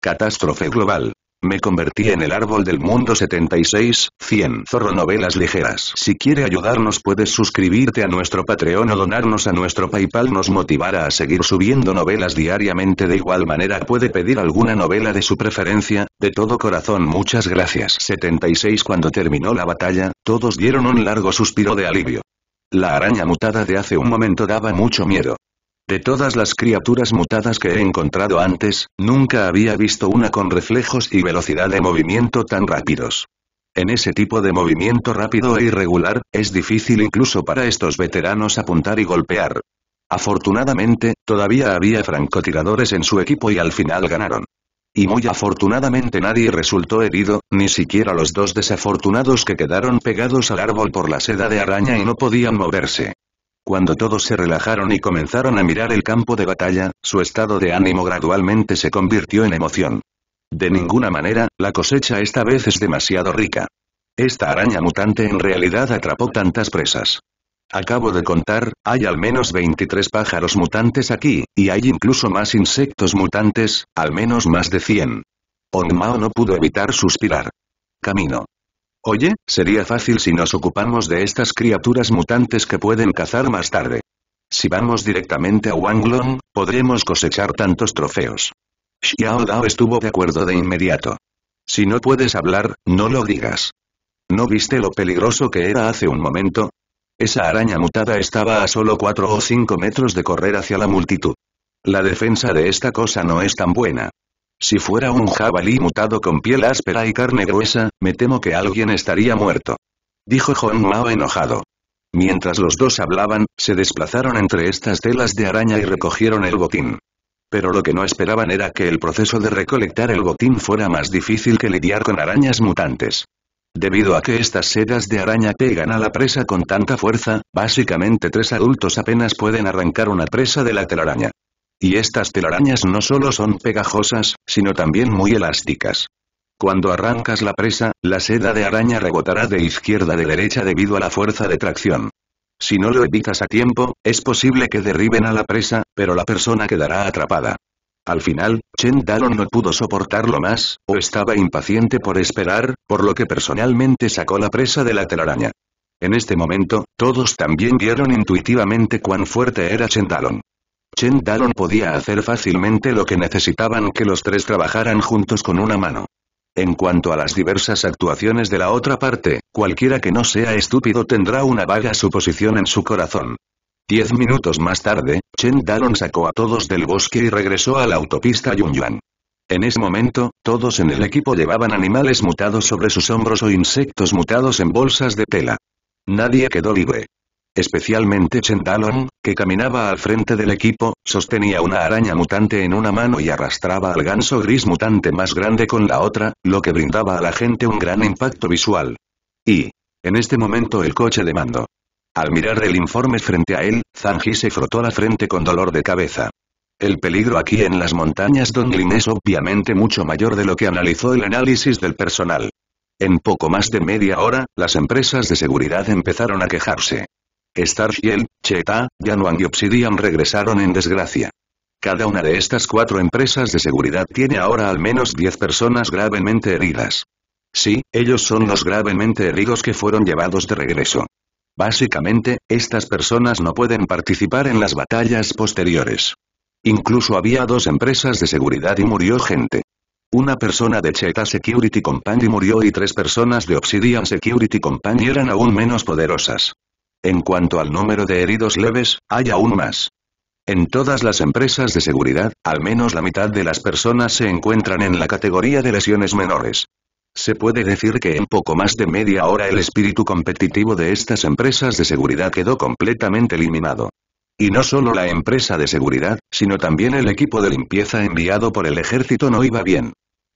Catástrofe global. Me convertí en el árbol del mundo 76, 100 Zorro Novelas Ligeras. Si quiere ayudarnos puedes suscribirte a nuestro Patreon o donarnos a nuestro Paypal nos motivará a seguir subiendo novelas diariamente de igual manera puede pedir alguna novela de su preferencia, de todo corazón muchas gracias. 76 Cuando terminó la batalla, todos dieron un largo suspiro de alivio. La araña mutada de hace un momento daba mucho miedo. De todas las criaturas mutadas que he encontrado antes, nunca había visto una con reflejos y velocidad de movimiento tan rápidos. En ese tipo de movimiento rápido e irregular, es difícil incluso para estos veteranos apuntar y golpear. Afortunadamente, todavía había francotiradores en su equipo y al final ganaron. Y muy afortunadamente nadie resultó herido, ni siquiera los dos desafortunados que quedaron pegados al árbol por la seda de araña y no podían moverse. Cuando todos se relajaron y comenzaron a mirar el campo de batalla, su estado de ánimo gradualmente se convirtió en emoción. De ninguna manera, la cosecha esta vez es demasiado rica. Esta araña mutante en realidad atrapó tantas presas. Acabo de contar, hay al menos 23 pájaros mutantes aquí, y hay incluso más insectos mutantes, al menos más de 100. Onmao no pudo evitar suspirar. Camino. Oye, sería fácil si nos ocupamos de estas criaturas mutantes que pueden cazar más tarde. Si vamos directamente a Wanglong, podremos cosechar tantos trofeos. Xiao Dao estuvo de acuerdo de inmediato. Si no puedes hablar, no lo digas. ¿No viste lo peligroso que era hace un momento? Esa araña mutada estaba a solo 4 o 5 metros de correr hacia la multitud. La defensa de esta cosa no es tan buena. Si fuera un jabalí mutado con piel áspera y carne gruesa, me temo que alguien estaría muerto. Dijo John Mao enojado. Mientras los dos hablaban, se desplazaron entre estas telas de araña y recogieron el botín. Pero lo que no esperaban era que el proceso de recolectar el botín fuera más difícil que lidiar con arañas mutantes. Debido a que estas sedas de araña pegan a la presa con tanta fuerza, básicamente tres adultos apenas pueden arrancar una presa de la telaraña. Y estas telarañas no solo son pegajosas, sino también muy elásticas. Cuando arrancas la presa, la seda de araña rebotará de izquierda a de derecha debido a la fuerza de tracción. Si no lo evitas a tiempo, es posible que derriben a la presa, pero la persona quedará atrapada. Al final, Chen no pudo soportarlo más, o estaba impaciente por esperar, por lo que personalmente sacó la presa de la telaraña. En este momento, todos también vieron intuitivamente cuán fuerte era Chen Chen Dalon podía hacer fácilmente lo que necesitaban que los tres trabajaran juntos con una mano. En cuanto a las diversas actuaciones de la otra parte, cualquiera que no sea estúpido tendrá una vaga suposición en su corazón. Diez minutos más tarde, Chen Dalon sacó a todos del bosque y regresó a la autopista Yunyuan. En ese momento, todos en el equipo llevaban animales mutados sobre sus hombros o insectos mutados en bolsas de tela. Nadie quedó libre especialmente Chendalon, que caminaba al frente del equipo, sostenía una araña mutante en una mano y arrastraba al ganso gris mutante más grande con la otra, lo que brindaba a la gente un gran impacto visual. Y, en este momento el coche de mando. Al mirar el informe frente a él, Zanji se frotó la frente con dolor de cabeza. El peligro aquí en las montañas Donglin es obviamente mucho mayor de lo que analizó el análisis del personal. En poco más de media hora, las empresas de seguridad empezaron a quejarse. Starshield, Cheta, Yanwan y Obsidian regresaron en desgracia. Cada una de estas cuatro empresas de seguridad tiene ahora al menos 10 personas gravemente heridas. Sí, ellos son los gravemente heridos que fueron llevados de regreso. Básicamente, estas personas no pueden participar en las batallas posteriores. Incluso había dos empresas de seguridad y murió gente. Una persona de Cheta Security Company murió y tres personas de Obsidian Security Company eran aún menos poderosas. En cuanto al número de heridos leves, hay aún más. En todas las empresas de seguridad, al menos la mitad de las personas se encuentran en la categoría de lesiones menores. Se puede decir que en poco más de media hora el espíritu competitivo de estas empresas de seguridad quedó completamente eliminado. Y no solo la empresa de seguridad, sino también el equipo de limpieza enviado por el ejército no iba bien.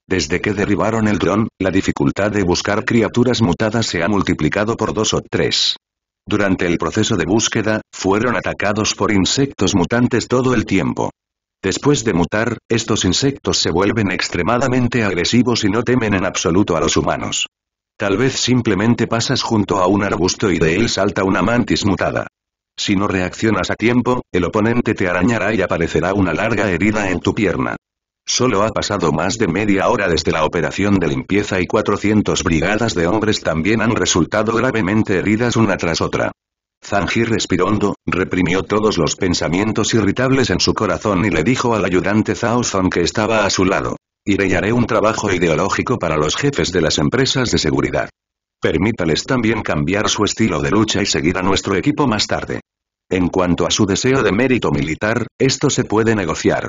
Desde que derribaron el dron, la dificultad de buscar criaturas mutadas se ha multiplicado por dos o tres. Durante el proceso de búsqueda, fueron atacados por insectos mutantes todo el tiempo. Después de mutar, estos insectos se vuelven extremadamente agresivos y no temen en absoluto a los humanos. Tal vez simplemente pasas junto a un arbusto y de él salta una mantis mutada. Si no reaccionas a tiempo, el oponente te arañará y aparecerá una larga herida en tu pierna. Solo ha pasado más de media hora desde la operación de limpieza y 400 brigadas de hombres también han resultado gravemente heridas una tras otra. Zanji respiró hondo, reprimió todos los pensamientos irritables en su corazón y le dijo al ayudante Zhao Zong que estaba a su lado. haré un trabajo ideológico para los jefes de las empresas de seguridad. Permítales también cambiar su estilo de lucha y seguir a nuestro equipo más tarde. En cuanto a su deseo de mérito militar, esto se puede negociar,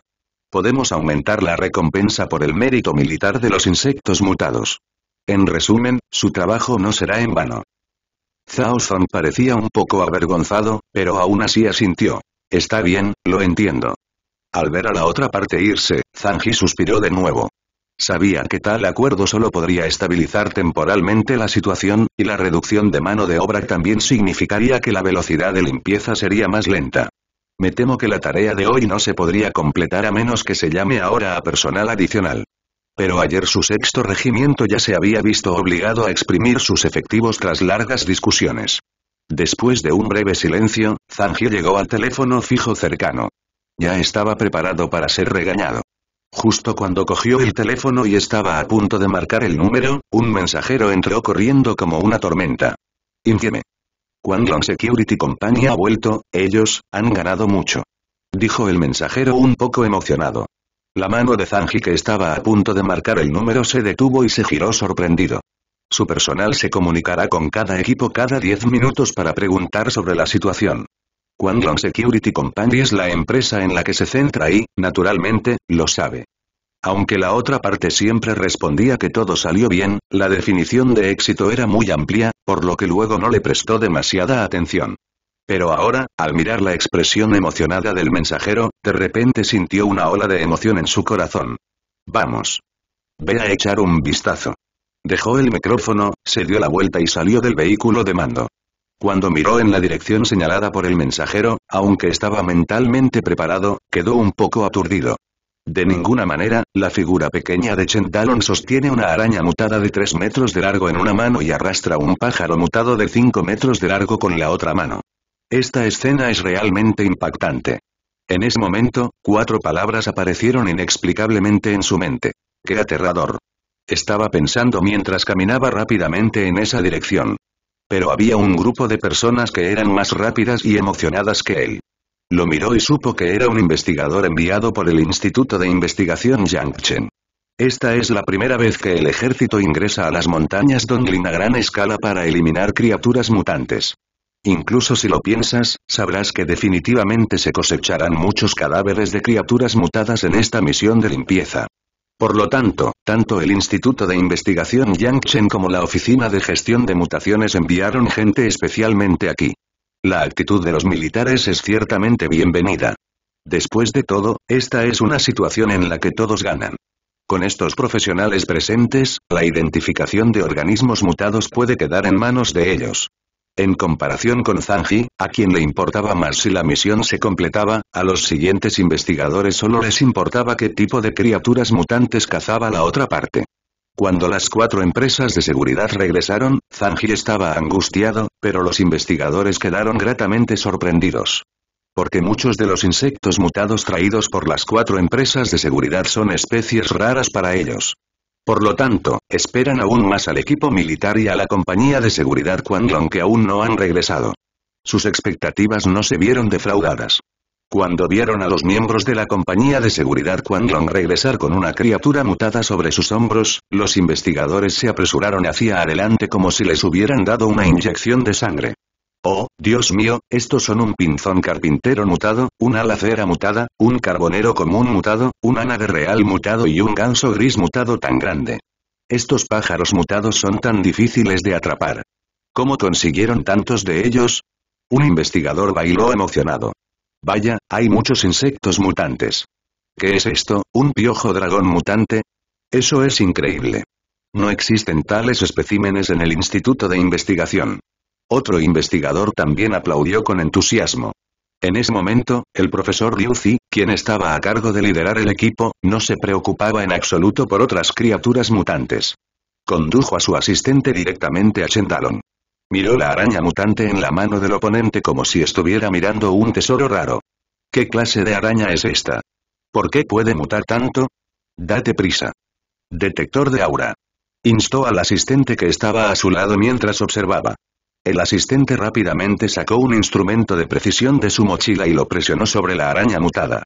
podemos aumentar la recompensa por el mérito militar de los insectos mutados. En resumen, su trabajo no será en vano. Zhao Zong parecía un poco avergonzado, pero aún así asintió. Está bien, lo entiendo. Al ver a la otra parte irse, Zanji suspiró de nuevo. Sabía que tal acuerdo solo podría estabilizar temporalmente la situación, y la reducción de mano de obra también significaría que la velocidad de limpieza sería más lenta. Me temo que la tarea de hoy no se podría completar a menos que se llame ahora a personal adicional. Pero ayer su sexto regimiento ya se había visto obligado a exprimir sus efectivos tras largas discusiones. Después de un breve silencio, Zangio llegó al teléfono fijo cercano. Ya estaba preparado para ser regañado. Justo cuando cogió el teléfono y estaba a punto de marcar el número, un mensajero entró corriendo como una tormenta. Infieme. Quanlong Security Company ha vuelto, ellos, han ganado mucho. Dijo el mensajero un poco emocionado. La mano de Zanji que estaba a punto de marcar el número se detuvo y se giró sorprendido. Su personal se comunicará con cada equipo cada 10 minutos para preguntar sobre la situación. Quanlong Security Company es la empresa en la que se centra y, naturalmente, lo sabe. Aunque la otra parte siempre respondía que todo salió bien, la definición de éxito era muy amplia, por lo que luego no le prestó demasiada atención. Pero ahora, al mirar la expresión emocionada del mensajero, de repente sintió una ola de emoción en su corazón. Vamos. Ve a echar un vistazo. Dejó el micrófono, se dio la vuelta y salió del vehículo de mando. Cuando miró en la dirección señalada por el mensajero, aunque estaba mentalmente preparado, quedó un poco aturdido. De ninguna manera, la figura pequeña de Chendalon sostiene una araña mutada de 3 metros de largo en una mano y arrastra un pájaro mutado de 5 metros de largo con la otra mano. Esta escena es realmente impactante. En ese momento, cuatro palabras aparecieron inexplicablemente en su mente. ¡Qué aterrador! Estaba pensando mientras caminaba rápidamente en esa dirección. Pero había un grupo de personas que eran más rápidas y emocionadas que él. Lo miró y supo que era un investigador enviado por el Instituto de Investigación Yangchen. Esta es la primera vez que el ejército ingresa a las montañas Donglin a gran escala para eliminar criaturas mutantes. Incluso si lo piensas, sabrás que definitivamente se cosecharán muchos cadáveres de criaturas mutadas en esta misión de limpieza. Por lo tanto, tanto el Instituto de Investigación Yangchen como la Oficina de Gestión de Mutaciones enviaron gente especialmente aquí. La actitud de los militares es ciertamente bienvenida. Después de todo, esta es una situación en la que todos ganan. Con estos profesionales presentes, la identificación de organismos mutados puede quedar en manos de ellos. En comparación con Zanji, a quien le importaba más si la misión se completaba, a los siguientes investigadores solo les importaba qué tipo de criaturas mutantes cazaba la otra parte. Cuando las cuatro empresas de seguridad regresaron, Zanji estaba angustiado, pero los investigadores quedaron gratamente sorprendidos. Porque muchos de los insectos mutados traídos por las cuatro empresas de seguridad son especies raras para ellos. Por lo tanto, esperan aún más al equipo militar y a la compañía de seguridad cuando aunque aún no han regresado. Sus expectativas no se vieron defraudadas. Cuando vieron a los miembros de la compañía de seguridad Long regresar con una criatura mutada sobre sus hombros, los investigadores se apresuraron hacia adelante como si les hubieran dado una inyección de sangre. Oh, Dios mío, estos son un pinzón carpintero mutado, una alacera mutada, un carbonero común mutado, un ana real mutado y un ganso gris mutado tan grande. Estos pájaros mutados son tan difíciles de atrapar. ¿Cómo consiguieron tantos de ellos? Un investigador bailó emocionado. Vaya, hay muchos insectos mutantes. ¿Qué es esto, un piojo dragón mutante? Eso es increíble. No existen tales especímenes en el Instituto de Investigación. Otro investigador también aplaudió con entusiasmo. En ese momento, el profesor Ryuzi, quien estaba a cargo de liderar el equipo, no se preocupaba en absoluto por otras criaturas mutantes. Condujo a su asistente directamente a Chentalon. Miró la araña mutante en la mano del oponente como si estuviera mirando un tesoro raro. ¿Qué clase de araña es esta? ¿Por qué puede mutar tanto? Date prisa. Detector de aura. Instó al asistente que estaba a su lado mientras observaba. El asistente rápidamente sacó un instrumento de precisión de su mochila y lo presionó sobre la araña mutada.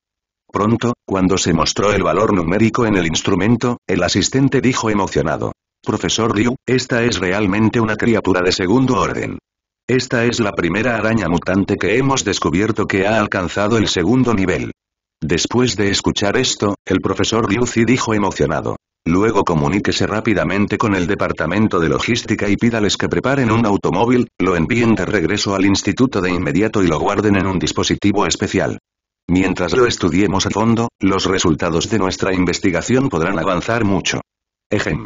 Pronto, cuando se mostró el valor numérico en el instrumento, el asistente dijo emocionado. Profesor Liu, esta es realmente una criatura de segundo orden. Esta es la primera araña mutante que hemos descubierto que ha alcanzado el segundo nivel. Después de escuchar esto, el profesor Zi dijo emocionado. Luego comuníquese rápidamente con el departamento de logística y pídales que preparen un automóvil, lo envíen de regreso al instituto de inmediato y lo guarden en un dispositivo especial. Mientras lo estudiemos a fondo, los resultados de nuestra investigación podrán avanzar mucho. Ejem.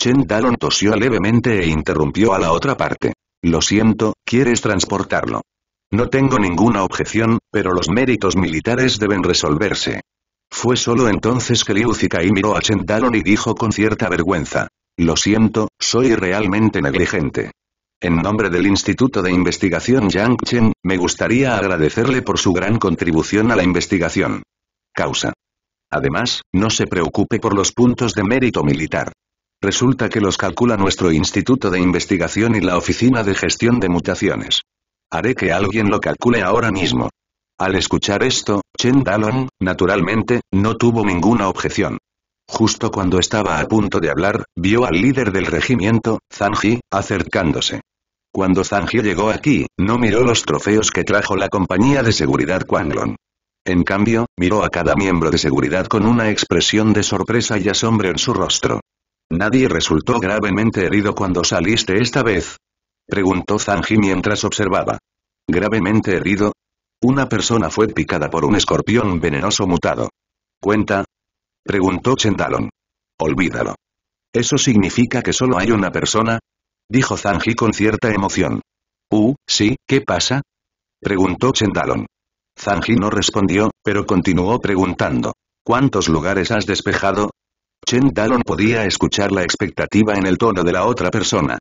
Chen Dalon tosió levemente e interrumpió a la otra parte. Lo siento, ¿quieres transportarlo? No tengo ninguna objeción, pero los méritos militares deben resolverse. Fue solo entonces que Liu Zikai miró a Chen Dalon y dijo con cierta vergüenza. Lo siento, soy realmente negligente. En nombre del Instituto de Investigación Chen, me gustaría agradecerle por su gran contribución a la investigación. Causa. Además, no se preocupe por los puntos de mérito militar. Resulta que los calcula nuestro Instituto de Investigación y la Oficina de Gestión de Mutaciones. Haré que alguien lo calcule ahora mismo. Al escuchar esto, Chen Dalong, naturalmente, no tuvo ninguna objeción. Justo cuando estaba a punto de hablar, vio al líder del regimiento, Zhang Ji, acercándose. Cuando Zhang Ji llegó aquí, no miró los trofeos que trajo la compañía de seguridad Long. En cambio, miró a cada miembro de seguridad con una expresión de sorpresa y asombro en su rostro. Nadie resultó gravemente herido cuando saliste esta vez. Preguntó Zanji mientras observaba. ¿Gravemente herido? Una persona fue picada por un escorpión venenoso mutado. ¿Cuenta? Preguntó Chendalon. Olvídalo. ¿Eso significa que solo hay una persona? Dijo Zanji con cierta emoción. Uh, sí, ¿qué pasa? Preguntó Chendalon. Zanji no respondió, pero continuó preguntando. ¿Cuántos lugares has despejado? Chen Dalon podía escuchar la expectativa en el tono de la otra persona.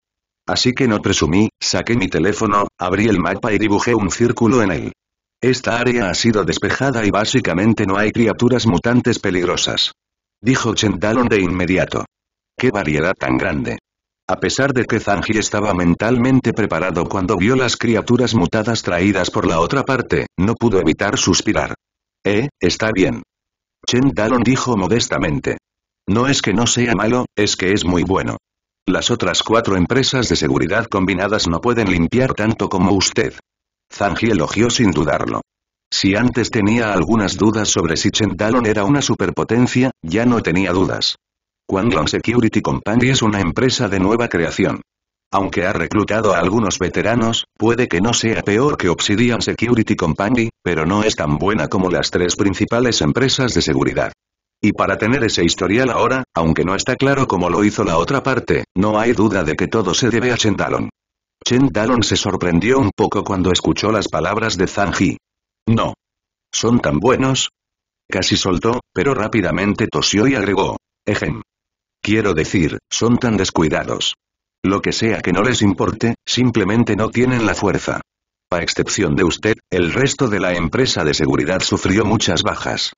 Así que no presumí, saqué mi teléfono, abrí el mapa y dibujé un círculo en él. Esta área ha sido despejada y básicamente no hay criaturas mutantes peligrosas. Dijo Chen Dalon de inmediato. ¡Qué variedad tan grande! A pesar de que Zanji estaba mentalmente preparado cuando vio las criaturas mutadas traídas por la otra parte, no pudo evitar suspirar. Eh, está bien. Chen Dalon dijo modestamente. No es que no sea malo, es que es muy bueno. Las otras cuatro empresas de seguridad combinadas no pueden limpiar tanto como usted. Zanji elogió sin dudarlo. Si antes tenía algunas dudas sobre si Chendalon era una superpotencia, ya no tenía dudas. Quanglong Security Company es una empresa de nueva creación. Aunque ha reclutado a algunos veteranos, puede que no sea peor que Obsidian Security Company, pero no es tan buena como las tres principales empresas de seguridad. Y para tener ese historial ahora, aunque no está claro cómo lo hizo la otra parte, no hay duda de que todo se debe a Chen Dalong se sorprendió un poco cuando escuchó las palabras de Zanji. No. Son tan buenos. Casi soltó, pero rápidamente tosió y agregó. Ejem. Quiero decir, son tan descuidados. Lo que sea que no les importe, simplemente no tienen la fuerza. A excepción de usted, el resto de la empresa de seguridad sufrió muchas bajas.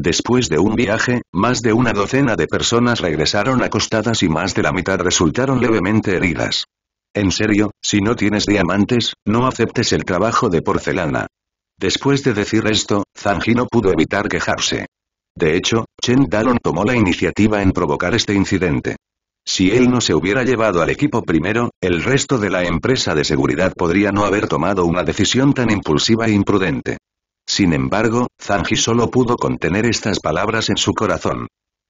Después de un viaje, más de una docena de personas regresaron acostadas y más de la mitad resultaron levemente heridas. En serio, si no tienes diamantes, no aceptes el trabajo de porcelana. Después de decir esto, Zanji no pudo evitar quejarse. De hecho, Chen Dalon tomó la iniciativa en provocar este incidente. Si él no se hubiera llevado al equipo primero, el resto de la empresa de seguridad podría no haber tomado una decisión tan impulsiva e imprudente. Sin embargo, Zanji solo pudo contener estas palabras en su corazón.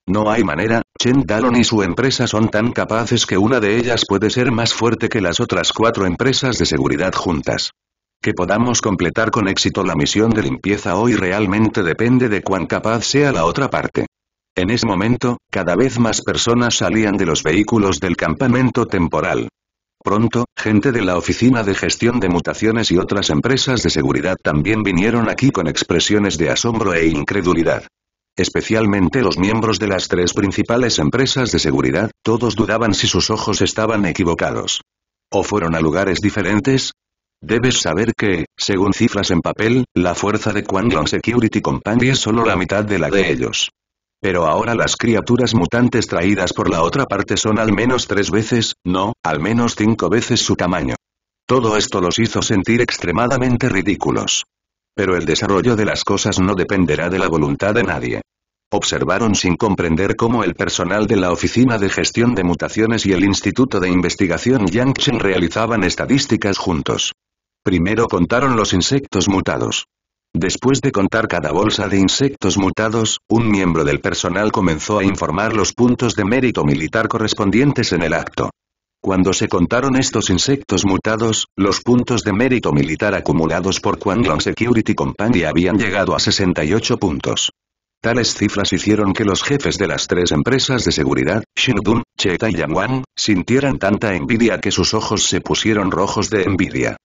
No hay manera, Chen Dalon y su empresa son tan capaces que una de ellas puede ser más fuerte que las otras cuatro empresas de seguridad juntas. Que podamos completar con éxito la misión de limpieza hoy realmente depende de cuán capaz sea la otra parte. En ese momento, cada vez más personas salían de los vehículos del campamento temporal. Pronto, gente de la Oficina de Gestión de Mutaciones y otras empresas de seguridad también vinieron aquí con expresiones de asombro e incredulidad. Especialmente los miembros de las tres principales empresas de seguridad, todos dudaban si sus ojos estaban equivocados. ¿O fueron a lugares diferentes? Debes saber que, según cifras en papel, la fuerza de Quanglong Security Company es solo la mitad de la de ellos. Pero ahora las criaturas mutantes traídas por la otra parte son al menos tres veces, no, al menos cinco veces su tamaño. Todo esto los hizo sentir extremadamente ridículos. Pero el desarrollo de las cosas no dependerá de la voluntad de nadie. Observaron sin comprender cómo el personal de la Oficina de Gestión de Mutaciones y el Instituto de Investigación Yangchen realizaban estadísticas juntos. Primero contaron los insectos mutados. Después de contar cada bolsa de insectos mutados, un miembro del personal comenzó a informar los puntos de mérito militar correspondientes en el acto. Cuando se contaron estos insectos mutados, los puntos de mérito militar acumulados por Quanglong Security Company habían llegado a 68 puntos. Tales cifras hicieron que los jefes de las tres empresas de seguridad, Shindun, Cheta y Yanguang, sintieran tanta envidia que sus ojos se pusieron rojos de envidia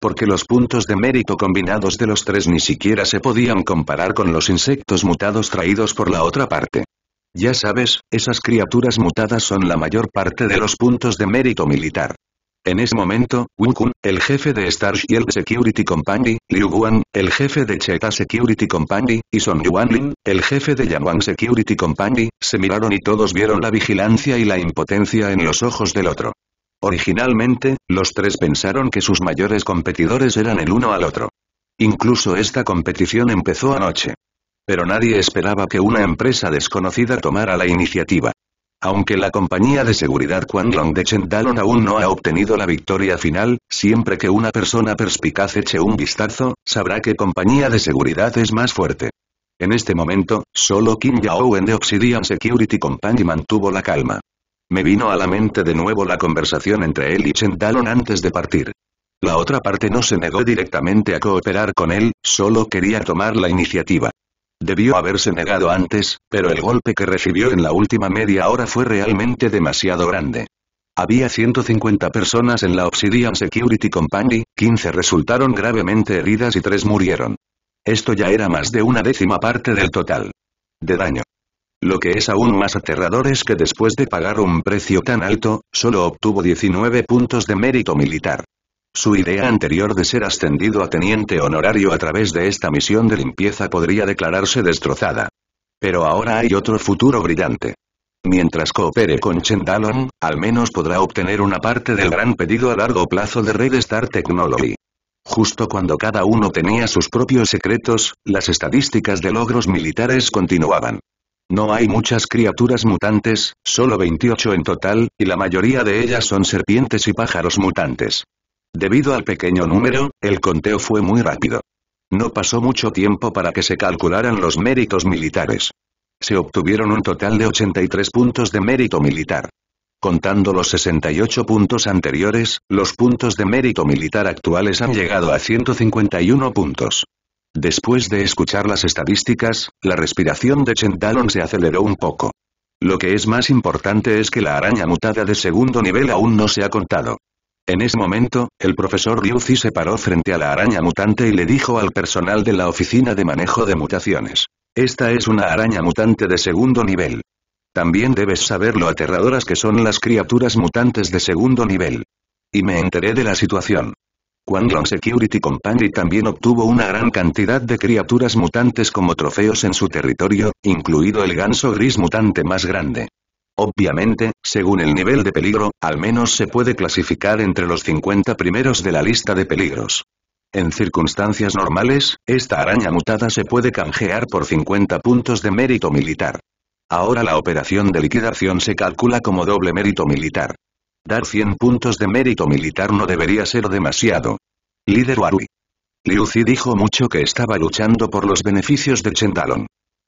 porque los puntos de mérito combinados de los tres ni siquiera se podían comparar con los insectos mutados traídos por la otra parte. Ya sabes, esas criaturas mutadas son la mayor parte de los puntos de mérito militar. En ese momento, Wing Kun, el jefe de Starshield Security Company, Liu Guan, el jefe de Cheta Security Company, y Son Yuanlin, el jefe de Yanwang Security Company, se miraron y todos vieron la vigilancia y la impotencia en los ojos del otro. Originalmente, los tres pensaron que sus mayores competidores eran el uno al otro. Incluso esta competición empezó anoche. Pero nadie esperaba que una empresa desconocida tomara la iniciativa. Aunque la compañía de seguridad Quanlong de Chendalon aún no ha obtenido la victoria final, siempre que una persona perspicaz eche un vistazo, sabrá que compañía de seguridad es más fuerte. En este momento, solo Kim en de Obsidian Security Company mantuvo la calma. Me vino a la mente de nuevo la conversación entre él y Chendalon antes de partir. La otra parte no se negó directamente a cooperar con él, solo quería tomar la iniciativa. Debió haberse negado antes, pero el golpe que recibió en la última media hora fue realmente demasiado grande. Había 150 personas en la Obsidian Security Company, 15 resultaron gravemente heridas y 3 murieron. Esto ya era más de una décima parte del total. De daño. Lo que es aún más aterrador es que después de pagar un precio tan alto, solo obtuvo 19 puntos de mérito militar. Su idea anterior de ser ascendido a teniente honorario a través de esta misión de limpieza podría declararse destrozada. Pero ahora hay otro futuro brillante. Mientras coopere con Chendalon, al menos podrá obtener una parte del gran pedido a largo plazo de Red Star Technology. Justo cuando cada uno tenía sus propios secretos, las estadísticas de logros militares continuaban. No hay muchas criaturas mutantes, solo 28 en total, y la mayoría de ellas son serpientes y pájaros mutantes. Debido al pequeño número, el conteo fue muy rápido. No pasó mucho tiempo para que se calcularan los méritos militares. Se obtuvieron un total de 83 puntos de mérito militar. Contando los 68 puntos anteriores, los puntos de mérito militar actuales han llegado a 151 puntos. Después de escuchar las estadísticas, la respiración de Chentalon se aceleró un poco. Lo que es más importante es que la araña mutada de segundo nivel aún no se ha contado. En ese momento, el profesor Zi se paró frente a la araña mutante y le dijo al personal de la oficina de manejo de mutaciones. Esta es una araña mutante de segundo nivel. También debes saber lo aterradoras que son las criaturas mutantes de segundo nivel. Y me enteré de la situación. Quan Security Company también obtuvo una gran cantidad de criaturas mutantes como trofeos en su territorio, incluido el ganso gris mutante más grande. Obviamente, según el nivel de peligro, al menos se puede clasificar entre los 50 primeros de la lista de peligros. En circunstancias normales, esta araña mutada se puede canjear por 50 puntos de mérito militar. Ahora la operación de liquidación se calcula como doble mérito militar. Dar 100 puntos de mérito militar no debería ser demasiado. Líder Warui. Liu Zi dijo mucho que estaba luchando por los beneficios de Chentalon.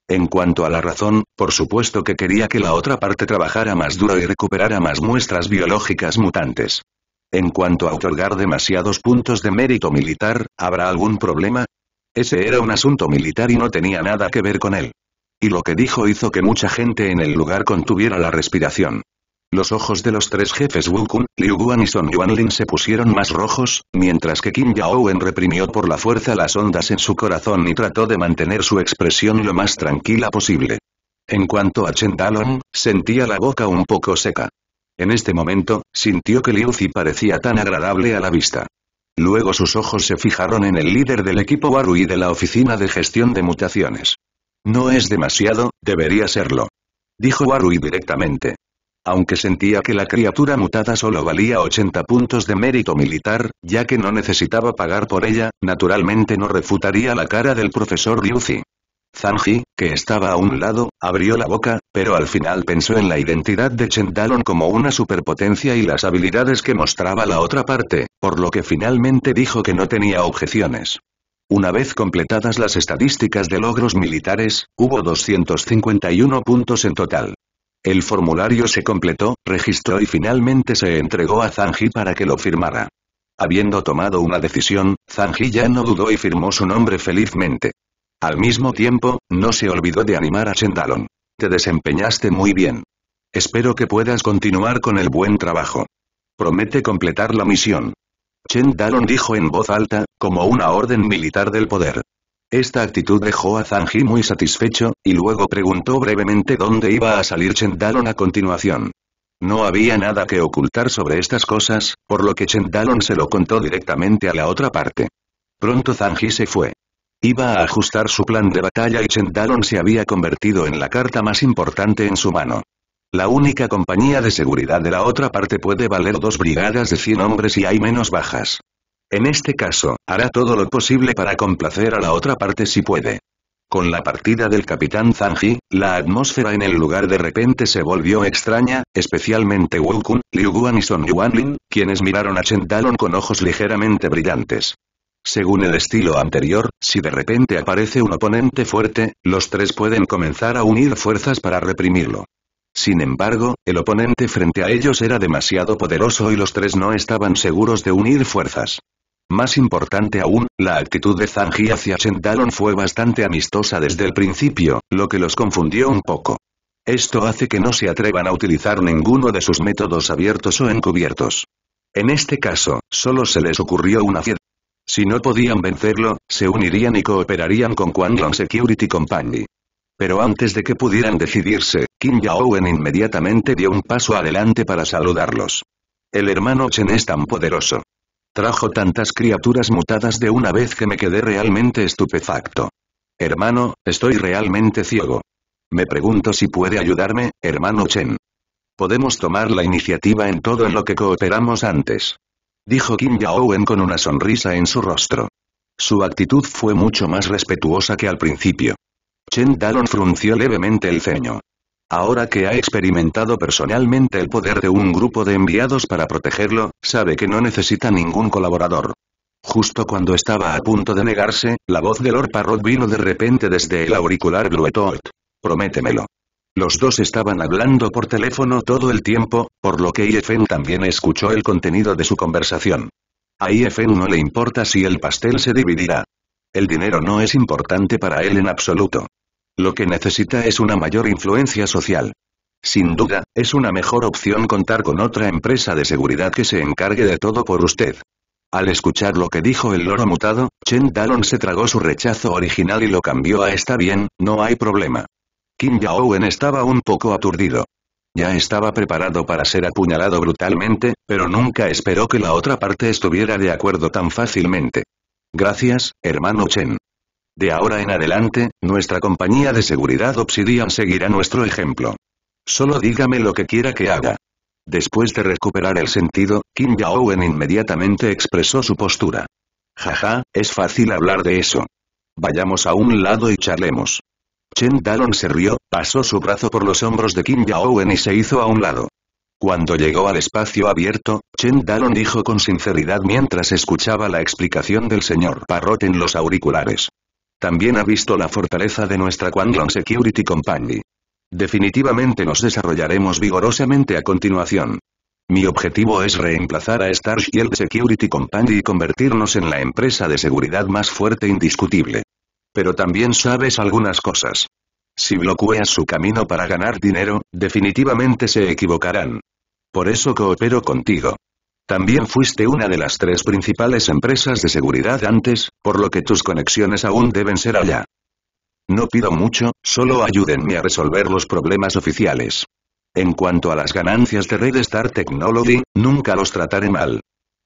En cuanto a la razón, por supuesto que quería que la otra parte trabajara más duro y recuperara más muestras biológicas mutantes. En cuanto a otorgar demasiados puntos de mérito militar, ¿habrá algún problema? Ese era un asunto militar y no tenía nada que ver con él. Y lo que dijo hizo que mucha gente en el lugar contuviera la respiración. Los ojos de los tres jefes Wukun, Liu Guan y Son Yuanlin se pusieron más rojos, mientras que Qin Yaowen reprimió por la fuerza las ondas en su corazón y trató de mantener su expresión lo más tranquila posible. En cuanto a Chen Dalong, sentía la boca un poco seca. En este momento, sintió que Liu Zi parecía tan agradable a la vista. Luego sus ojos se fijaron en el líder del equipo Warui de la oficina de gestión de mutaciones. No es demasiado, debería serlo. Dijo Warui directamente. Aunque sentía que la criatura mutada solo valía 80 puntos de mérito militar, ya que no necesitaba pagar por ella, naturalmente no refutaría la cara del profesor zhang Zanji, que estaba a un lado, abrió la boca, pero al final pensó en la identidad de Chendalon como una superpotencia y las habilidades que mostraba la otra parte, por lo que finalmente dijo que no tenía objeciones. Una vez completadas las estadísticas de logros militares, hubo 251 puntos en total. El formulario se completó, registró y finalmente se entregó a Zanji para que lo firmara. Habiendo tomado una decisión, Zanji ya no dudó y firmó su nombre felizmente. Al mismo tiempo, no se olvidó de animar a Shendalon. Te desempeñaste muy bien. Espero que puedas continuar con el buen trabajo. Promete completar la misión. Chen dijo en voz alta, como una orden militar del poder. Esta actitud dejó a Zanji muy satisfecho, y luego preguntó brevemente dónde iba a salir Chendalon a continuación. No había nada que ocultar sobre estas cosas, por lo que Chendalon se lo contó directamente a la otra parte. Pronto Zanji se fue. Iba a ajustar su plan de batalla y Chendalon se había convertido en la carta más importante en su mano. La única compañía de seguridad de la otra parte puede valer dos brigadas de 100 hombres y hay menos bajas. En este caso, hará todo lo posible para complacer a la otra parte si puede. Con la partida del capitán Zanji, la atmósfera en el lugar de repente se volvió extraña, especialmente Wu Kun, Liu Guan y Son Yuanlin, quienes miraron a Chen Dalon con ojos ligeramente brillantes. Según el estilo anterior, si de repente aparece un oponente fuerte, los tres pueden comenzar a unir fuerzas para reprimirlo. Sin embargo, el oponente frente a ellos era demasiado poderoso y los tres no estaban seguros de unir fuerzas. Más importante aún, la actitud de Zanji hacia Shendalon fue bastante amistosa desde el principio, lo que los confundió un poco. Esto hace que no se atrevan a utilizar ninguno de sus métodos abiertos o encubiertos. En este caso, solo se les ocurrió una fiesta. Si no podían vencerlo, se unirían y cooperarían con Quanlong Security Company. Pero antes de que pudieran decidirse, Kim Yaowen inmediatamente dio un paso adelante para saludarlos. El hermano Chen es tan poderoso. Trajo tantas criaturas mutadas de una vez que me quedé realmente estupefacto. Hermano, estoy realmente ciego. Me pregunto si puede ayudarme, hermano Chen. Podemos tomar la iniciativa en todo en lo que cooperamos antes. Dijo Kim Yaowen con una sonrisa en su rostro. Su actitud fue mucho más respetuosa que al principio. Chen Dalon frunció levemente el ceño. Ahora que ha experimentado personalmente el poder de un grupo de enviados para protegerlo, sabe que no necesita ningún colaborador. Justo cuando estaba a punto de negarse, la voz de Lord Parrot vino de repente desde el auricular Bluetooth. Prométemelo. Los dos estaban hablando por teléfono todo el tiempo, por lo que IFN también escuchó el contenido de su conversación. A IFN no le importa si el pastel se dividirá. El dinero no es importante para él en absoluto. Lo que necesita es una mayor influencia social. Sin duda, es una mejor opción contar con otra empresa de seguridad que se encargue de todo por usted. Al escuchar lo que dijo el loro mutado, Chen Dalon se tragó su rechazo original y lo cambió a está bien, no hay problema. Kim Jaowen estaba un poco aturdido. Ya estaba preparado para ser apuñalado brutalmente, pero nunca esperó que la otra parte estuviera de acuerdo tan fácilmente. Gracias, hermano Chen. De ahora en adelante, nuestra compañía de seguridad Obsidian seguirá nuestro ejemplo. Solo dígame lo que quiera que haga. Después de recuperar el sentido, Kim Yaowen inmediatamente expresó su postura. Jaja, es fácil hablar de eso. Vayamos a un lado y charlemos. Chen Dalon se rió, pasó su brazo por los hombros de Kim Yaowen y se hizo a un lado. Cuando llegó al espacio abierto, Chen Dalon dijo con sinceridad mientras escuchaba la explicación del señor Parrot en los auriculares. También ha visto la fortaleza de nuestra Quantum Security Company. Definitivamente nos desarrollaremos vigorosamente a continuación. Mi objetivo es reemplazar a Star Security Company y convertirnos en la empresa de seguridad más fuerte indiscutible. Pero también sabes algunas cosas. Si bloqueas su camino para ganar dinero, definitivamente se equivocarán. Por eso coopero contigo. También fuiste una de las tres principales empresas de seguridad antes, por lo que tus conexiones aún deben ser allá. No pido mucho, solo ayúdenme a resolver los problemas oficiales. En cuanto a las ganancias de Red Star Technology, nunca los trataré mal.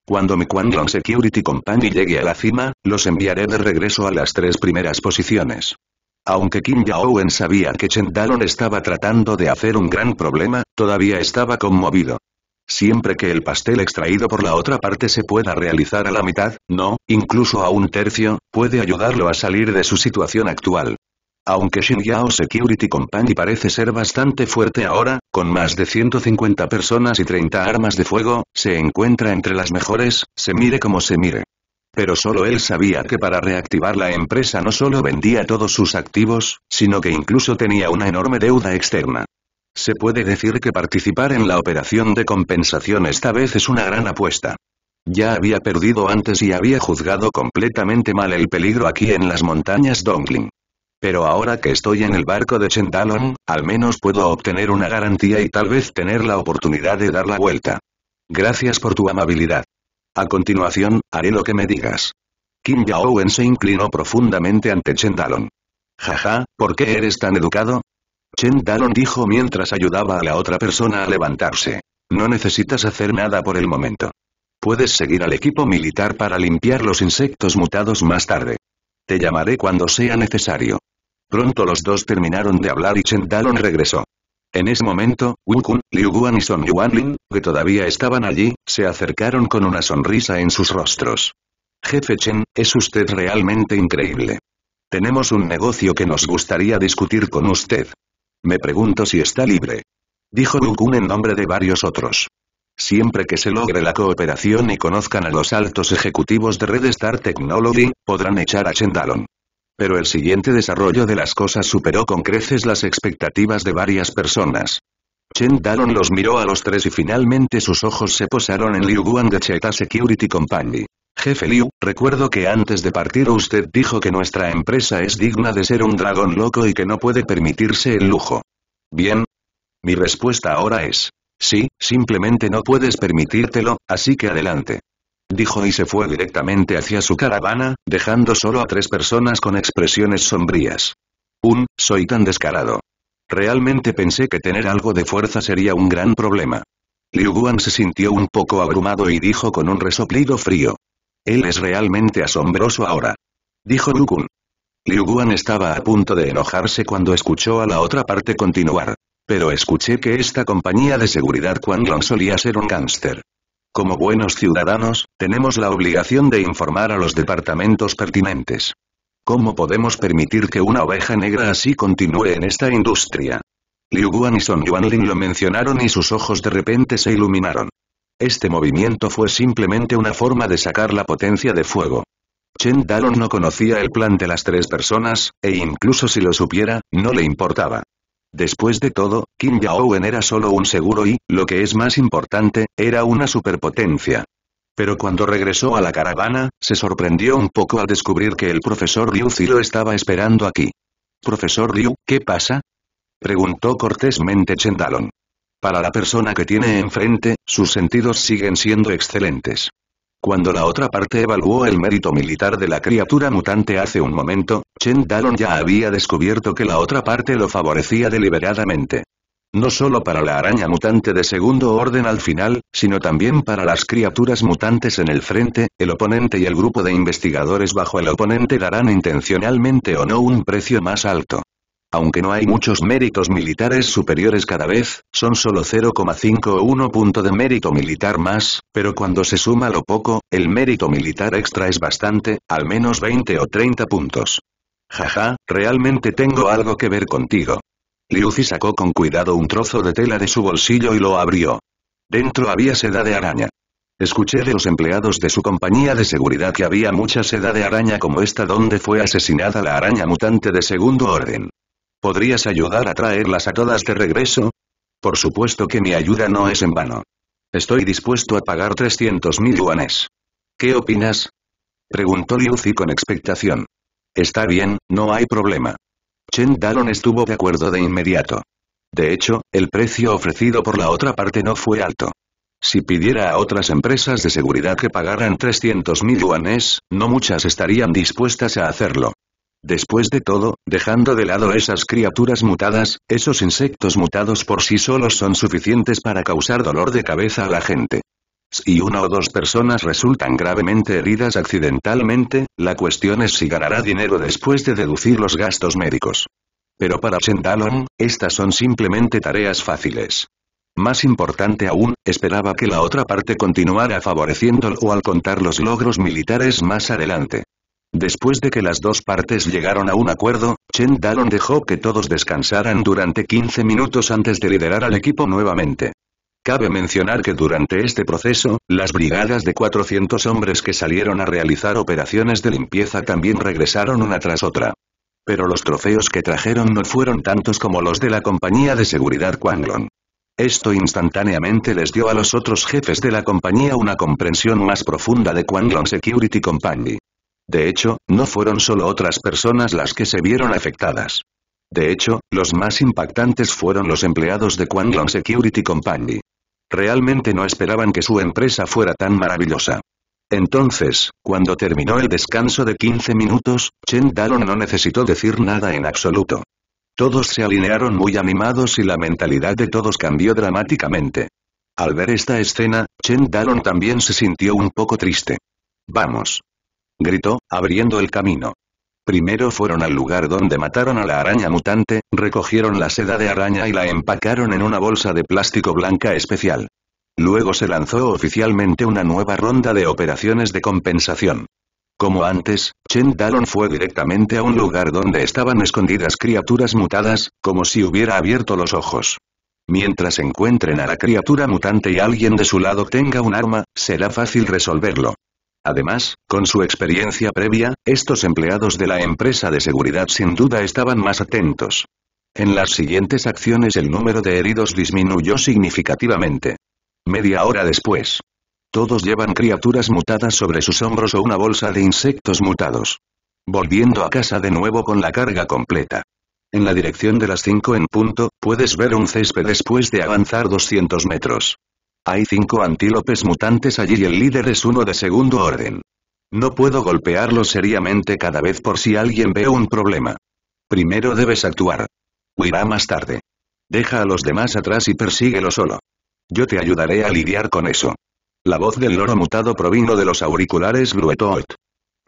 Cuando mi Quanglong Security Company llegue a la cima, los enviaré de regreso a las tres primeras posiciones. Aunque Kim Jaowen sabía que Chen estaba tratando de hacer un gran problema, todavía estaba conmovido siempre que el pastel extraído por la otra parte se pueda realizar a la mitad, no, incluso a un tercio, puede ayudarlo a salir de su situación actual. Aunque Yao Security Company parece ser bastante fuerte ahora, con más de 150 personas y 30 armas de fuego, se encuentra entre las mejores, se mire como se mire. Pero solo él sabía que para reactivar la empresa no solo vendía todos sus activos, sino que incluso tenía una enorme deuda externa. Se puede decir que participar en la operación de compensación esta vez es una gran apuesta. Ya había perdido antes y había juzgado completamente mal el peligro aquí en las montañas Dongling. Pero ahora que estoy en el barco de Chentalon, al menos puedo obtener una garantía y tal vez tener la oportunidad de dar la vuelta. Gracias por tu amabilidad. A continuación, haré lo que me digas. Kim Yaowen se inclinó profundamente ante Chentalon. Jaja, ¿por qué eres tan educado? Chen Dalon dijo mientras ayudaba a la otra persona a levantarse. No necesitas hacer nada por el momento. Puedes seguir al equipo militar para limpiar los insectos mutados más tarde. Te llamaré cuando sea necesario. Pronto los dos terminaron de hablar y Chen Dalon regresó. En ese momento, Wu Kun, Liu Guan y Song Yuanlin, que todavía estaban allí, se acercaron con una sonrisa en sus rostros. Jefe Chen, es usted realmente increíble. Tenemos un negocio que nos gustaría discutir con usted. Me pregunto si está libre. Dijo Kun en nombre de varios otros. Siempre que se logre la cooperación y conozcan a los altos ejecutivos de Red Star Technology, podrán echar a Chendalon. Pero el siguiente desarrollo de las cosas superó con creces las expectativas de varias personas. Chen Dalon los miró a los tres y finalmente sus ojos se posaron en Liu Guan de Cheta Security Company. Jefe Liu, recuerdo que antes de partir usted dijo que nuestra empresa es digna de ser un dragón loco y que no puede permitirse el lujo. Bien. Mi respuesta ahora es. Sí, simplemente no puedes permitírtelo, así que adelante. Dijo y se fue directamente hacia su caravana, dejando solo a tres personas con expresiones sombrías. Un, soy tan descarado. Realmente pensé que tener algo de fuerza sería un gran problema. Liu Guan se sintió un poco abrumado y dijo con un resoplido frío. Él es realmente asombroso ahora. Dijo Kun. Liu Guan estaba a punto de enojarse cuando escuchó a la otra parte continuar. Pero escuché que esta compañía de seguridad Long solía ser un gángster. Como buenos ciudadanos, tenemos la obligación de informar a los departamentos pertinentes. ¿Cómo podemos permitir que una oveja negra así continúe en esta industria? Liu Guan y Son Yuanlin lo mencionaron y sus ojos de repente se iluminaron. Este movimiento fue simplemente una forma de sacar la potencia de fuego. Chen Dalon no conocía el plan de las tres personas, e incluso si lo supiera, no le importaba. Después de todo, Kim Yaowen era solo un seguro y, lo que es más importante, era una superpotencia. Pero cuando regresó a la caravana, se sorprendió un poco al descubrir que el profesor Liu lo estaba esperando aquí. «Profesor Liu, ¿qué pasa?» Preguntó cortésmente Dalon. Para la persona que tiene enfrente, sus sentidos siguen siendo excelentes. Cuando la otra parte evaluó el mérito militar de la criatura mutante hace un momento, Chen Dalon ya había descubierto que la otra parte lo favorecía deliberadamente. No solo para la araña mutante de segundo orden al final, sino también para las criaturas mutantes en el frente, el oponente y el grupo de investigadores bajo el oponente darán intencionalmente o no un precio más alto aunque no hay muchos méritos militares superiores cada vez, son solo 0,5 o 1 punto de mérito militar más, pero cuando se suma lo poco, el mérito militar extra es bastante, al menos 20 o 30 puntos. Jaja, realmente tengo algo que ver contigo. Liuzi sacó con cuidado un trozo de tela de su bolsillo y lo abrió. Dentro había seda de araña. Escuché de los empleados de su compañía de seguridad que había mucha seda de araña como esta donde fue asesinada la araña mutante de segundo orden. ¿Podrías ayudar a traerlas a todas de regreso? Por supuesto que mi ayuda no es en vano. Estoy dispuesto a pagar 300.000 yuanes. ¿Qué opinas? Preguntó Liu Zi con expectación. Está bien, no hay problema. Chen Daron estuvo de acuerdo de inmediato. De hecho, el precio ofrecido por la otra parte no fue alto. Si pidiera a otras empresas de seguridad que pagaran 300.000 yuanes, no muchas estarían dispuestas a hacerlo. Después de todo, dejando de lado esas criaturas mutadas, esos insectos mutados por sí solos son suficientes para causar dolor de cabeza a la gente. Si una o dos personas resultan gravemente heridas accidentalmente, la cuestión es si ganará dinero después de deducir los gastos médicos. Pero para Shendalon, estas son simplemente tareas fáciles. Más importante aún, esperaba que la otra parte continuara favoreciéndolo al contar los logros militares más adelante. Después de que las dos partes llegaron a un acuerdo, Chen Dalon dejó que todos descansaran durante 15 minutos antes de liderar al equipo nuevamente. Cabe mencionar que durante este proceso, las brigadas de 400 hombres que salieron a realizar operaciones de limpieza también regresaron una tras otra. Pero los trofeos que trajeron no fueron tantos como los de la compañía de seguridad Quanglong. Esto instantáneamente les dio a los otros jefes de la compañía una comprensión más profunda de Quanglong Security Company. De hecho, no fueron solo otras personas las que se vieron afectadas. De hecho, los más impactantes fueron los empleados de Quanglong Security Company. Realmente no esperaban que su empresa fuera tan maravillosa. Entonces, cuando terminó el descanso de 15 minutos, Chen Dalon no necesitó decir nada en absoluto. Todos se alinearon muy animados y la mentalidad de todos cambió dramáticamente. Al ver esta escena, Chen Dalon también se sintió un poco triste. Vamos, gritó, abriendo el camino. Primero fueron al lugar donde mataron a la araña mutante, recogieron la seda de araña y la empacaron en una bolsa de plástico blanca especial. Luego se lanzó oficialmente una nueva ronda de operaciones de compensación. Como antes, Chen Dalon fue directamente a un lugar donde estaban escondidas criaturas mutadas, como si hubiera abierto los ojos. Mientras encuentren a la criatura mutante y alguien de su lado tenga un arma, será fácil resolverlo. Además, con su experiencia previa, estos empleados de la empresa de seguridad sin duda estaban más atentos. En las siguientes acciones el número de heridos disminuyó significativamente. Media hora después. Todos llevan criaturas mutadas sobre sus hombros o una bolsa de insectos mutados. Volviendo a casa de nuevo con la carga completa. En la dirección de las 5 en punto, puedes ver un césped después de avanzar 200 metros. Hay cinco antílopes mutantes allí y el líder es uno de segundo orden. No puedo golpearlo seriamente cada vez por si alguien ve un problema. Primero debes actuar. Huirá más tarde. Deja a los demás atrás y persíguelo solo. Yo te ayudaré a lidiar con eso. La voz del loro mutado provino de los auriculares Bluetooth.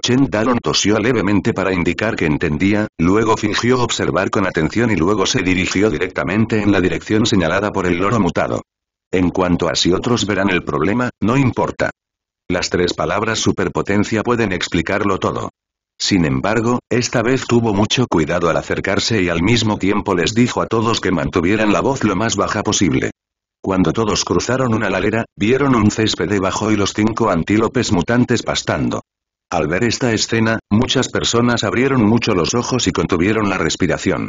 Chen Dalon tosió levemente para indicar que entendía, luego fingió observar con atención y luego se dirigió directamente en la dirección señalada por el loro mutado. En cuanto a si otros verán el problema, no importa. Las tres palabras superpotencia pueden explicarlo todo. Sin embargo, esta vez tuvo mucho cuidado al acercarse y al mismo tiempo les dijo a todos que mantuvieran la voz lo más baja posible. Cuando todos cruzaron una ladera, vieron un césped debajo y los cinco antílopes mutantes pastando. Al ver esta escena, muchas personas abrieron mucho los ojos y contuvieron la respiración.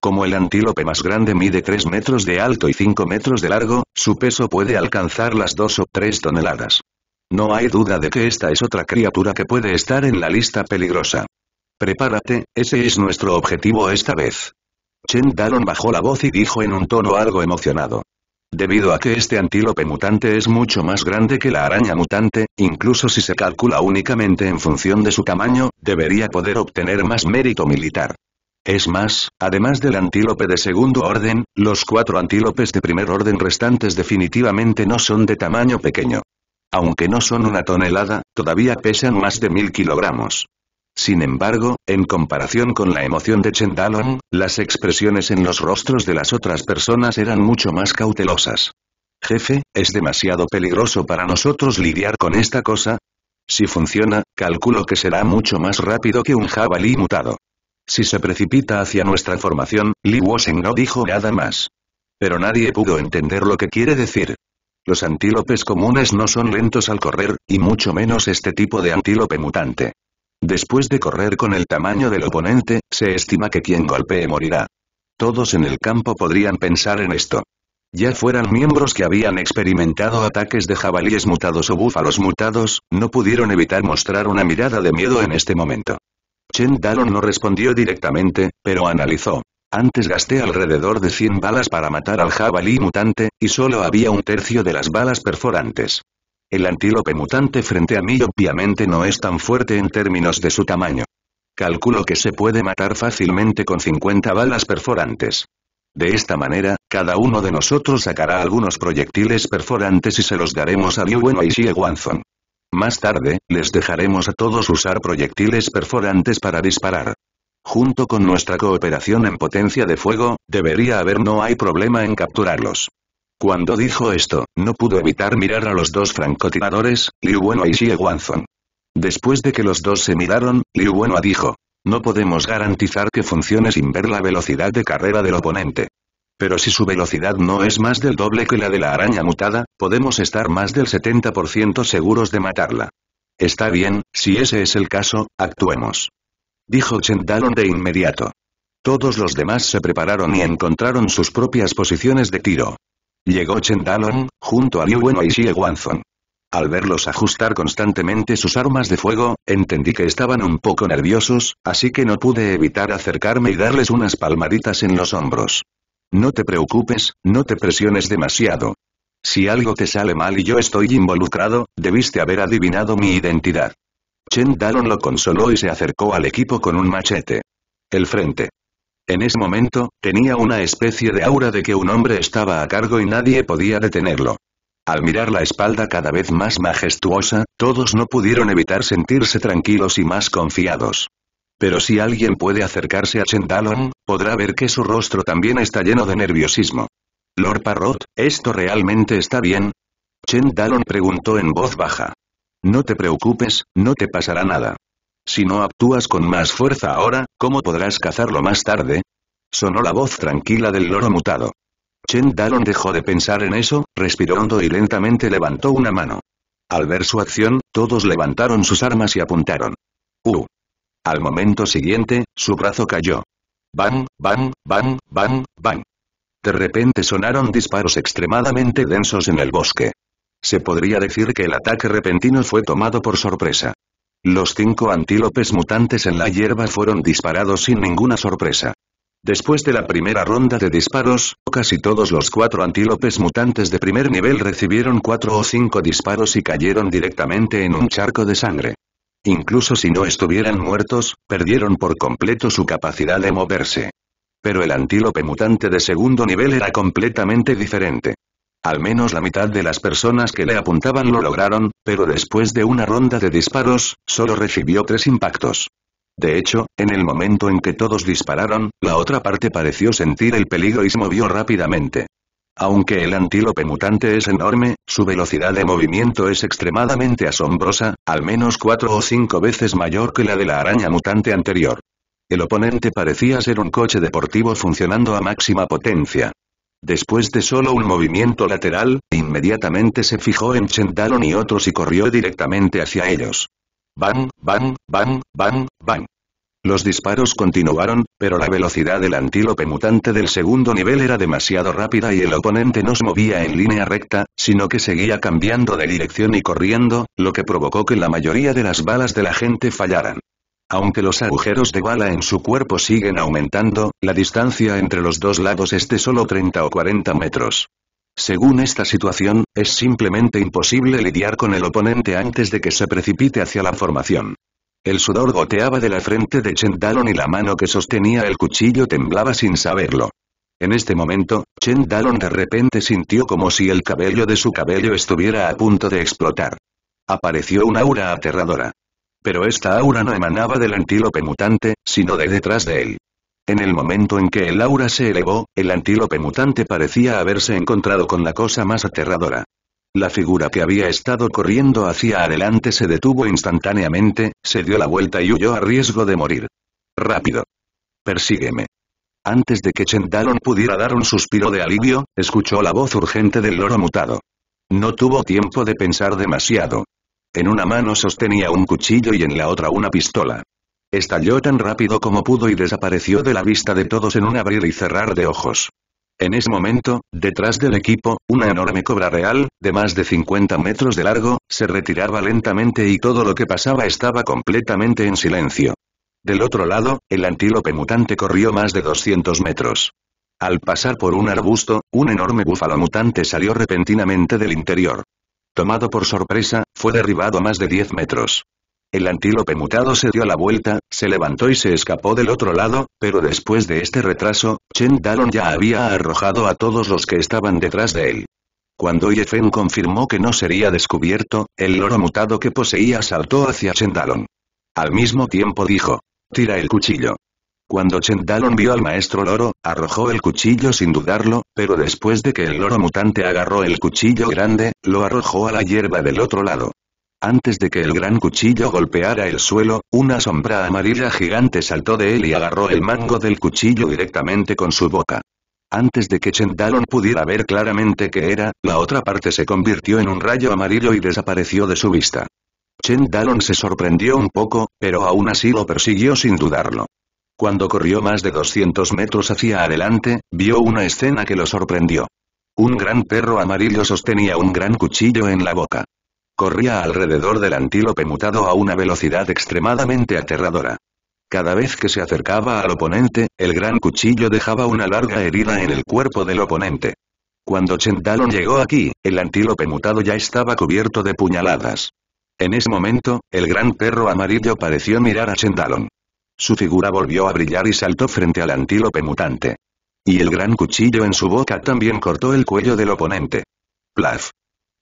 Como el antílope más grande mide 3 metros de alto y 5 metros de largo, su peso puede alcanzar las 2 o 3 toneladas. No hay duda de que esta es otra criatura que puede estar en la lista peligrosa. Prepárate, ese es nuestro objetivo esta vez. Chen Dalon bajó la voz y dijo en un tono algo emocionado. Debido a que este antílope mutante es mucho más grande que la araña mutante, incluso si se calcula únicamente en función de su tamaño, debería poder obtener más mérito militar. Es más, además del antílope de segundo orden, los cuatro antílopes de primer orden restantes definitivamente no son de tamaño pequeño. Aunque no son una tonelada, todavía pesan más de mil kilogramos. Sin embargo, en comparación con la emoción de Chendalon, las expresiones en los rostros de las otras personas eran mucho más cautelosas. Jefe, es demasiado peligroso para nosotros lidiar con esta cosa. Si funciona, calculo que será mucho más rápido que un jabalí mutado. Si se precipita hacia nuestra formación, Li Wosen no dijo nada más. Pero nadie pudo entender lo que quiere decir. Los antílopes comunes no son lentos al correr, y mucho menos este tipo de antílope mutante. Después de correr con el tamaño del oponente, se estima que quien golpee morirá. Todos en el campo podrían pensar en esto. Ya fueran miembros que habían experimentado ataques de jabalíes mutados o búfalos mutados, no pudieron evitar mostrar una mirada de miedo en este momento. Chen Dalong no respondió directamente, pero analizó. Antes gasté alrededor de 100 balas para matar al jabalí mutante, y solo había un tercio de las balas perforantes. El antílope mutante frente a mí obviamente no es tan fuerte en términos de su tamaño. Calculo que se puede matar fácilmente con 50 balas perforantes. De esta manera, cada uno de nosotros sacará algunos proyectiles perforantes y se los daremos a Liu Wen y Xie más tarde, les dejaremos a todos usar proyectiles perforantes para disparar. Junto con nuestra cooperación en potencia de fuego, debería haber no hay problema en capturarlos. Cuando dijo esto, no pudo evitar mirar a los dos francotiradores, Liu Bueno y Xie Wanzong. Después de que los dos se miraron, Liu Bueno dijo, no podemos garantizar que funcione sin ver la velocidad de carrera del oponente. Pero si su velocidad no es más del doble que la de la araña mutada, podemos estar más del 70% seguros de matarla. Está bien, si ese es el caso, actuemos. Dijo Chendalon de inmediato. Todos los demás se prepararon y encontraron sus propias posiciones de tiro. Llegó Chendalon, junto a Liu Bueno y Xie Al verlos ajustar constantemente sus armas de fuego, entendí que estaban un poco nerviosos, así que no pude evitar acercarme y darles unas palmaditas en los hombros. No te preocupes, no te presiones demasiado. Si algo te sale mal y yo estoy involucrado, debiste haber adivinado mi identidad. Chen Dalon lo consoló y se acercó al equipo con un machete. El frente. En ese momento, tenía una especie de aura de que un hombre estaba a cargo y nadie podía detenerlo. Al mirar la espalda cada vez más majestuosa, todos no pudieron evitar sentirse tranquilos y más confiados. Pero si alguien puede acercarse a Chendalon, podrá ver que su rostro también está lleno de nerviosismo. Lord Parrot, ¿esto realmente está bien? Chendalon preguntó en voz baja. No te preocupes, no te pasará nada. Si no actúas con más fuerza ahora, ¿cómo podrás cazarlo más tarde? Sonó la voz tranquila del loro mutado. Chen Dalon dejó de pensar en eso, respiró hondo y lentamente levantó una mano. Al ver su acción, todos levantaron sus armas y apuntaron. ¡Uh! Al momento siguiente, su brazo cayó. Bang, bang, bang, bang, bang. De repente sonaron disparos extremadamente densos en el bosque. Se podría decir que el ataque repentino fue tomado por sorpresa. Los cinco antílopes mutantes en la hierba fueron disparados sin ninguna sorpresa. Después de la primera ronda de disparos, casi todos los cuatro antílopes mutantes de primer nivel recibieron cuatro o cinco disparos y cayeron directamente en un charco de sangre. Incluso si no estuvieran muertos, perdieron por completo su capacidad de moverse. Pero el antílope mutante de segundo nivel era completamente diferente. Al menos la mitad de las personas que le apuntaban lo lograron, pero después de una ronda de disparos, solo recibió tres impactos. De hecho, en el momento en que todos dispararon, la otra parte pareció sentir el peligro y se movió rápidamente. Aunque el antílope mutante es enorme, su velocidad de movimiento es extremadamente asombrosa, al menos cuatro o cinco veces mayor que la de la araña mutante anterior. El oponente parecía ser un coche deportivo funcionando a máxima potencia. Después de solo un movimiento lateral, inmediatamente se fijó en Chendalon y otros y corrió directamente hacia ellos. Bang, bang, bang, bang, bang. Los disparos continuaron, pero la velocidad del antílope mutante del segundo nivel era demasiado rápida y el oponente no se movía en línea recta, sino que seguía cambiando de dirección y corriendo, lo que provocó que la mayoría de las balas de la gente fallaran. Aunque los agujeros de bala en su cuerpo siguen aumentando, la distancia entre los dos lados es de solo 30 o 40 metros. Según esta situación, es simplemente imposible lidiar con el oponente antes de que se precipite hacia la formación. El sudor goteaba de la frente de Chen y la mano que sostenía el cuchillo temblaba sin saberlo. En este momento, Chen de repente sintió como si el cabello de su cabello estuviera a punto de explotar. Apareció una aura aterradora. Pero esta aura no emanaba del antílope mutante, sino de detrás de él. En el momento en que el aura se elevó, el antílope mutante parecía haberse encontrado con la cosa más aterradora. La figura que había estado corriendo hacia adelante se detuvo instantáneamente, se dio la vuelta y huyó a riesgo de morir. Rápido. Persígueme. Antes de que Chendalon pudiera dar un suspiro de alivio, escuchó la voz urgente del loro mutado. No tuvo tiempo de pensar demasiado. En una mano sostenía un cuchillo y en la otra una pistola. Estalló tan rápido como pudo y desapareció de la vista de todos en un abrir y cerrar de ojos. En ese momento, detrás del equipo, una enorme cobra real, de más de 50 metros de largo, se retiraba lentamente y todo lo que pasaba estaba completamente en silencio. Del otro lado, el antílope mutante corrió más de 200 metros. Al pasar por un arbusto, un enorme búfalo mutante salió repentinamente del interior. Tomado por sorpresa, fue derribado a más de 10 metros. El antílope mutado se dio la vuelta, se levantó y se escapó del otro lado, pero después de este retraso, Chen ya había arrojado a todos los que estaban detrás de él. Cuando Yefen confirmó que no sería descubierto, el loro mutado que poseía saltó hacia Chen Al mismo tiempo dijo, tira el cuchillo. Cuando Chendalon vio al maestro loro, arrojó el cuchillo sin dudarlo, pero después de que el loro mutante agarró el cuchillo grande, lo arrojó a la hierba del otro lado. Antes de que el gran cuchillo golpeara el suelo, una sombra amarilla gigante saltó de él y agarró el mango del cuchillo directamente con su boca. Antes de que Dalon pudiera ver claramente qué era, la otra parte se convirtió en un rayo amarillo y desapareció de su vista. Dalon se sorprendió un poco, pero aún así lo persiguió sin dudarlo. Cuando corrió más de 200 metros hacia adelante, vio una escena que lo sorprendió. Un gran perro amarillo sostenía un gran cuchillo en la boca. Corría alrededor del antílope mutado a una velocidad extremadamente aterradora. Cada vez que se acercaba al oponente, el gran cuchillo dejaba una larga herida en el cuerpo del oponente. Cuando Chentalon llegó aquí, el antílope mutado ya estaba cubierto de puñaladas. En ese momento, el gran perro amarillo pareció mirar a Chentalon. Su figura volvió a brillar y saltó frente al antílope mutante. Y el gran cuchillo en su boca también cortó el cuello del oponente. Plaf.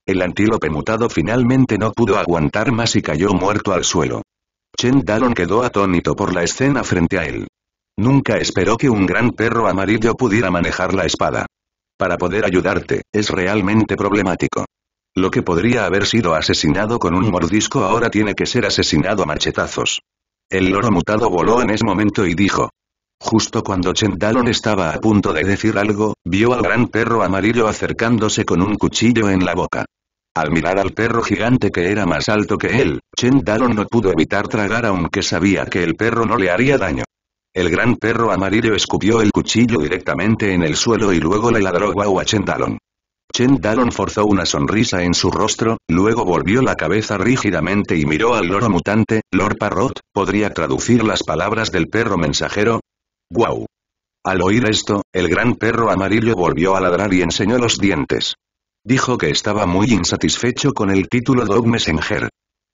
El antílope mutado finalmente no pudo aguantar más y cayó muerto al suelo. Chen Dalon quedó atónito por la escena frente a él. Nunca esperó que un gran perro amarillo pudiera manejar la espada. Para poder ayudarte, es realmente problemático. Lo que podría haber sido asesinado con un mordisco ahora tiene que ser asesinado a machetazos. El loro mutado voló en ese momento y dijo. Justo cuando Chen Dalon estaba a punto de decir algo, vio al gran perro amarillo acercándose con un cuchillo en la boca. Al mirar al perro gigante que era más alto que él, Chen Dalon no pudo evitar tragar aunque sabía que el perro no le haría daño. El gran perro amarillo escupió el cuchillo directamente en el suelo y luego le ladró guau a Chen Dalon. Chen Dalon forzó una sonrisa en su rostro, luego volvió la cabeza rígidamente y miró al loro mutante, Lord Parrot, ¿podría traducir las palabras del perro mensajero? ¡Guau! Al oír esto, el gran perro amarillo volvió a ladrar y enseñó los dientes. Dijo que estaba muy insatisfecho con el título Dog Messenger.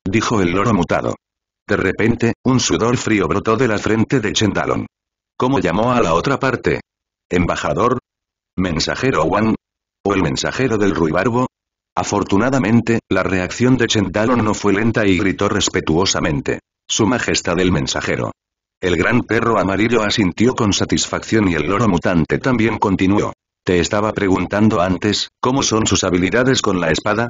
Dijo el loro mutado. De repente, un sudor frío brotó de la frente de Chendalon. ¿Cómo llamó a la otra parte? ¿Embajador? ¿Mensajero Wang? ¿O el mensajero del ruibarbo? Afortunadamente, la reacción de Chendalon no fue lenta y gritó respetuosamente. Su majestad el mensajero. El gran perro amarillo asintió con satisfacción y el loro mutante también continuó. Te estaba preguntando antes, ¿cómo son sus habilidades con la espada?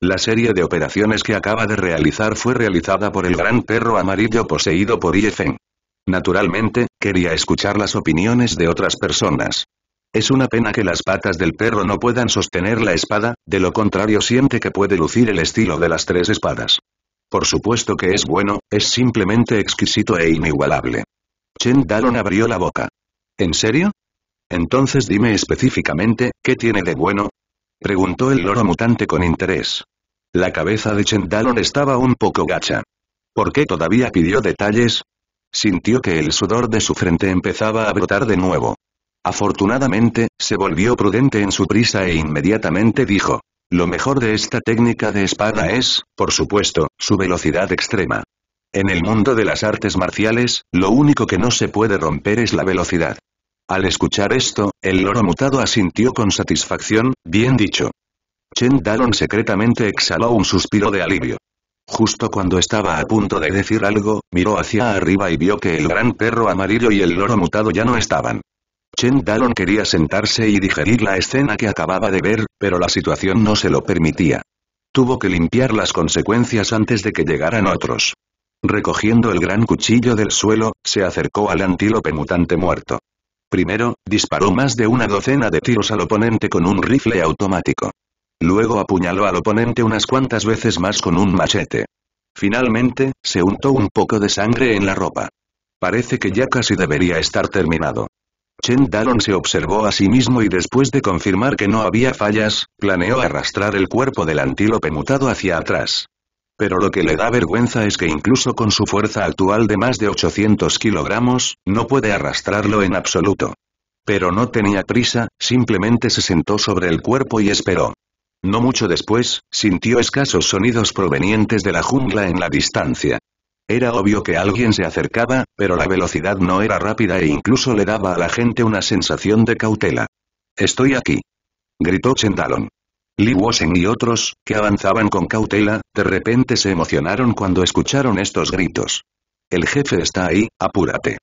La serie de operaciones que acaba de realizar fue realizada por el gran perro amarillo poseído por Yefen. Naturalmente, quería escuchar las opiniones de otras personas. Es una pena que las patas del perro no puedan sostener la espada, de lo contrario siente que puede lucir el estilo de las tres espadas. Por supuesto que es bueno, es simplemente exquisito e inigualable. Chen Dalon abrió la boca. ¿En serio? Entonces dime específicamente, ¿qué tiene de bueno? Preguntó el loro mutante con interés. La cabeza de Chendalon estaba un poco gacha. ¿Por qué todavía pidió detalles? Sintió que el sudor de su frente empezaba a brotar de nuevo. Afortunadamente, se volvió prudente en su prisa e inmediatamente dijo. Lo mejor de esta técnica de espada es, por supuesto, su velocidad extrema. En el mundo de las artes marciales, lo único que no se puede romper es la velocidad. Al escuchar esto, el loro mutado asintió con satisfacción, bien dicho. Chen Dalong secretamente exhaló un suspiro de alivio. Justo cuando estaba a punto de decir algo, miró hacia arriba y vio que el gran perro amarillo y el loro mutado ya no estaban. Chen Dalong quería sentarse y digerir la escena que acababa de ver, pero la situación no se lo permitía. Tuvo que limpiar las consecuencias antes de que llegaran otros. Recogiendo el gran cuchillo del suelo, se acercó al antílope mutante muerto. Primero, disparó más de una docena de tiros al oponente con un rifle automático. Luego apuñaló al oponente unas cuantas veces más con un machete. Finalmente, se untó un poco de sangre en la ropa. Parece que ya casi debería estar terminado. Chen Dalon se observó a sí mismo y después de confirmar que no había fallas, planeó arrastrar el cuerpo del antílope mutado hacia atrás. Pero lo que le da vergüenza es que incluso con su fuerza actual de más de 800 kilogramos, no puede arrastrarlo en absoluto. Pero no tenía prisa, simplemente se sentó sobre el cuerpo y esperó. No mucho después, sintió escasos sonidos provenientes de la jungla en la distancia. Era obvio que alguien se acercaba, pero la velocidad no era rápida e incluso le daba a la gente una sensación de cautela. Estoy aquí. Gritó Chendalon. Li Wosen y otros, que avanzaban con cautela, de repente se emocionaron cuando escucharon estos gritos. El jefe está ahí, apúrate.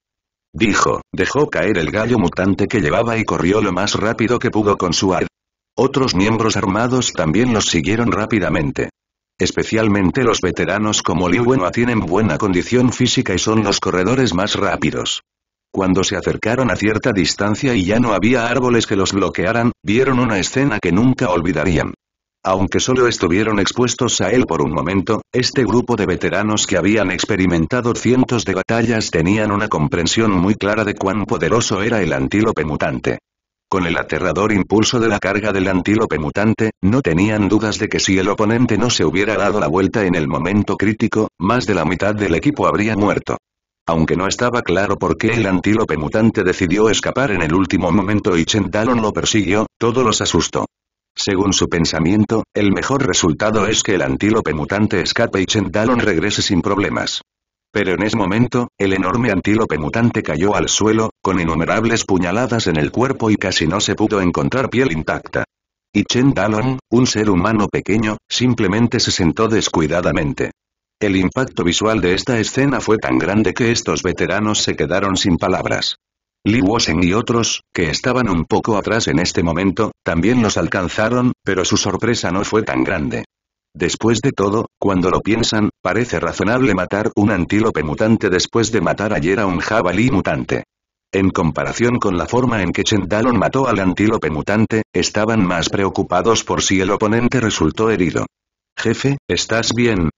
Dijo, dejó caer el gallo mutante que llevaba y corrió lo más rápido que pudo con su ar. Otros miembros armados también los siguieron rápidamente. Especialmente los veteranos como Li bueno tienen buena condición física y son los corredores más rápidos. Cuando se acercaron a cierta distancia y ya no había árboles que los bloquearan, vieron una escena que nunca olvidarían. Aunque solo estuvieron expuestos a él por un momento, este grupo de veteranos que habían experimentado cientos de batallas tenían una comprensión muy clara de cuán poderoso era el antílope mutante. Con el aterrador impulso de la carga del antílope mutante, no tenían dudas de que si el oponente no se hubiera dado la vuelta en el momento crítico, más de la mitad del equipo habría muerto. Aunque no estaba claro por qué el antílope mutante decidió escapar en el último momento y Chen lo persiguió, todo los asustó. Según su pensamiento, el mejor resultado es que el antílope mutante escape y Chen regrese sin problemas. Pero en ese momento, el enorme antílope mutante cayó al suelo, con innumerables puñaladas en el cuerpo y casi no se pudo encontrar piel intacta. Y Chen un ser humano pequeño, simplemente se sentó descuidadamente. El impacto visual de esta escena fue tan grande que estos veteranos se quedaron sin palabras. Lee Wosen y otros, que estaban un poco atrás en este momento, también los alcanzaron, pero su sorpresa no fue tan grande. Después de todo, cuando lo piensan, parece razonable matar un antílope mutante después de matar ayer a un jabalí mutante. En comparación con la forma en que Chendalon mató al antílope mutante, estaban más preocupados por si el oponente resultó herido. Jefe, ¿estás bien?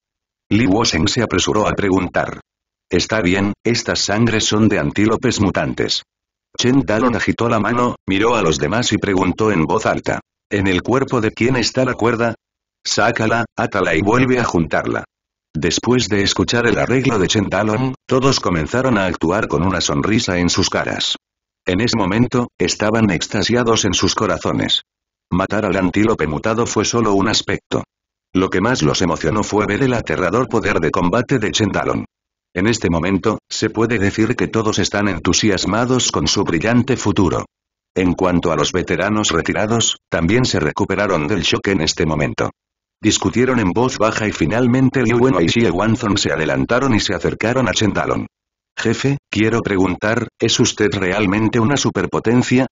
Li Woseng se apresuró a preguntar. Está bien, estas sangres son de antílopes mutantes. Chen Dalong agitó la mano, miró a los demás y preguntó en voz alta. ¿En el cuerpo de quién está la cuerda? Sácala, átala y vuelve a juntarla. Después de escuchar el arreglo de Chen Dalong, todos comenzaron a actuar con una sonrisa en sus caras. En ese momento, estaban extasiados en sus corazones. Matar al antílope mutado fue solo un aspecto. Lo que más los emocionó fue ver el aterrador poder de combate de Chendalon. En este momento, se puede decir que todos están entusiasmados con su brillante futuro. En cuanto a los veteranos retirados, también se recuperaron del shock en este momento. Discutieron en voz baja y finalmente Liu bueno y Xie Wanzong se adelantaron y se acercaron a Chendalon. Jefe, quiero preguntar, ¿es usted realmente una superpotencia?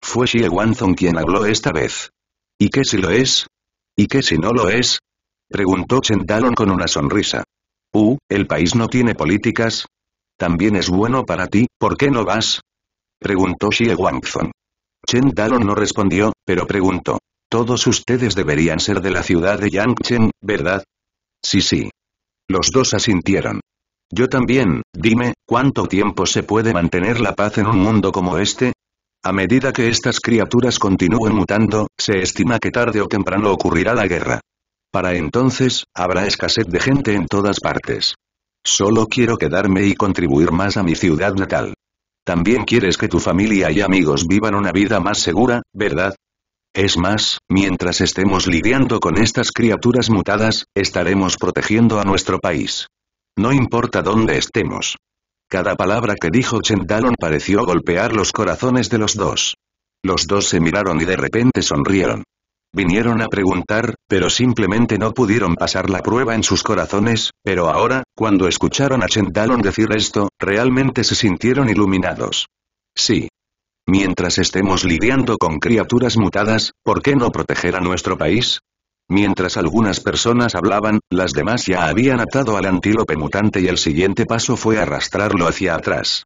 Fue Xie Wanzong quien habló esta vez. ¿Y qué si lo es? ¿Y qué si no lo es? Preguntó Chen Dalon con una sonrisa. Uh, ¿el país no tiene políticas? También es bueno para ti, ¿por qué no vas? Preguntó Xie Guangzong. Chen Dalon no respondió, pero preguntó. Todos ustedes deberían ser de la ciudad de Yangchen, ¿verdad? Sí, sí. Los dos asintieron. Yo también, dime, ¿cuánto tiempo se puede mantener la paz en un mundo como este? A medida que estas criaturas continúen mutando, se estima que tarde o temprano ocurrirá la guerra. Para entonces, habrá escasez de gente en todas partes. Solo quiero quedarme y contribuir más a mi ciudad natal. También quieres que tu familia y amigos vivan una vida más segura, ¿verdad? Es más, mientras estemos lidiando con estas criaturas mutadas, estaremos protegiendo a nuestro país. No importa dónde estemos. Cada palabra que dijo Chendalon pareció golpear los corazones de los dos. Los dos se miraron y de repente sonrieron. Vinieron a preguntar, pero simplemente no pudieron pasar la prueba en sus corazones, pero ahora, cuando escucharon a Chendalon decir esto, realmente se sintieron iluminados. Sí. Mientras estemos lidiando con criaturas mutadas, ¿por qué no proteger a nuestro país? Mientras algunas personas hablaban, las demás ya habían atado al antílope mutante y el siguiente paso fue arrastrarlo hacia atrás.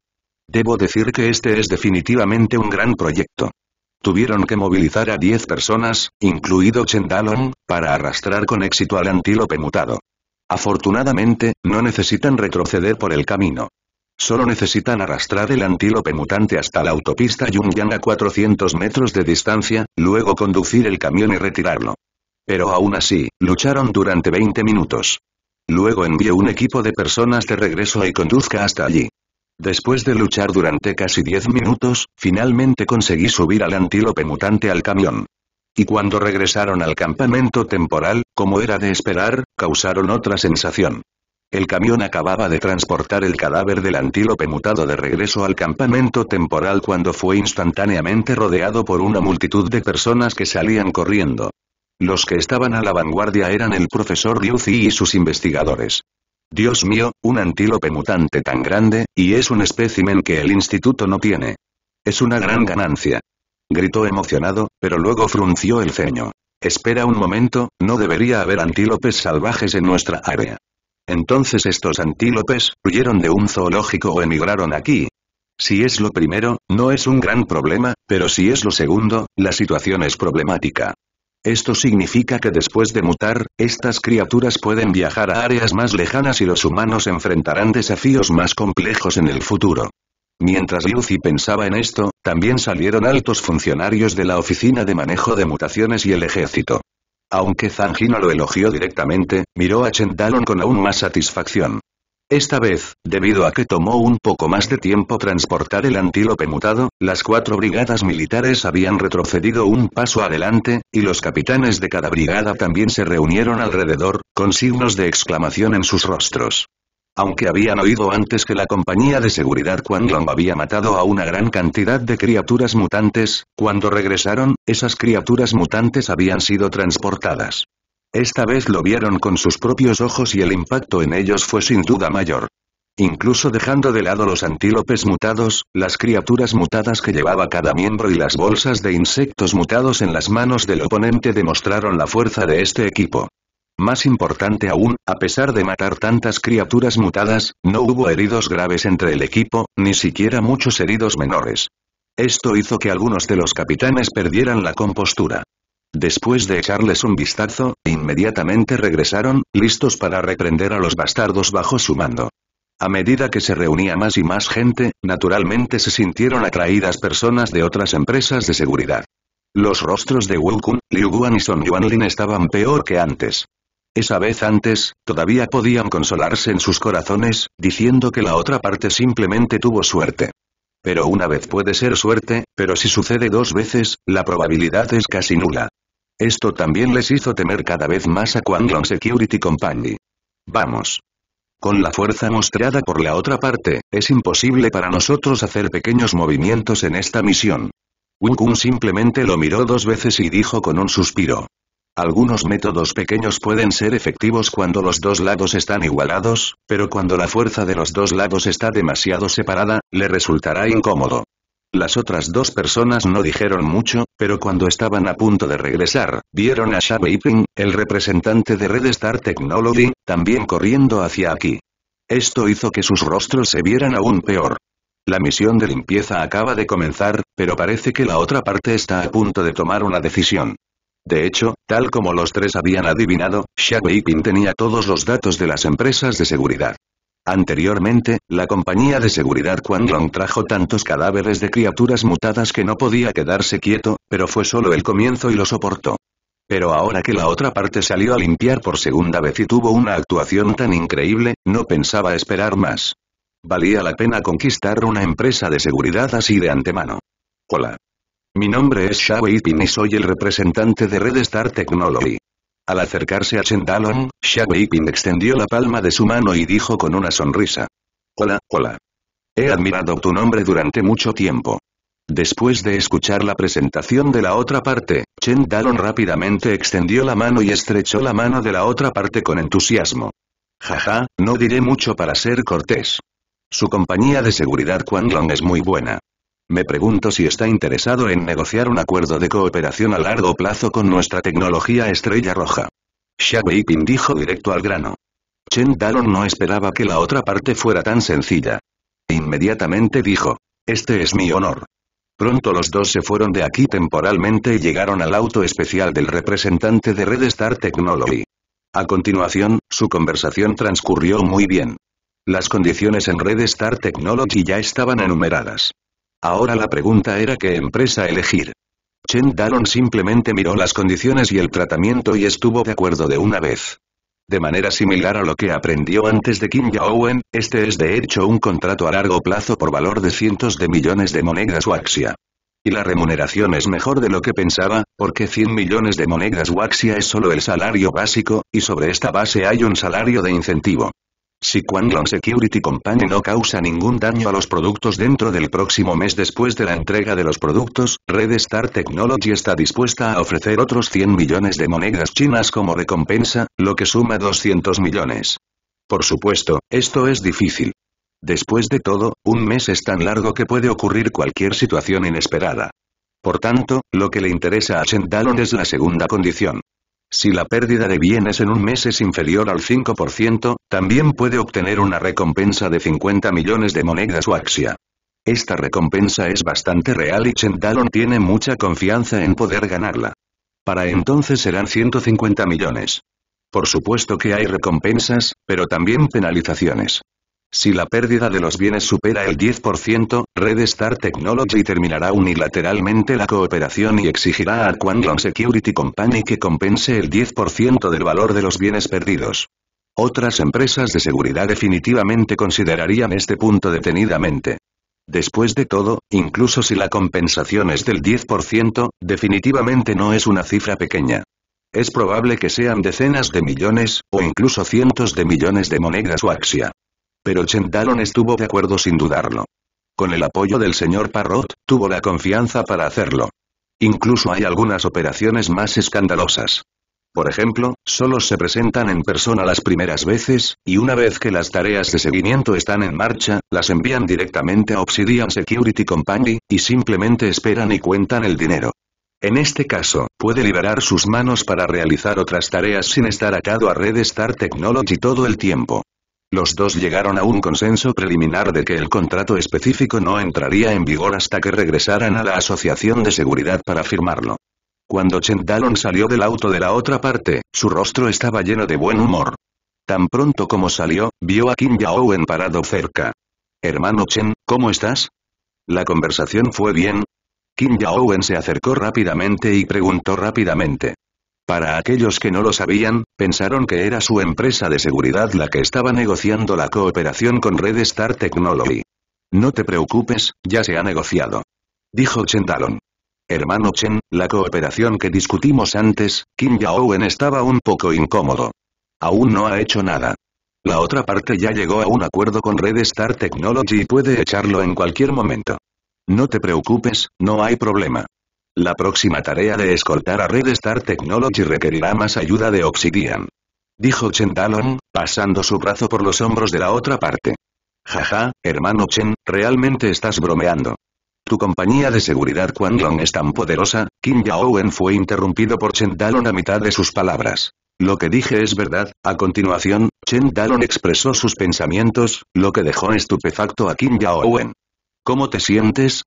Debo decir que este es definitivamente un gran proyecto. Tuvieron que movilizar a 10 personas, incluido Dalong, para arrastrar con éxito al antílope mutado. Afortunadamente, no necesitan retroceder por el camino. Solo necesitan arrastrar el antílope mutante hasta la autopista Yunyang a 400 metros de distancia, luego conducir el camión y retirarlo. Pero aún así, lucharon durante 20 minutos. Luego envió un equipo de personas de regreso y conduzca hasta allí. Después de luchar durante casi diez minutos, finalmente conseguí subir al antílope mutante al camión. Y cuando regresaron al campamento temporal, como era de esperar, causaron otra sensación. El camión acababa de transportar el cadáver del antílope mutado de regreso al campamento temporal cuando fue instantáneamente rodeado por una multitud de personas que salían corriendo. Los que estaban a la vanguardia eran el profesor Liuzzi y sus investigadores. Dios mío, un antílope mutante tan grande, y es un espécimen que el instituto no tiene. Es una gran ganancia. Gritó emocionado, pero luego frunció el ceño. Espera un momento, no debería haber antílopes salvajes en nuestra área. Entonces estos antílopes, huyeron de un zoológico o emigraron aquí. Si es lo primero, no es un gran problema, pero si es lo segundo, la situación es problemática. Esto significa que después de mutar, estas criaturas pueden viajar a áreas más lejanas y los humanos enfrentarán desafíos más complejos en el futuro. Mientras Lucy pensaba en esto, también salieron altos funcionarios de la Oficina de Manejo de Mutaciones y el Ejército. Aunque Zanji no lo elogió directamente, miró a Chendalon con aún más satisfacción. Esta vez, debido a que tomó un poco más de tiempo transportar el antílope mutado, las cuatro brigadas militares habían retrocedido un paso adelante, y los capitanes de cada brigada también se reunieron alrededor, con signos de exclamación en sus rostros. Aunque habían oído antes que la compañía de seguridad Long había matado a una gran cantidad de criaturas mutantes, cuando regresaron, esas criaturas mutantes habían sido transportadas. Esta vez lo vieron con sus propios ojos y el impacto en ellos fue sin duda mayor. Incluso dejando de lado los antílopes mutados, las criaturas mutadas que llevaba cada miembro y las bolsas de insectos mutados en las manos del oponente demostraron la fuerza de este equipo. Más importante aún, a pesar de matar tantas criaturas mutadas, no hubo heridos graves entre el equipo, ni siquiera muchos heridos menores. Esto hizo que algunos de los capitanes perdieran la compostura. Después de echarles un vistazo, inmediatamente regresaron, listos para reprender a los bastardos bajo su mando. A medida que se reunía más y más gente, naturalmente se sintieron atraídas personas de otras empresas de seguridad. Los rostros de Wu Kun, Liu Guan y Son Yuanlin estaban peor que antes. Esa vez antes, todavía podían consolarse en sus corazones, diciendo que la otra parte simplemente tuvo suerte. Pero una vez puede ser suerte, pero si sucede dos veces, la probabilidad es casi nula. Esto también les hizo temer cada vez más a Quanglong Security Company. Vamos. Con la fuerza mostrada por la otra parte, es imposible para nosotros hacer pequeños movimientos en esta misión. Wing simplemente lo miró dos veces y dijo con un suspiro. Algunos métodos pequeños pueden ser efectivos cuando los dos lados están igualados, pero cuando la fuerza de los dos lados está demasiado separada, le resultará incómodo. Las otras dos personas no dijeron mucho, pero cuando estaban a punto de regresar, vieron a Wei Weiping, el representante de Red Star Technology, también corriendo hacia aquí. Esto hizo que sus rostros se vieran aún peor. La misión de limpieza acaba de comenzar, pero parece que la otra parte está a punto de tomar una decisión. De hecho, tal como los tres habían adivinado, Wei Weiping tenía todos los datos de las empresas de seguridad. Anteriormente, la compañía de seguridad Quanlong trajo tantos cadáveres de criaturas mutadas que no podía quedarse quieto, pero fue solo el comienzo y lo soportó. Pero ahora que la otra parte salió a limpiar por segunda vez y tuvo una actuación tan increíble, no pensaba esperar más. Valía la pena conquistar una empresa de seguridad así de antemano. Hola. Mi nombre es Xiao Yipin y soy el representante de Red Star Technology. Al acercarse a Chen Dalong, Xia Weiping extendió la palma de su mano y dijo con una sonrisa. Hola, hola. He admirado tu nombre durante mucho tiempo. Después de escuchar la presentación de la otra parte, Chen Dalon rápidamente extendió la mano y estrechó la mano de la otra parte con entusiasmo. Jaja, no diré mucho para ser cortés. Su compañía de seguridad Quang Long es muy buena. Me pregunto si está interesado en negociar un acuerdo de cooperación a largo plazo con nuestra tecnología estrella roja. Xia Weiping dijo directo al grano. Chen Dalong no esperaba que la otra parte fuera tan sencilla. Inmediatamente dijo, este es mi honor. Pronto los dos se fueron de aquí temporalmente y llegaron al auto especial del representante de Red Star Technology. A continuación, su conversación transcurrió muy bien. Las condiciones en Red Star Technology ya estaban enumeradas. Ahora la pregunta era qué empresa elegir. Chen Dalon simplemente miró las condiciones y el tratamiento y estuvo de acuerdo de una vez. De manera similar a lo que aprendió antes de Kim jong este es de hecho un contrato a largo plazo por valor de cientos de millones de monedas waxia. Y la remuneración es mejor de lo que pensaba, porque 100 millones de monedas waxia es solo el salario básico, y sobre esta base hay un salario de incentivo. Si Quanglong Security Company no causa ningún daño a los productos dentro del próximo mes después de la entrega de los productos, Red Star Technology está dispuesta a ofrecer otros 100 millones de monedas chinas como recompensa, lo que suma 200 millones. Por supuesto, esto es difícil. Después de todo, un mes es tan largo que puede ocurrir cualquier situación inesperada. Por tanto, lo que le interesa a Shen es la segunda condición. Si la pérdida de bienes en un mes es inferior al 5%, también puede obtener una recompensa de 50 millones de monedas o axia. Esta recompensa es bastante real y Chentalon tiene mucha confianza en poder ganarla. Para entonces serán 150 millones. Por supuesto que hay recompensas, pero también penalizaciones. Si la pérdida de los bienes supera el 10%, Red Star Technology terminará unilateralmente la cooperación y exigirá a Quantum Security Company que compense el 10% del valor de los bienes perdidos. Otras empresas de seguridad definitivamente considerarían este punto detenidamente. Después de todo, incluso si la compensación es del 10%, definitivamente no es una cifra pequeña. Es probable que sean decenas de millones, o incluso cientos de millones de monedas o axia. Pero Chendalon estuvo de acuerdo sin dudarlo. Con el apoyo del señor Parrot, tuvo la confianza para hacerlo. Incluso hay algunas operaciones más escandalosas. Por ejemplo, solo se presentan en persona las primeras veces, y una vez que las tareas de seguimiento están en marcha, las envían directamente a Obsidian Security Company, y simplemente esperan y cuentan el dinero. En este caso, puede liberar sus manos para realizar otras tareas sin estar atado a Red Star Technology todo el tiempo. Los dos llegaron a un consenso preliminar de que el contrato específico no entraría en vigor hasta que regresaran a la Asociación de Seguridad para firmarlo. Cuando Chen Dalong salió del auto de la otra parte, su rostro estaba lleno de buen humor. Tan pronto como salió, vio a Kim Yaowen parado cerca. Hermano Chen, ¿cómo estás? La conversación fue bien. Kim Yaowen se acercó rápidamente y preguntó rápidamente. Para aquellos que no lo sabían, pensaron que era su empresa de seguridad la que estaba negociando la cooperación con Red Star Technology. No te preocupes, ya se ha negociado. Dijo Chen Talon. Hermano Chen, la cooperación que discutimos antes, Kim Jaowen estaba un poco incómodo. Aún no ha hecho nada. La otra parte ya llegó a un acuerdo con Red Star Technology y puede echarlo en cualquier momento. No te preocupes, no hay problema. La próxima tarea de escoltar a Red Star Technology requerirá más ayuda de Obsidian. Dijo Chen Talon, pasando su brazo por los hombros de la otra parte. Jaja, hermano Chen, realmente estás bromeando. Tu compañía de seguridad Long es tan poderosa, Kim Yaowen fue interrumpido por Chen Talon a mitad de sus palabras. Lo que dije es verdad, a continuación, Chen Talon expresó sus pensamientos, lo que dejó estupefacto a Kim Yaowen. ¿Cómo te sientes?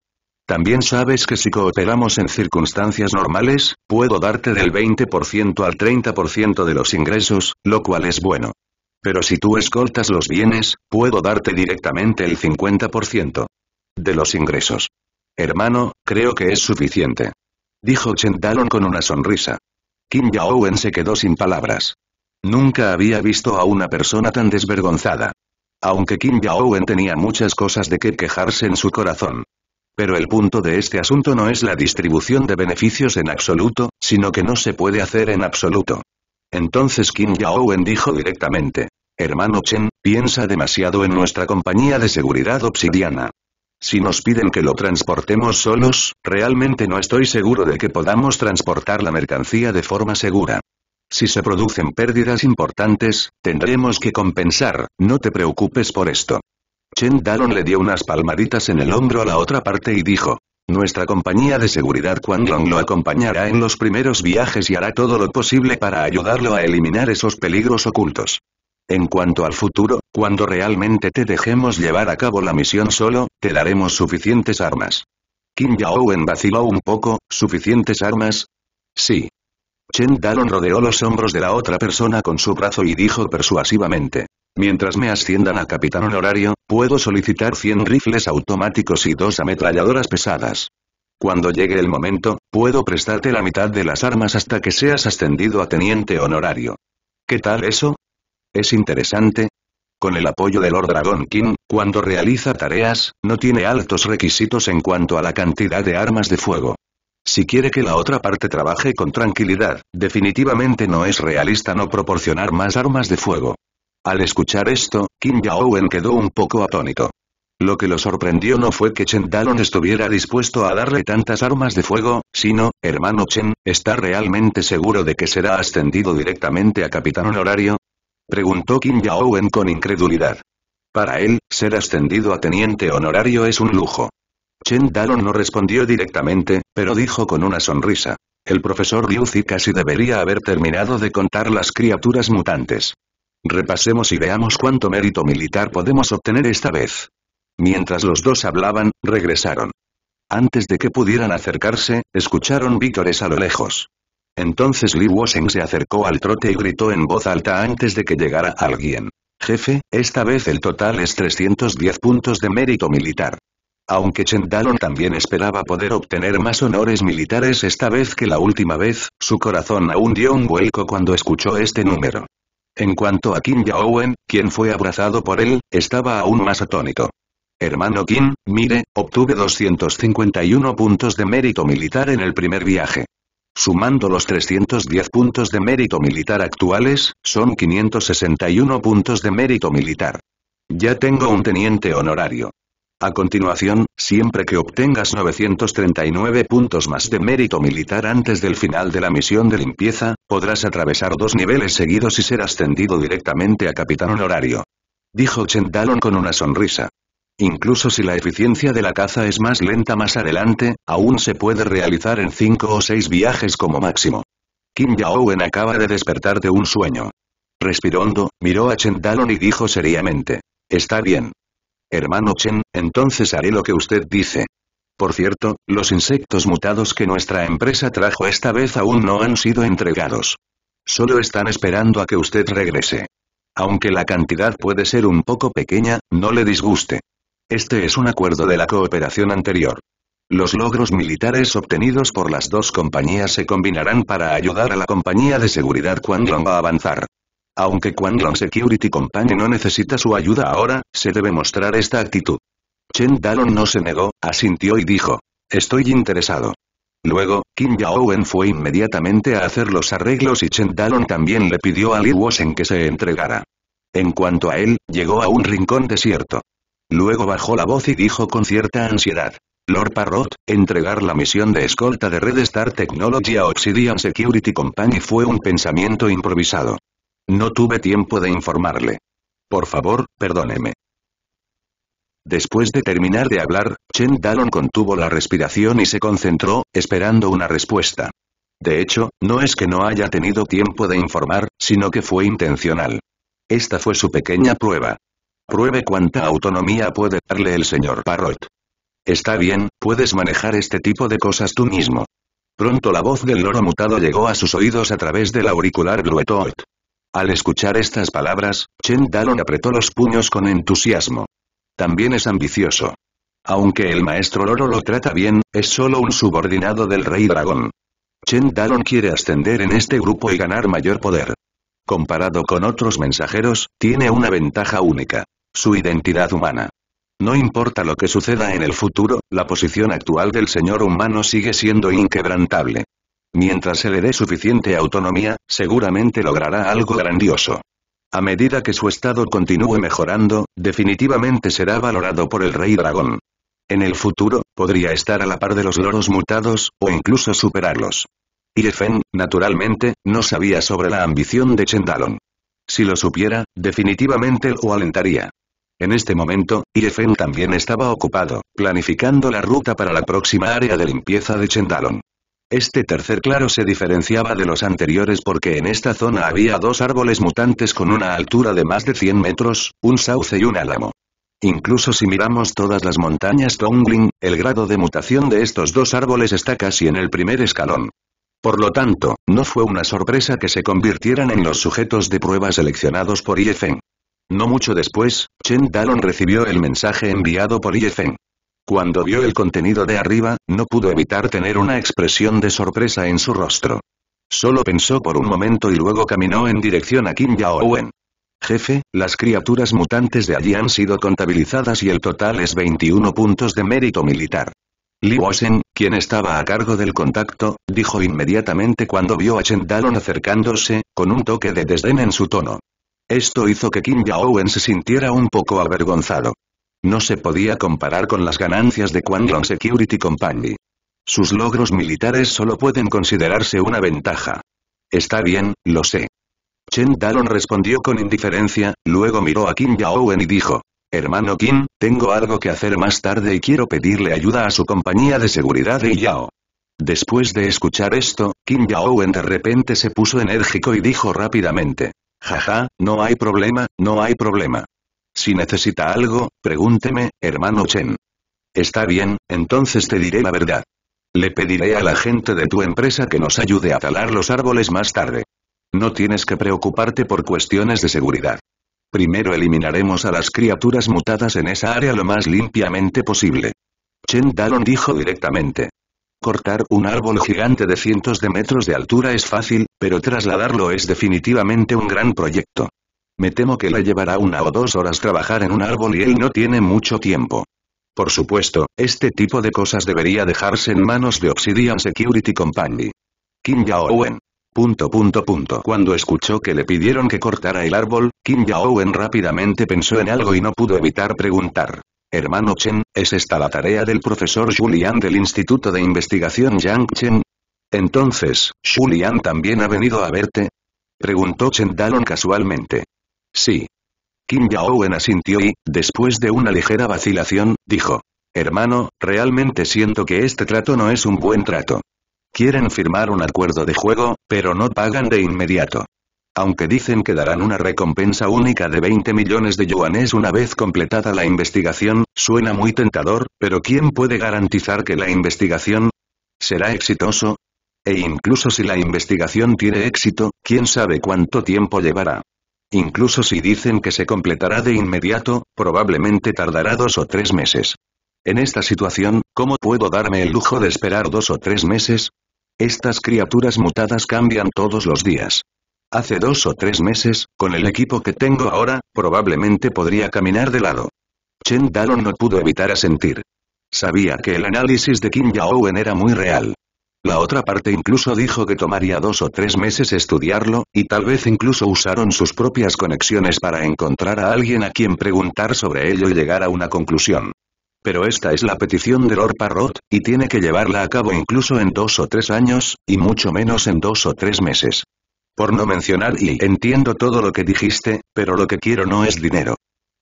También sabes que si cooperamos en circunstancias normales, puedo darte del 20% al 30% de los ingresos, lo cual es bueno. Pero si tú escoltas los bienes, puedo darte directamente el 50% de los ingresos. Hermano, creo que es suficiente. Dijo Chen con una sonrisa. Kim Yaowen se quedó sin palabras. Nunca había visto a una persona tan desvergonzada. Aunque Kim Yaowen tenía muchas cosas de que quejarse en su corazón. Pero el punto de este asunto no es la distribución de beneficios en absoluto, sino que no se puede hacer en absoluto. Entonces Kim Yaowen dijo directamente, hermano Chen, piensa demasiado en nuestra compañía de seguridad obsidiana. Si nos piden que lo transportemos solos, realmente no estoy seguro de que podamos transportar la mercancía de forma segura. Si se producen pérdidas importantes, tendremos que compensar, no te preocupes por esto. Chen Daron le dio unas palmaditas en el hombro a la otra parte y dijo. Nuestra compañía de seguridad Quan lo acompañará en los primeros viajes y hará todo lo posible para ayudarlo a eliminar esos peligros ocultos. En cuanto al futuro, cuando realmente te dejemos llevar a cabo la misión solo, te daremos suficientes armas. Kim Yao envaciló vaciló un poco, ¿suficientes armas? Sí. Chen Daron rodeó los hombros de la otra persona con su brazo y dijo persuasivamente. Mientras me asciendan a capitán honorario, Puedo solicitar 100 rifles automáticos y dos ametralladoras pesadas. Cuando llegue el momento, puedo prestarte la mitad de las armas hasta que seas ascendido a teniente honorario. ¿Qué tal eso? Es interesante. Con el apoyo de Lord Dragon King, cuando realiza tareas, no tiene altos requisitos en cuanto a la cantidad de armas de fuego. Si quiere que la otra parte trabaje con tranquilidad, definitivamente no es realista no proporcionar más armas de fuego. Al escuchar esto, Kim Yaowen quedó un poco atónito. Lo que lo sorprendió no fue que Chen Dalon estuviera dispuesto a darle tantas armas de fuego, sino, hermano Chen, ¿está realmente seguro de que será ascendido directamente a capitán honorario? Preguntó Kim Yaowen con incredulidad. Para él, ser ascendido a teniente honorario es un lujo. Chen Dalon no respondió directamente, pero dijo con una sonrisa. El profesor Zi casi debería haber terminado de contar las criaturas mutantes. Repasemos y veamos cuánto mérito militar podemos obtener esta vez. Mientras los dos hablaban, regresaron. Antes de que pudieran acercarse, escucharon vítores a lo lejos. Entonces Li Woseng se acercó al trote y gritó en voz alta antes de que llegara alguien. Jefe, esta vez el total es 310 puntos de mérito militar. Aunque Chendalon también esperaba poder obtener más honores militares esta vez que la última vez, su corazón aún dio un hueco cuando escuchó este número. En cuanto a Kim Yaowen, quien fue abrazado por él, estaba aún más atónito. Hermano Kim, mire, obtuve 251 puntos de mérito militar en el primer viaje. Sumando los 310 puntos de mérito militar actuales, son 561 puntos de mérito militar. Ya tengo un teniente honorario. A continuación, siempre que obtengas 939 puntos más de mérito militar antes del final de la misión de limpieza, podrás atravesar dos niveles seguidos y ser ascendido directamente a capitán honorario. Dijo Chendalon con una sonrisa. Incluso si la eficiencia de la caza es más lenta más adelante, aún se puede realizar en cinco o seis viajes como máximo. Kim Yao acaba de despertar de un sueño. Respirando, miró a Chendalon y dijo seriamente. Está bien, hermano Chen, entonces haré lo que usted dice. Por cierto, los insectos mutados que nuestra empresa trajo esta vez aún no han sido entregados. Solo están esperando a que usted regrese. Aunque la cantidad puede ser un poco pequeña, no le disguste. Este es un acuerdo de la cooperación anterior. Los logros militares obtenidos por las dos compañías se combinarán para ayudar a la compañía de seguridad cuando va a avanzar. Aunque cuando Security Company no necesita su ayuda ahora, se debe mostrar esta actitud. Chen Dalon no se negó, asintió y dijo. Estoy interesado. Luego, Kim Yaowen fue inmediatamente a hacer los arreglos y Chen Dalon también le pidió a Li Wosen que se entregara. En cuanto a él, llegó a un rincón desierto. Luego bajó la voz y dijo con cierta ansiedad. Lord Parrot, entregar la misión de escolta de Red Star Technology a Obsidian Security Company fue un pensamiento improvisado. No tuve tiempo de informarle. Por favor, perdóneme. Después de terminar de hablar, Chen Dalon contuvo la respiración y se concentró, esperando una respuesta. De hecho, no es que no haya tenido tiempo de informar, sino que fue intencional. Esta fue su pequeña prueba. Pruebe cuánta autonomía puede darle el señor Parrot. Está bien, puedes manejar este tipo de cosas tú mismo. Pronto la voz del loro mutado llegó a sus oídos a través del auricular Bluetooth. Al escuchar estas palabras, Chen Dalong apretó los puños con entusiasmo. También es ambicioso. Aunque el maestro Loro lo trata bien, es solo un subordinado del rey dragón. Chen Dalong quiere ascender en este grupo y ganar mayor poder. Comparado con otros mensajeros, tiene una ventaja única. Su identidad humana. No importa lo que suceda en el futuro, la posición actual del señor humano sigue siendo inquebrantable. Mientras se le dé suficiente autonomía, seguramente logrará algo grandioso. A medida que su estado continúe mejorando, definitivamente será valorado por el Rey Dragón. En el futuro, podría estar a la par de los loros mutados, o incluso superarlos. Irefen, naturalmente, no sabía sobre la ambición de Chendalon. Si lo supiera, definitivamente lo alentaría. En este momento, Irefen también estaba ocupado, planificando la ruta para la próxima área de limpieza de Chendalon. Este tercer claro se diferenciaba de los anteriores porque en esta zona había dos árboles mutantes con una altura de más de 100 metros, un sauce y un álamo. Incluso si miramos todas las montañas Tongling, el grado de mutación de estos dos árboles está casi en el primer escalón. Por lo tanto, no fue una sorpresa que se convirtieran en los sujetos de prueba seleccionados por Yifeng. No mucho después, Chen Dalong recibió el mensaje enviado por Yifeng. Cuando vio el contenido de arriba, no pudo evitar tener una expresión de sorpresa en su rostro. Solo pensó por un momento y luego caminó en dirección a Kim Yaowen. Jefe, las criaturas mutantes de allí han sido contabilizadas y el total es 21 puntos de mérito militar. Li Wosen, quien estaba a cargo del contacto, dijo inmediatamente cuando vio a Chen acercándose, con un toque de desdén en su tono. Esto hizo que Kim Yaowen se sintiera un poco avergonzado. No se podía comparar con las ganancias de Yong Security Company. Sus logros militares solo pueden considerarse una ventaja. Está bien, lo sé. Chen Dalon respondió con indiferencia, luego miró a Kim Yaowen y dijo, Hermano Kim, tengo algo que hacer más tarde y quiero pedirle ayuda a su compañía de seguridad de Yao. Después de escuchar esto, Kim Yaowen de repente se puso enérgico y dijo rápidamente, Jaja, no hay problema, no hay problema. Si necesita algo, pregúnteme, hermano Chen. Está bien, entonces te diré la verdad. Le pediré a la gente de tu empresa que nos ayude a talar los árboles más tarde. No tienes que preocuparte por cuestiones de seguridad. Primero eliminaremos a las criaturas mutadas en esa área lo más limpiamente posible. Chen Dalon dijo directamente. Cortar un árbol gigante de cientos de metros de altura es fácil, pero trasladarlo es definitivamente un gran proyecto. Me temo que le llevará una o dos horas trabajar en un árbol y él no tiene mucho tiempo. Por supuesto, este tipo de cosas debería dejarse en manos de Obsidian Security Company. Kim jao Punto punto punto. Cuando escuchó que le pidieron que cortara el árbol, Kim jao rápidamente pensó en algo y no pudo evitar preguntar. Hermano Chen, ¿es esta la tarea del profesor Julian del Instituto de Investigación Yang Chen? Entonces, ¿Julian también ha venido a verte? Preguntó Chen Dalon casualmente. Sí. Kim jong asintió y, después de una ligera vacilación, dijo. Hermano, realmente siento que este trato no es un buen trato. Quieren firmar un acuerdo de juego, pero no pagan de inmediato. Aunque dicen que darán una recompensa única de 20 millones de yuanes una vez completada la investigación, suena muy tentador, pero ¿quién puede garantizar que la investigación será exitoso? E incluso si la investigación tiene éxito, ¿quién sabe cuánto tiempo llevará? Incluso si dicen que se completará de inmediato, probablemente tardará dos o tres meses. En esta situación, ¿cómo puedo darme el lujo de esperar dos o tres meses? Estas criaturas mutadas cambian todos los días. Hace dos o tres meses, con el equipo que tengo ahora, probablemente podría caminar de lado. Chen Dalon no pudo evitar asentir. Sabía que el análisis de Kim Yaowen era muy real. La otra parte incluso dijo que tomaría dos o tres meses estudiarlo, y tal vez incluso usaron sus propias conexiones para encontrar a alguien a quien preguntar sobre ello y llegar a una conclusión. Pero esta es la petición de Lord Parrot, y tiene que llevarla a cabo incluso en dos o tres años, y mucho menos en dos o tres meses. Por no mencionar y entiendo todo lo que dijiste, pero lo que quiero no es dinero.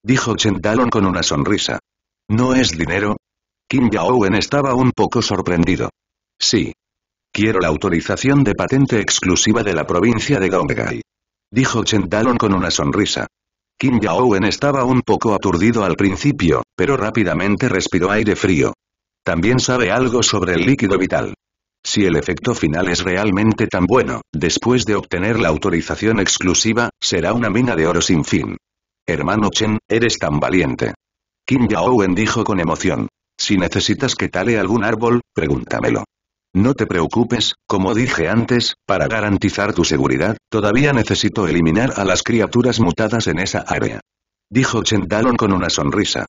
Dijo Chendalon con una sonrisa. ¿No es dinero? Kim Yao estaba un poco sorprendido. Sí, Quiero la autorización de patente exclusiva de la provincia de Gombegai. Dijo Chen Dalong con una sonrisa. Kim Yaowen estaba un poco aturdido al principio, pero rápidamente respiró aire frío. También sabe algo sobre el líquido vital. Si el efecto final es realmente tan bueno, después de obtener la autorización exclusiva, será una mina de oro sin fin. Hermano Chen, eres tan valiente. Kim Yaowen dijo con emoción. Si necesitas que tale algún árbol, pregúntamelo. No te preocupes, como dije antes, para garantizar tu seguridad, todavía necesito eliminar a las criaturas mutadas en esa área. Dijo Chendalon con una sonrisa.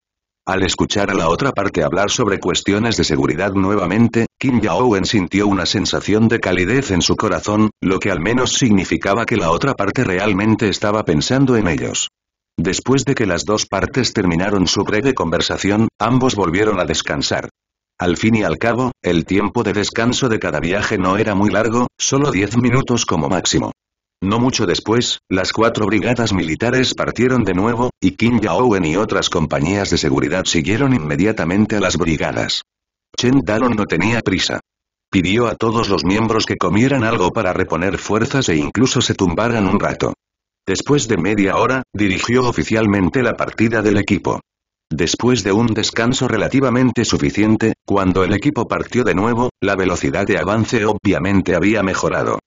Al escuchar a la otra parte hablar sobre cuestiones de seguridad nuevamente, Kim Yaowen sintió una sensación de calidez en su corazón, lo que al menos significaba que la otra parte realmente estaba pensando en ellos. Después de que las dos partes terminaron su breve conversación, ambos volvieron a descansar. Al fin y al cabo, el tiempo de descanso de cada viaje no era muy largo, solo 10 minutos como máximo. No mucho después, las cuatro brigadas militares partieron de nuevo, y Kim jong y otras compañías de seguridad siguieron inmediatamente a las brigadas. Chen Dalon no tenía prisa. Pidió a todos los miembros que comieran algo para reponer fuerzas e incluso se tumbaran un rato. Después de media hora, dirigió oficialmente la partida del equipo. Después de un descanso relativamente suficiente, cuando el equipo partió de nuevo, la velocidad de avance obviamente había mejorado.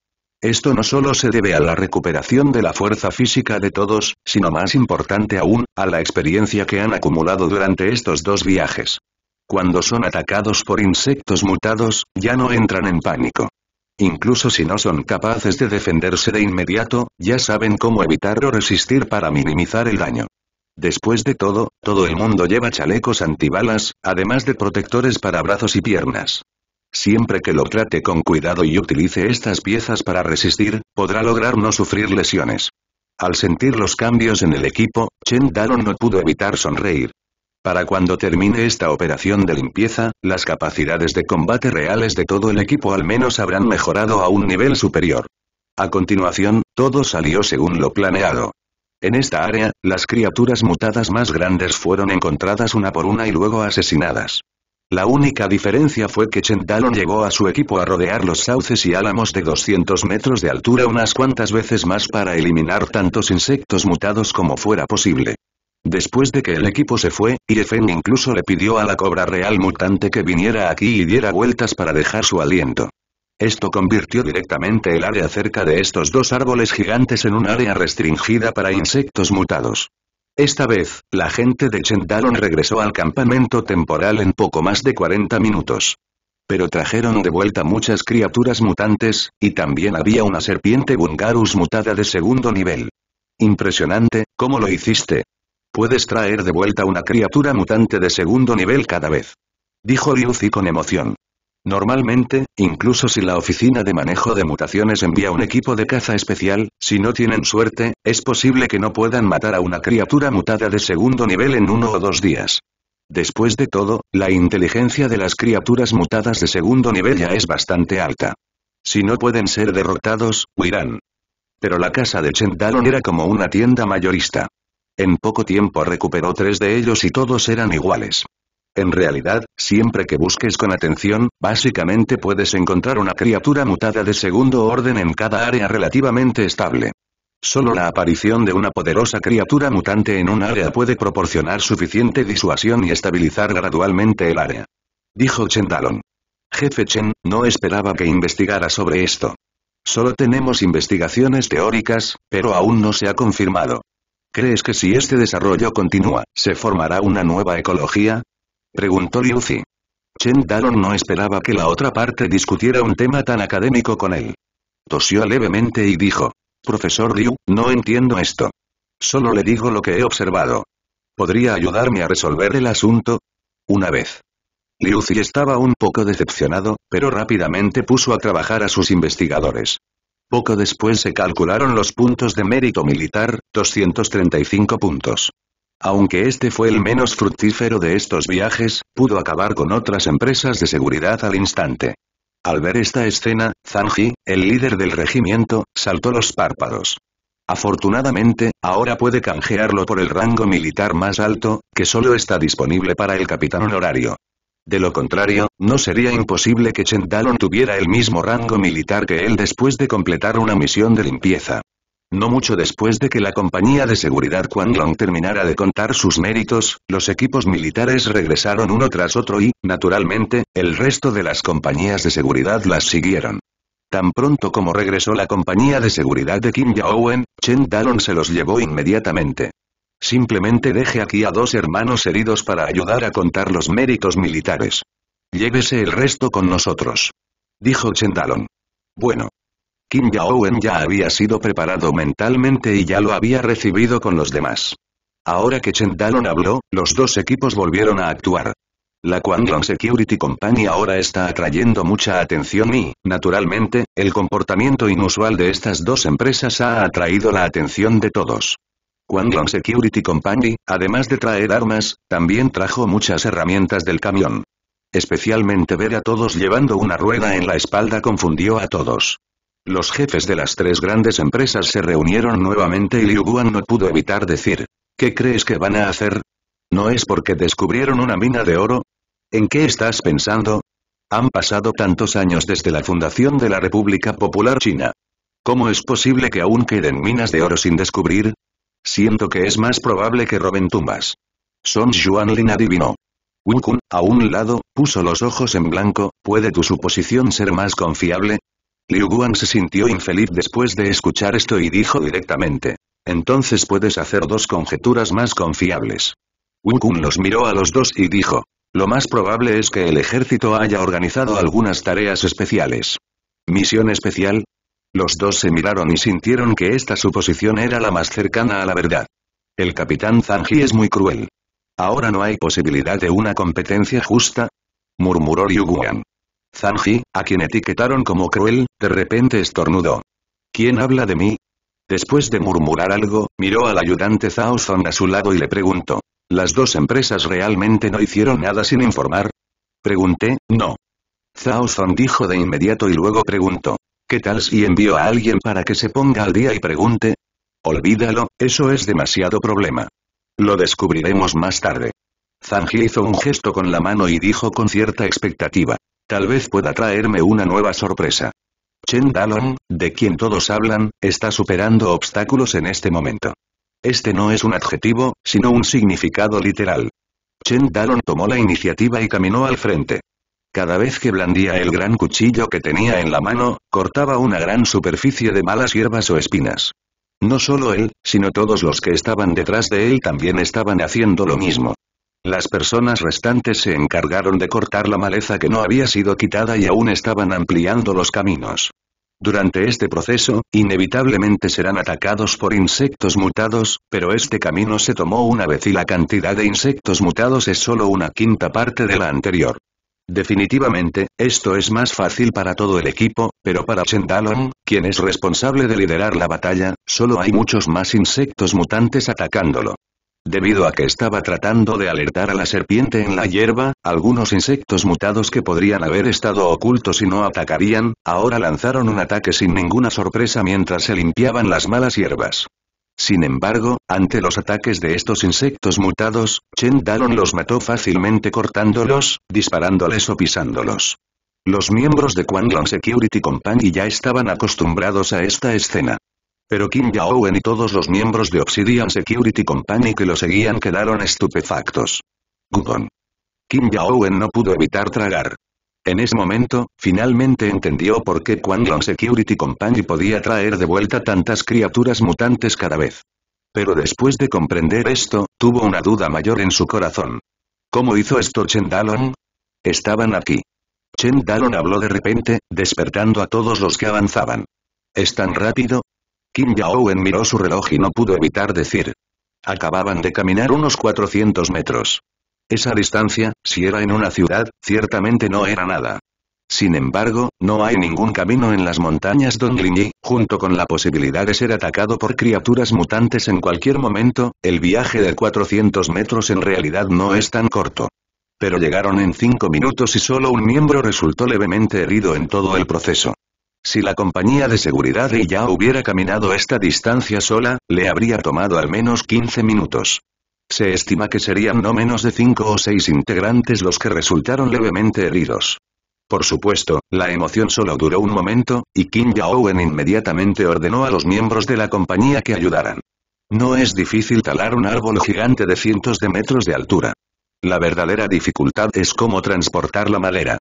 Esto no solo se debe a la recuperación de la fuerza física de todos, sino más importante aún, a la experiencia que han acumulado durante estos dos viajes. Cuando son atacados por insectos mutados, ya no entran en pánico. Incluso si no son capaces de defenderse de inmediato, ya saben cómo evitar o resistir para minimizar el daño. Después de todo, todo el mundo lleva chalecos antibalas, además de protectores para brazos y piernas. Siempre que lo trate con cuidado y utilice estas piezas para resistir, podrá lograr no sufrir lesiones. Al sentir los cambios en el equipo, Chen Daron no pudo evitar sonreír. Para cuando termine esta operación de limpieza, las capacidades de combate reales de todo el equipo al menos habrán mejorado a un nivel superior. A continuación, todo salió según lo planeado. En esta área, las criaturas mutadas más grandes fueron encontradas una por una y luego asesinadas. La única diferencia fue que Chendalon llegó a su equipo a rodear los sauces y álamos de 200 metros de altura unas cuantas veces más para eliminar tantos insectos mutados como fuera posible. Después de que el equipo se fue, Yefen incluso le pidió a la cobra real mutante que viniera aquí y diera vueltas para dejar su aliento. Esto convirtió directamente el área cerca de estos dos árboles gigantes en un área restringida para insectos mutados. Esta vez, la gente de Chendaron regresó al campamento temporal en poco más de 40 minutos. Pero trajeron de vuelta muchas criaturas mutantes, y también había una serpiente Bungarus mutada de segundo nivel. Impresionante, ¿cómo lo hiciste? Puedes traer de vuelta una criatura mutante de segundo nivel cada vez. Dijo Zi con emoción. Normalmente, incluso si la Oficina de Manejo de Mutaciones envía un equipo de caza especial, si no tienen suerte, es posible que no puedan matar a una criatura mutada de segundo nivel en uno o dos días. Después de todo, la inteligencia de las criaturas mutadas de segundo nivel ya es bastante alta. Si no pueden ser derrotados, huirán. Pero la casa de Chendalon era como una tienda mayorista. En poco tiempo recuperó tres de ellos y todos eran iguales. En realidad, siempre que busques con atención, básicamente puedes encontrar una criatura mutada de segundo orden en cada área relativamente estable. Solo la aparición de una poderosa criatura mutante en un área puede proporcionar suficiente disuasión y estabilizar gradualmente el área. Dijo Chendalon. Jefe Chen, no esperaba que investigara sobre esto. Solo tenemos investigaciones teóricas, pero aún no se ha confirmado. ¿Crees que si este desarrollo continúa, se formará una nueva ecología? Preguntó Liu Zi. Chen Dalong no esperaba que la otra parte discutiera un tema tan académico con él. Tosió levemente y dijo. Profesor Liu, no entiendo esto. Solo le digo lo que he observado. ¿Podría ayudarme a resolver el asunto? Una vez. Liu Liuzi estaba un poco decepcionado, pero rápidamente puso a trabajar a sus investigadores. Poco después se calcularon los puntos de mérito militar, 235 puntos. Aunque este fue el menos fructífero de estos viajes, pudo acabar con otras empresas de seguridad al instante. Al ver esta escena, Zanji, el líder del regimiento, saltó los párpados. Afortunadamente, ahora puede canjearlo por el rango militar más alto, que solo está disponible para el capitán honorario. De lo contrario, no sería imposible que Chendalon tuviera el mismo rango militar que él después de completar una misión de limpieza. No mucho después de que la compañía de seguridad Quanglong terminara de contar sus méritos, los equipos militares regresaron uno tras otro y, naturalmente, el resto de las compañías de seguridad las siguieron. Tan pronto como regresó la compañía de seguridad de Kim jong Chen Dalon se los llevó inmediatamente. Simplemente deje aquí a dos hermanos heridos para ayudar a contar los méritos militares. Llévese el resto con nosotros. Dijo Chen Dalon. Bueno. Kim Jong-un ya había sido preparado mentalmente y ya lo había recibido con los demás. Ahora que Chen habló, los dos equipos volvieron a actuar. La Quanglong Security Company ahora está atrayendo mucha atención y, naturalmente, el comportamiento inusual de estas dos empresas ha atraído la atención de todos. Quanglong Security Company, además de traer armas, también trajo muchas herramientas del camión. Especialmente ver a todos llevando una rueda en la espalda confundió a todos. Los jefes de las tres grandes empresas se reunieron nuevamente y Liu Guan no pudo evitar decir. ¿Qué crees que van a hacer? ¿No es porque descubrieron una mina de oro? ¿En qué estás pensando? Han pasado tantos años desde la fundación de la República Popular China. ¿Cómo es posible que aún queden minas de oro sin descubrir? Siento que es más probable que roben tumbas. ¿Son Lin adivinó. Wukun, a un lado, puso los ojos en blanco, ¿puede tu suposición ser más confiable? Liu Guan se sintió infeliz después de escuchar esto y dijo directamente. Entonces puedes hacer dos conjeturas más confiables. Wu los miró a los dos y dijo. Lo más probable es que el ejército haya organizado algunas tareas especiales. ¿Misión especial? Los dos se miraron y sintieron que esta suposición era la más cercana a la verdad. El capitán Zanji es muy cruel. Ahora no hay posibilidad de una competencia justa, murmuró Liu Guan. Zanji, a quien etiquetaron como cruel, de repente estornudó. ¿Quién habla de mí? Después de murmurar algo, miró al ayudante Zhao Zong a su lado y le preguntó. ¿Las dos empresas realmente no hicieron nada sin informar? Pregunté, no. Zhao Zong dijo de inmediato y luego preguntó. ¿Qué tal si envió a alguien para que se ponga al día y pregunte? Olvídalo, eso es demasiado problema. Lo descubriremos más tarde. Zanji hizo un gesto con la mano y dijo con cierta expectativa. Tal vez pueda traerme una nueva sorpresa. Chen Dalong, de quien todos hablan, está superando obstáculos en este momento. Este no es un adjetivo, sino un significado literal. Chen Dalong tomó la iniciativa y caminó al frente. Cada vez que blandía el gran cuchillo que tenía en la mano, cortaba una gran superficie de malas hierbas o espinas. No solo él, sino todos los que estaban detrás de él también estaban haciendo lo mismo. Las personas restantes se encargaron de cortar la maleza que no había sido quitada y aún estaban ampliando los caminos. Durante este proceso, inevitablemente serán atacados por insectos mutados, pero este camino se tomó una vez y la cantidad de insectos mutados es solo una quinta parte de la anterior. Definitivamente, esto es más fácil para todo el equipo, pero para Chendalon, quien es responsable de liderar la batalla, solo hay muchos más insectos mutantes atacándolo. Debido a que estaba tratando de alertar a la serpiente en la hierba, algunos insectos mutados que podrían haber estado ocultos y no atacarían, ahora lanzaron un ataque sin ninguna sorpresa mientras se limpiaban las malas hierbas. Sin embargo, ante los ataques de estos insectos mutados, Chen Dalon los mató fácilmente cortándolos, disparándoles o pisándolos. Los miembros de Quanglong Security Company ya estaban acostumbrados a esta escena. Pero Kim jong y todos los miembros de Obsidian Security Company que lo seguían quedaron estupefactos. Gudon. Kim jong no pudo evitar tragar. En ese momento, finalmente entendió por qué Quanglong Security Company podía traer de vuelta tantas criaturas mutantes cada vez. Pero después de comprender esto, tuvo una duda mayor en su corazón. ¿Cómo hizo esto Chen Dalong? Estaban aquí. Chen Dalong habló de repente, despertando a todos los que avanzaban. ¿Es tan rápido? Kim miró su reloj y no pudo evitar decir. Acababan de caminar unos 400 metros. Esa distancia, si era en una ciudad, ciertamente no era nada. Sin embargo, no hay ningún camino en las montañas Yi, junto con la posibilidad de ser atacado por criaturas mutantes en cualquier momento, el viaje de 400 metros en realidad no es tan corto. Pero llegaron en 5 minutos y solo un miembro resultó levemente herido en todo el proceso. Si la compañía de seguridad y ya hubiera caminado esta distancia sola, le habría tomado al menos 15 minutos. Se estima que serían no menos de 5 o 6 integrantes los que resultaron levemente heridos. Por supuesto, la emoción solo duró un momento, y Kim Yaowen inmediatamente ordenó a los miembros de la compañía que ayudaran. No es difícil talar un árbol gigante de cientos de metros de altura. La verdadera dificultad es cómo transportar la madera.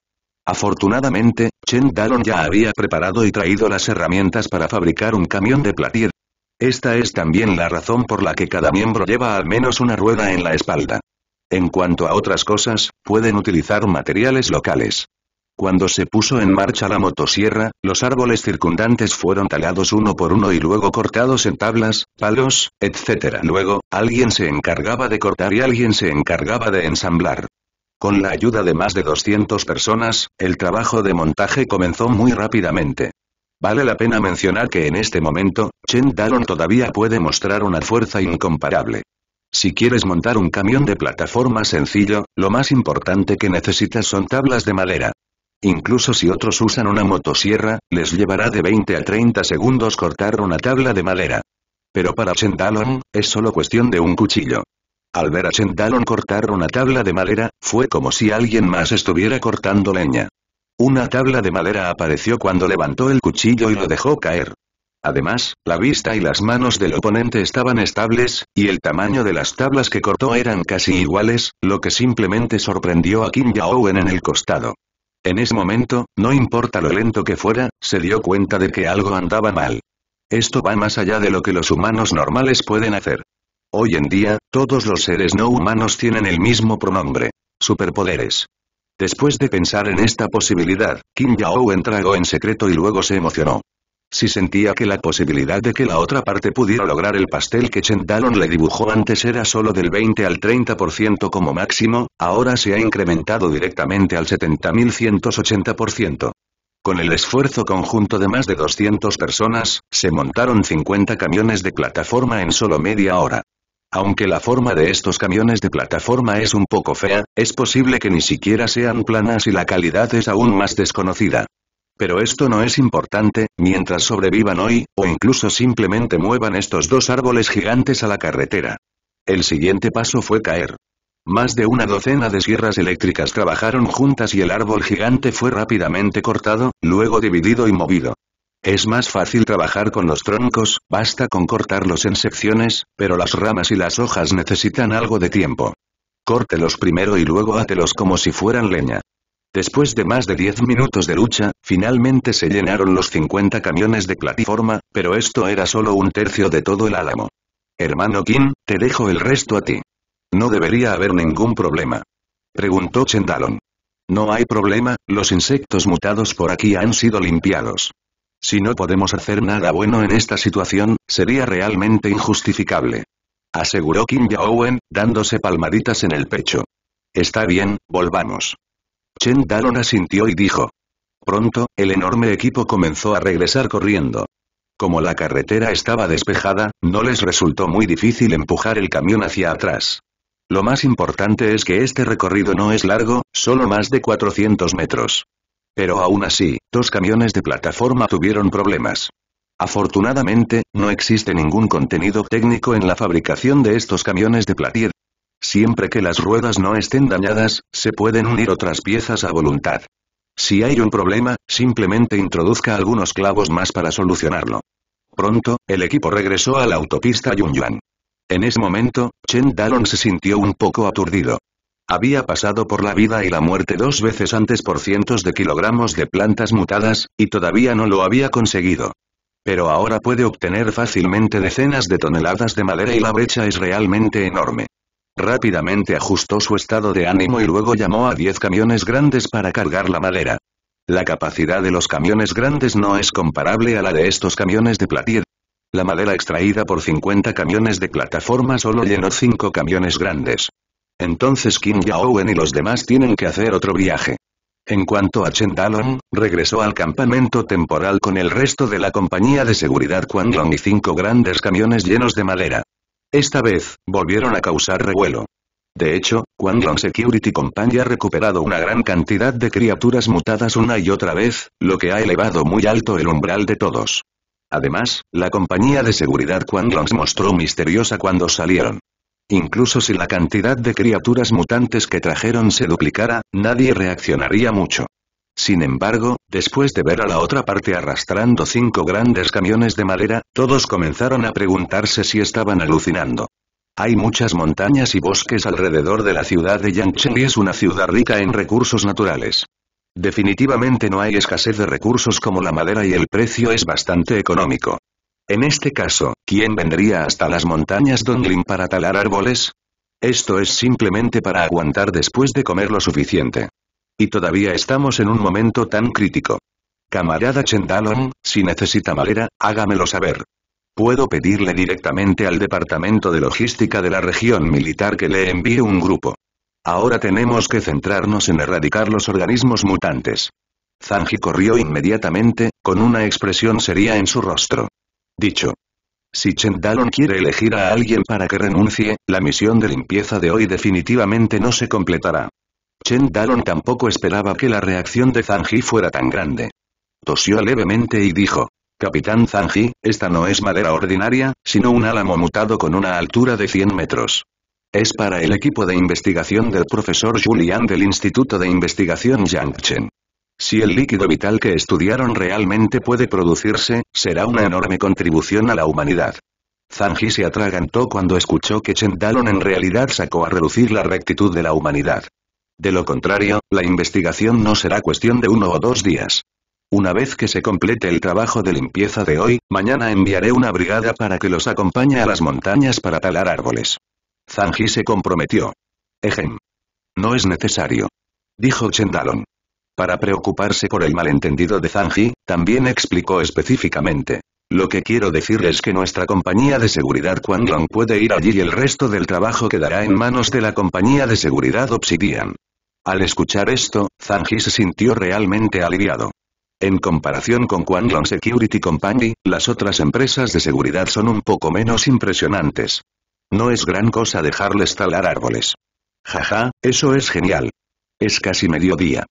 Afortunadamente, Chen Daron ya había preparado y traído las herramientas para fabricar un camión de platir. Esta es también la razón por la que cada miembro lleva al menos una rueda en la espalda. En cuanto a otras cosas, pueden utilizar materiales locales. Cuando se puso en marcha la motosierra, los árboles circundantes fueron talados uno por uno y luego cortados en tablas, palos, etc. Luego, alguien se encargaba de cortar y alguien se encargaba de ensamblar. Con la ayuda de más de 200 personas, el trabajo de montaje comenzó muy rápidamente. Vale la pena mencionar que en este momento, Chen Dalon todavía puede mostrar una fuerza incomparable. Si quieres montar un camión de plataforma sencillo, lo más importante que necesitas son tablas de madera. Incluso si otros usan una motosierra, les llevará de 20 a 30 segundos cortar una tabla de madera. Pero para Chen Dalon, es solo cuestión de un cuchillo. Al ver a Shendalon cortar una tabla de madera, fue como si alguien más estuviera cortando leña. Una tabla de madera apareció cuando levantó el cuchillo y lo dejó caer. Además, la vista y las manos del oponente estaban estables, y el tamaño de las tablas que cortó eran casi iguales, lo que simplemente sorprendió a Kim Jaowen en el costado. En ese momento, no importa lo lento que fuera, se dio cuenta de que algo andaba mal. Esto va más allá de lo que los humanos normales pueden hacer. Hoy en día, todos los seres no humanos tienen el mismo pronombre. Superpoderes. Después de pensar en esta posibilidad, Kim Yao entragó en secreto y luego se emocionó. Si sentía que la posibilidad de que la otra parte pudiera lograr el pastel que Chen le dibujó antes era solo del 20 al 30% como máximo, ahora se ha incrementado directamente al 70.180%. Con el esfuerzo conjunto de más de 200 personas, se montaron 50 camiones de plataforma en solo media hora. Aunque la forma de estos camiones de plataforma es un poco fea, es posible que ni siquiera sean planas y la calidad es aún más desconocida. Pero esto no es importante, mientras sobrevivan hoy, o incluso simplemente muevan estos dos árboles gigantes a la carretera. El siguiente paso fue caer. Más de una docena de sierras eléctricas trabajaron juntas y el árbol gigante fue rápidamente cortado, luego dividido y movido. Es más fácil trabajar con los troncos, basta con cortarlos en secciones, pero las ramas y las hojas necesitan algo de tiempo. Córtelos primero y luego átelos como si fueran leña. Después de más de 10 minutos de lucha, finalmente se llenaron los 50 camiones de plataforma, pero esto era solo un tercio de todo el álamo. Hermano Kim, te dejo el resto a ti. No debería haber ningún problema. Preguntó Chendalon. No hay problema, los insectos mutados por aquí han sido limpiados. Si no podemos hacer nada bueno en esta situación, sería realmente injustificable. Aseguró Kim jong dándose palmaditas en el pecho. Está bien, volvamos. Chen Dalon asintió y dijo. Pronto, el enorme equipo comenzó a regresar corriendo. Como la carretera estaba despejada, no les resultó muy difícil empujar el camión hacia atrás. Lo más importante es que este recorrido no es largo, solo más de 400 metros. Pero aún así, dos camiones de plataforma tuvieron problemas. Afortunadamente, no existe ningún contenido técnico en la fabricación de estos camiones de platier. Siempre que las ruedas no estén dañadas, se pueden unir otras piezas a voluntad. Si hay un problema, simplemente introduzca algunos clavos más para solucionarlo. Pronto, el equipo regresó a la autopista Yunyuan. En ese momento, Chen Dalong se sintió un poco aturdido. Había pasado por la vida y la muerte dos veces antes por cientos de kilogramos de plantas mutadas, y todavía no lo había conseguido. Pero ahora puede obtener fácilmente decenas de toneladas de madera y la brecha es realmente enorme. Rápidamente ajustó su estado de ánimo y luego llamó a 10 camiones grandes para cargar la madera. La capacidad de los camiones grandes no es comparable a la de estos camiones de Platier. La madera extraída por 50 camiones de plataforma solo llenó 5 camiones grandes. Entonces Kim Yaowen y los demás tienen que hacer otro viaje. En cuanto a Chen Dalong, regresó al campamento temporal con el resto de la compañía de seguridad Long y cinco grandes camiones llenos de madera. Esta vez, volvieron a causar revuelo. De hecho, Long Security Company ha recuperado una gran cantidad de criaturas mutadas una y otra vez, lo que ha elevado muy alto el umbral de todos. Además, la compañía de seguridad se mostró misteriosa cuando salieron. Incluso si la cantidad de criaturas mutantes que trajeron se duplicara, nadie reaccionaría mucho. Sin embargo, después de ver a la otra parte arrastrando cinco grandes camiones de madera, todos comenzaron a preguntarse si estaban alucinando. Hay muchas montañas y bosques alrededor de la ciudad de Yangcheng y es una ciudad rica en recursos naturales. Definitivamente no hay escasez de recursos como la madera y el precio es bastante económico. En este caso, ¿Quién vendría hasta las montañas Donglin para talar árboles? Esto es simplemente para aguantar después de comer lo suficiente. Y todavía estamos en un momento tan crítico. Camarada Chendalon, si necesita madera, hágamelo saber. Puedo pedirle directamente al Departamento de Logística de la región militar que le envíe un grupo. Ahora tenemos que centrarnos en erradicar los organismos mutantes. Zanji corrió inmediatamente, con una expresión seria en su rostro. Dicho. Si Chen Dalon quiere elegir a alguien para que renuncie, la misión de limpieza de hoy definitivamente no se completará. Chen Dalon tampoco esperaba que la reacción de Zhang Ji fuera tan grande. Tosió levemente y dijo, Capitán Zhang Ji, esta no es madera ordinaria, sino un álamo mutado con una altura de 100 metros. Es para el equipo de investigación del profesor Julian del Instituto de Investigación Yangchen. Si el líquido vital que estudiaron realmente puede producirse, será una enorme contribución a la humanidad. Zanji se atragantó cuando escuchó que Chendalon en realidad sacó a reducir la rectitud de la humanidad. De lo contrario, la investigación no será cuestión de uno o dos días. Una vez que se complete el trabajo de limpieza de hoy, mañana enviaré una brigada para que los acompañe a las montañas para talar árboles. Zanji se comprometió. Ejem. No es necesario. Dijo Chendalon. Para preocuparse por el malentendido de Zanji, también explicó específicamente. Lo que quiero decir es que nuestra compañía de seguridad Quanglong puede ir allí y el resto del trabajo quedará en manos de la compañía de seguridad Obsidian. Al escuchar esto, Zanji se sintió realmente aliviado. En comparación con Quanglong Security Company, las otras empresas de seguridad son un poco menos impresionantes. No es gran cosa dejarles talar árboles. Jaja, eso es genial. Es casi mediodía.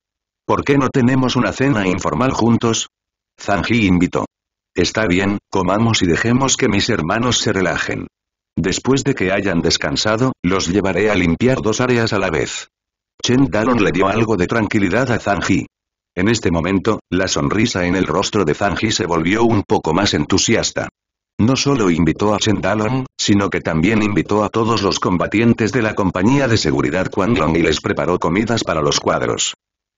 ¿Por qué no tenemos una cena informal juntos? Zanji invitó. Está bien, comamos y dejemos que mis hermanos se relajen. Después de que hayan descansado, los llevaré a limpiar dos áreas a la vez. Chen Dalong le dio algo de tranquilidad a Zanji. En este momento, la sonrisa en el rostro de Zanji se volvió un poco más entusiasta. No solo invitó a Chen Dalong, sino que también invitó a todos los combatientes de la compañía de seguridad Quan y les preparó comidas para los cuadros.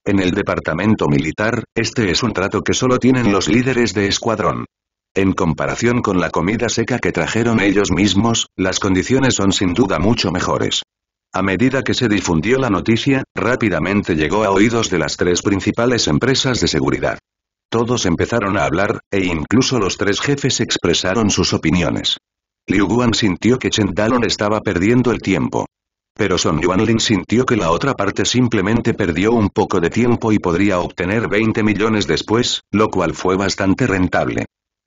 En el departamento militar, este es un trato que solo tienen los líderes de escuadrón. En comparación con la comida seca que trajeron ellos mismos, las condiciones son sin duda mucho mejores. A medida que se difundió la noticia, rápidamente llegó a oídos de las tres principales empresas de seguridad. Todos empezaron a hablar, e incluso los tres jefes expresaron sus opiniones. Liu Guan sintió que Chen Dalon estaba perdiendo el tiempo. Pero Son Yuanlin sintió que la otra parte simplemente perdió un poco de tiempo y podría obtener 20 millones después, lo cual fue bastante rentable.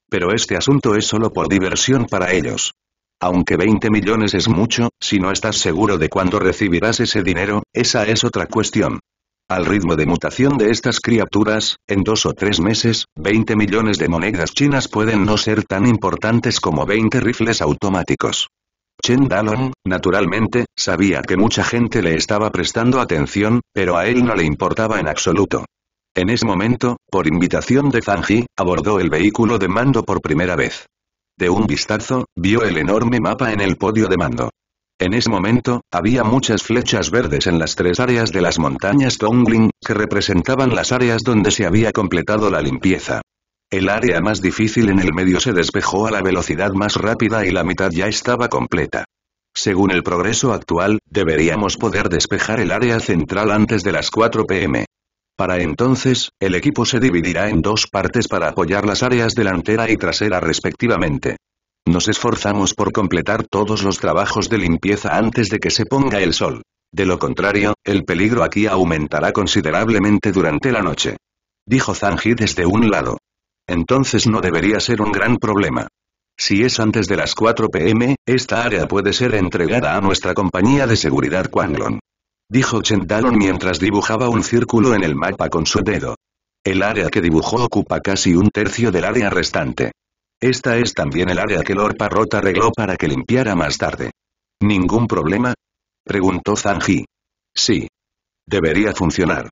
Pero este asunto es solo por diversión para ellos. Aunque 20 millones es mucho, si no estás seguro de cuándo recibirás ese dinero, esa es otra cuestión. Al ritmo de mutación de estas criaturas, en dos o tres meses, 20 millones de monedas chinas pueden no ser tan importantes como 20 rifles automáticos. Chen Dalong, naturalmente, sabía que mucha gente le estaba prestando atención, pero a él no le importaba en absoluto. En ese momento, por invitación de Zhang abordó el vehículo de mando por primera vez. De un vistazo, vio el enorme mapa en el podio de mando. En ese momento, había muchas flechas verdes en las tres áreas de las montañas Dongling, que representaban las áreas donde se había completado la limpieza. El área más difícil en el medio se despejó a la velocidad más rápida y la mitad ya estaba completa. Según el progreso actual, deberíamos poder despejar el área central antes de las 4 pm. Para entonces, el equipo se dividirá en dos partes para apoyar las áreas delantera y trasera respectivamente. Nos esforzamos por completar todos los trabajos de limpieza antes de que se ponga el sol. De lo contrario, el peligro aquí aumentará considerablemente durante la noche. Dijo Zanji desde un lado entonces no debería ser un gran problema. Si es antes de las 4 pm, esta área puede ser entregada a nuestra compañía de seguridad Quanglon. Dijo Chendalon mientras dibujaba un círculo en el mapa con su dedo. El área que dibujó ocupa casi un tercio del área restante. Esta es también el área que Lord Parrot arregló para que limpiara más tarde. ¿Ningún problema? Preguntó Zanji. Sí. Debería funcionar.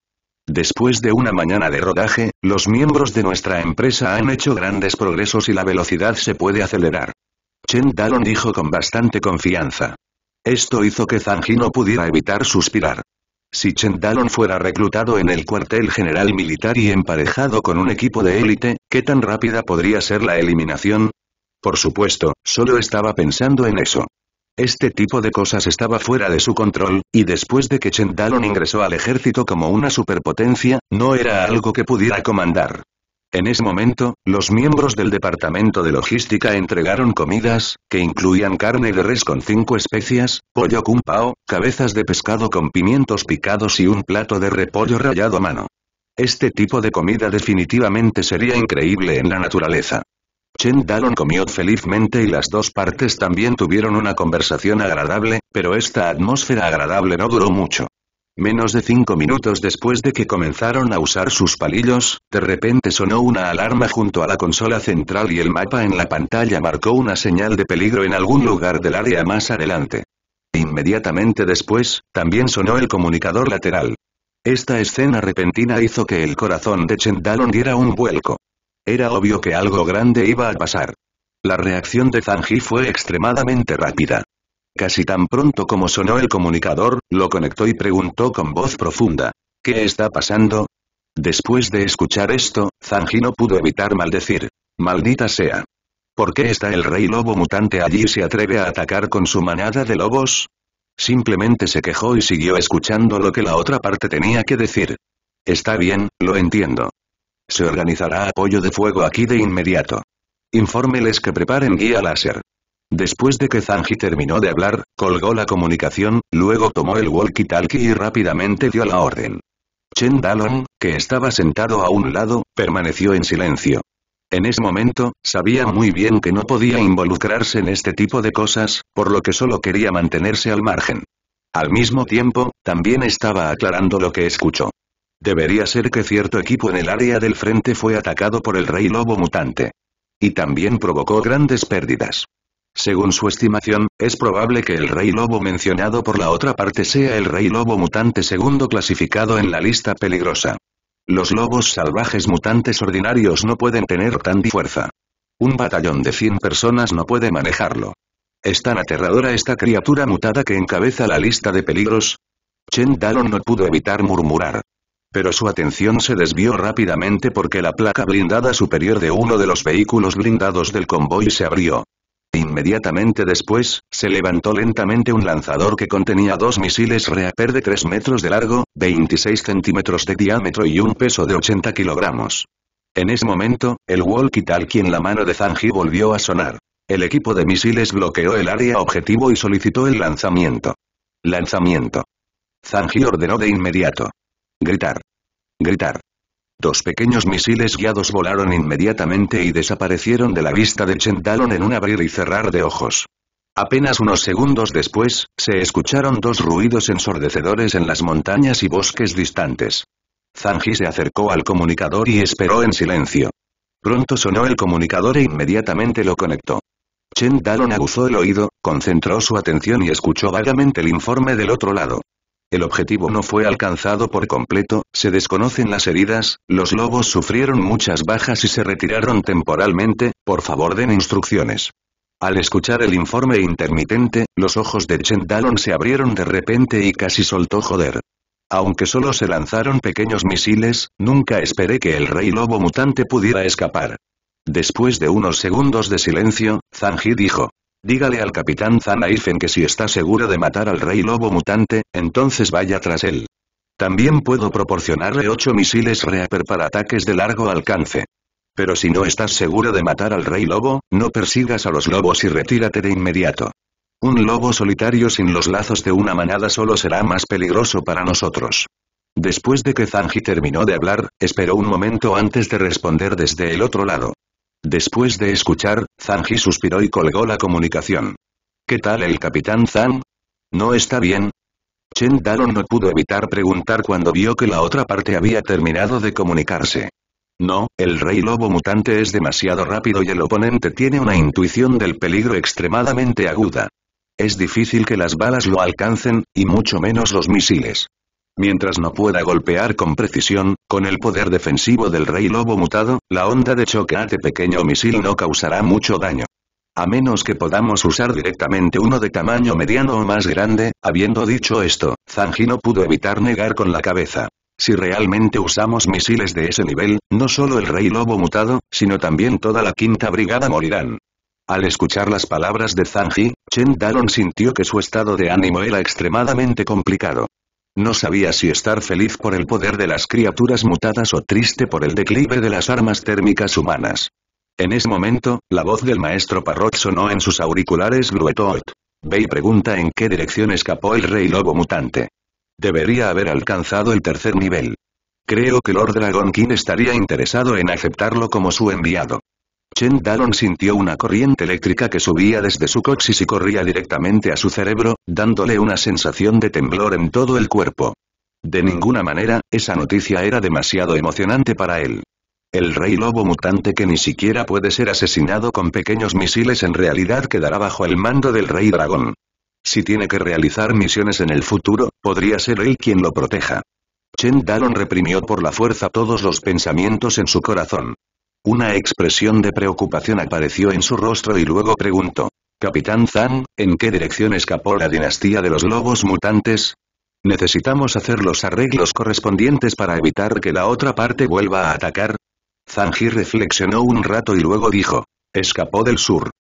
Después de una mañana de rodaje, los miembros de nuestra empresa han hecho grandes progresos y la velocidad se puede acelerar. Chen Dalon dijo con bastante confianza. Esto hizo que Zanji no pudiera evitar suspirar. Si Chen Dalon fuera reclutado en el cuartel general militar y emparejado con un equipo de élite, ¿qué tan rápida podría ser la eliminación? Por supuesto, solo estaba pensando en eso. Este tipo de cosas estaba fuera de su control, y después de que Chendalon ingresó al ejército como una superpotencia, no era algo que pudiera comandar. En ese momento, los miembros del departamento de logística entregaron comidas, que incluían carne de res con cinco especias, pollo kung pao, cabezas de pescado con pimientos picados y un plato de repollo rallado a mano. Este tipo de comida definitivamente sería increíble en la naturaleza. Chen comió felizmente y las dos partes también tuvieron una conversación agradable, pero esta atmósfera agradable no duró mucho. Menos de cinco minutos después de que comenzaron a usar sus palillos, de repente sonó una alarma junto a la consola central y el mapa en la pantalla marcó una señal de peligro en algún lugar del área más adelante. Inmediatamente después, también sonó el comunicador lateral. Esta escena repentina hizo que el corazón de Chendalon diera un vuelco. Era obvio que algo grande iba a pasar. La reacción de Zanji fue extremadamente rápida. Casi tan pronto como sonó el comunicador, lo conectó y preguntó con voz profunda. ¿Qué está pasando? Después de escuchar esto, Zanji no pudo evitar maldecir. Maldita sea. ¿Por qué está el rey lobo mutante allí y se atreve a atacar con su manada de lobos? Simplemente se quejó y siguió escuchando lo que la otra parte tenía que decir. Está bien, lo entiendo. Se organizará apoyo de fuego aquí de inmediato. Infórmeles que preparen guía láser. Después de que Zanji terminó de hablar, colgó la comunicación, luego tomó el walkie-talkie y rápidamente dio la orden. Chen Dalong, que estaba sentado a un lado, permaneció en silencio. En ese momento, sabía muy bien que no podía involucrarse en este tipo de cosas, por lo que solo quería mantenerse al margen. Al mismo tiempo, también estaba aclarando lo que escuchó. Debería ser que cierto equipo en el área del frente fue atacado por el rey lobo mutante. Y también provocó grandes pérdidas. Según su estimación, es probable que el rey lobo mencionado por la otra parte sea el rey lobo mutante segundo clasificado en la lista peligrosa. Los lobos salvajes mutantes ordinarios no pueden tener tan fuerza. Un batallón de 100 personas no puede manejarlo. ¿Es tan aterradora esta criatura mutada que encabeza la lista de peligros? Chen Dalon no pudo evitar murmurar. Pero su atención se desvió rápidamente porque la placa blindada superior de uno de los vehículos blindados del convoy se abrió. Inmediatamente después, se levantó lentamente un lanzador que contenía dos misiles Reaper de 3 metros de largo, 26 centímetros de diámetro y un peso de 80 kilogramos. En ese momento, el walkie talkie en la mano de Zanji volvió a sonar. El equipo de misiles bloqueó el área objetivo y solicitó el lanzamiento. Lanzamiento. Zanji ordenó de inmediato. Gritar. Gritar. Dos pequeños misiles guiados volaron inmediatamente y desaparecieron de la vista de Dalon en un abrir y cerrar de ojos. Apenas unos segundos después, se escucharon dos ruidos ensordecedores en las montañas y bosques distantes. Zanji se acercó al comunicador y esperó en silencio. Pronto sonó el comunicador e inmediatamente lo conectó. Chen Dalon aguzó el oído, concentró su atención y escuchó vagamente el informe del otro lado. El objetivo no fue alcanzado por completo, se desconocen las heridas, los lobos sufrieron muchas bajas y se retiraron temporalmente, por favor den instrucciones. Al escuchar el informe intermitente, los ojos de Chen se abrieron de repente y casi soltó joder. Aunque solo se lanzaron pequeños misiles, nunca esperé que el rey lobo mutante pudiera escapar. Después de unos segundos de silencio, Zanji dijo. Dígale al capitán Zanaifen que si está seguro de matar al rey lobo mutante, entonces vaya tras él. También puedo proporcionarle ocho misiles Reaper para ataques de largo alcance. Pero si no estás seguro de matar al rey lobo, no persigas a los lobos y retírate de inmediato. Un lobo solitario sin los lazos de una manada solo será más peligroso para nosotros. Después de que Zanji terminó de hablar, esperó un momento antes de responder desde el otro lado. Después de escuchar, Zanji suspiró y colgó la comunicación. ¿Qué tal el capitán Zhang? ¿No está bien? Chen Daron no pudo evitar preguntar cuando vio que la otra parte había terminado de comunicarse. No, el rey lobo mutante es demasiado rápido y el oponente tiene una intuición del peligro extremadamente aguda. Es difícil que las balas lo alcancen, y mucho menos los misiles. Mientras no pueda golpear con precisión, con el poder defensivo del Rey Lobo mutado, la onda de choque este pequeño misil no causará mucho daño. A menos que podamos usar directamente uno de tamaño mediano o más grande, habiendo dicho esto, Zanji no pudo evitar negar con la cabeza. Si realmente usamos misiles de ese nivel, no solo el Rey Lobo mutado, sino también toda la Quinta Brigada morirán. Al escuchar las palabras de Zanji, Chen Daron sintió que su estado de ánimo era extremadamente complicado. No sabía si estar feliz por el poder de las criaturas mutadas o triste por el declive de las armas térmicas humanas. En ese momento, la voz del maestro Parrot sonó en sus auriculares Bluetooth. Bey pregunta en qué dirección escapó el rey lobo mutante. Debería haber alcanzado el tercer nivel. Creo que Lord Dragon King estaría interesado en aceptarlo como su enviado. Chen Dalong sintió una corriente eléctrica que subía desde su coxis y corría directamente a su cerebro, dándole una sensación de temblor en todo el cuerpo. De ninguna manera, esa noticia era demasiado emocionante para él. El rey lobo mutante que ni siquiera puede ser asesinado con pequeños misiles en realidad quedará bajo el mando del rey dragón. Si tiene que realizar misiones en el futuro, podría ser él quien lo proteja. Chen Dalon reprimió por la fuerza todos los pensamientos en su corazón. Una expresión de preocupación apareció en su rostro y luego preguntó. Capitán Zhang, ¿en qué dirección escapó la dinastía de los lobos mutantes? Necesitamos hacer los arreglos correspondientes para evitar que la otra parte vuelva a atacar. Zanji reflexionó un rato y luego dijo. Escapó del sur.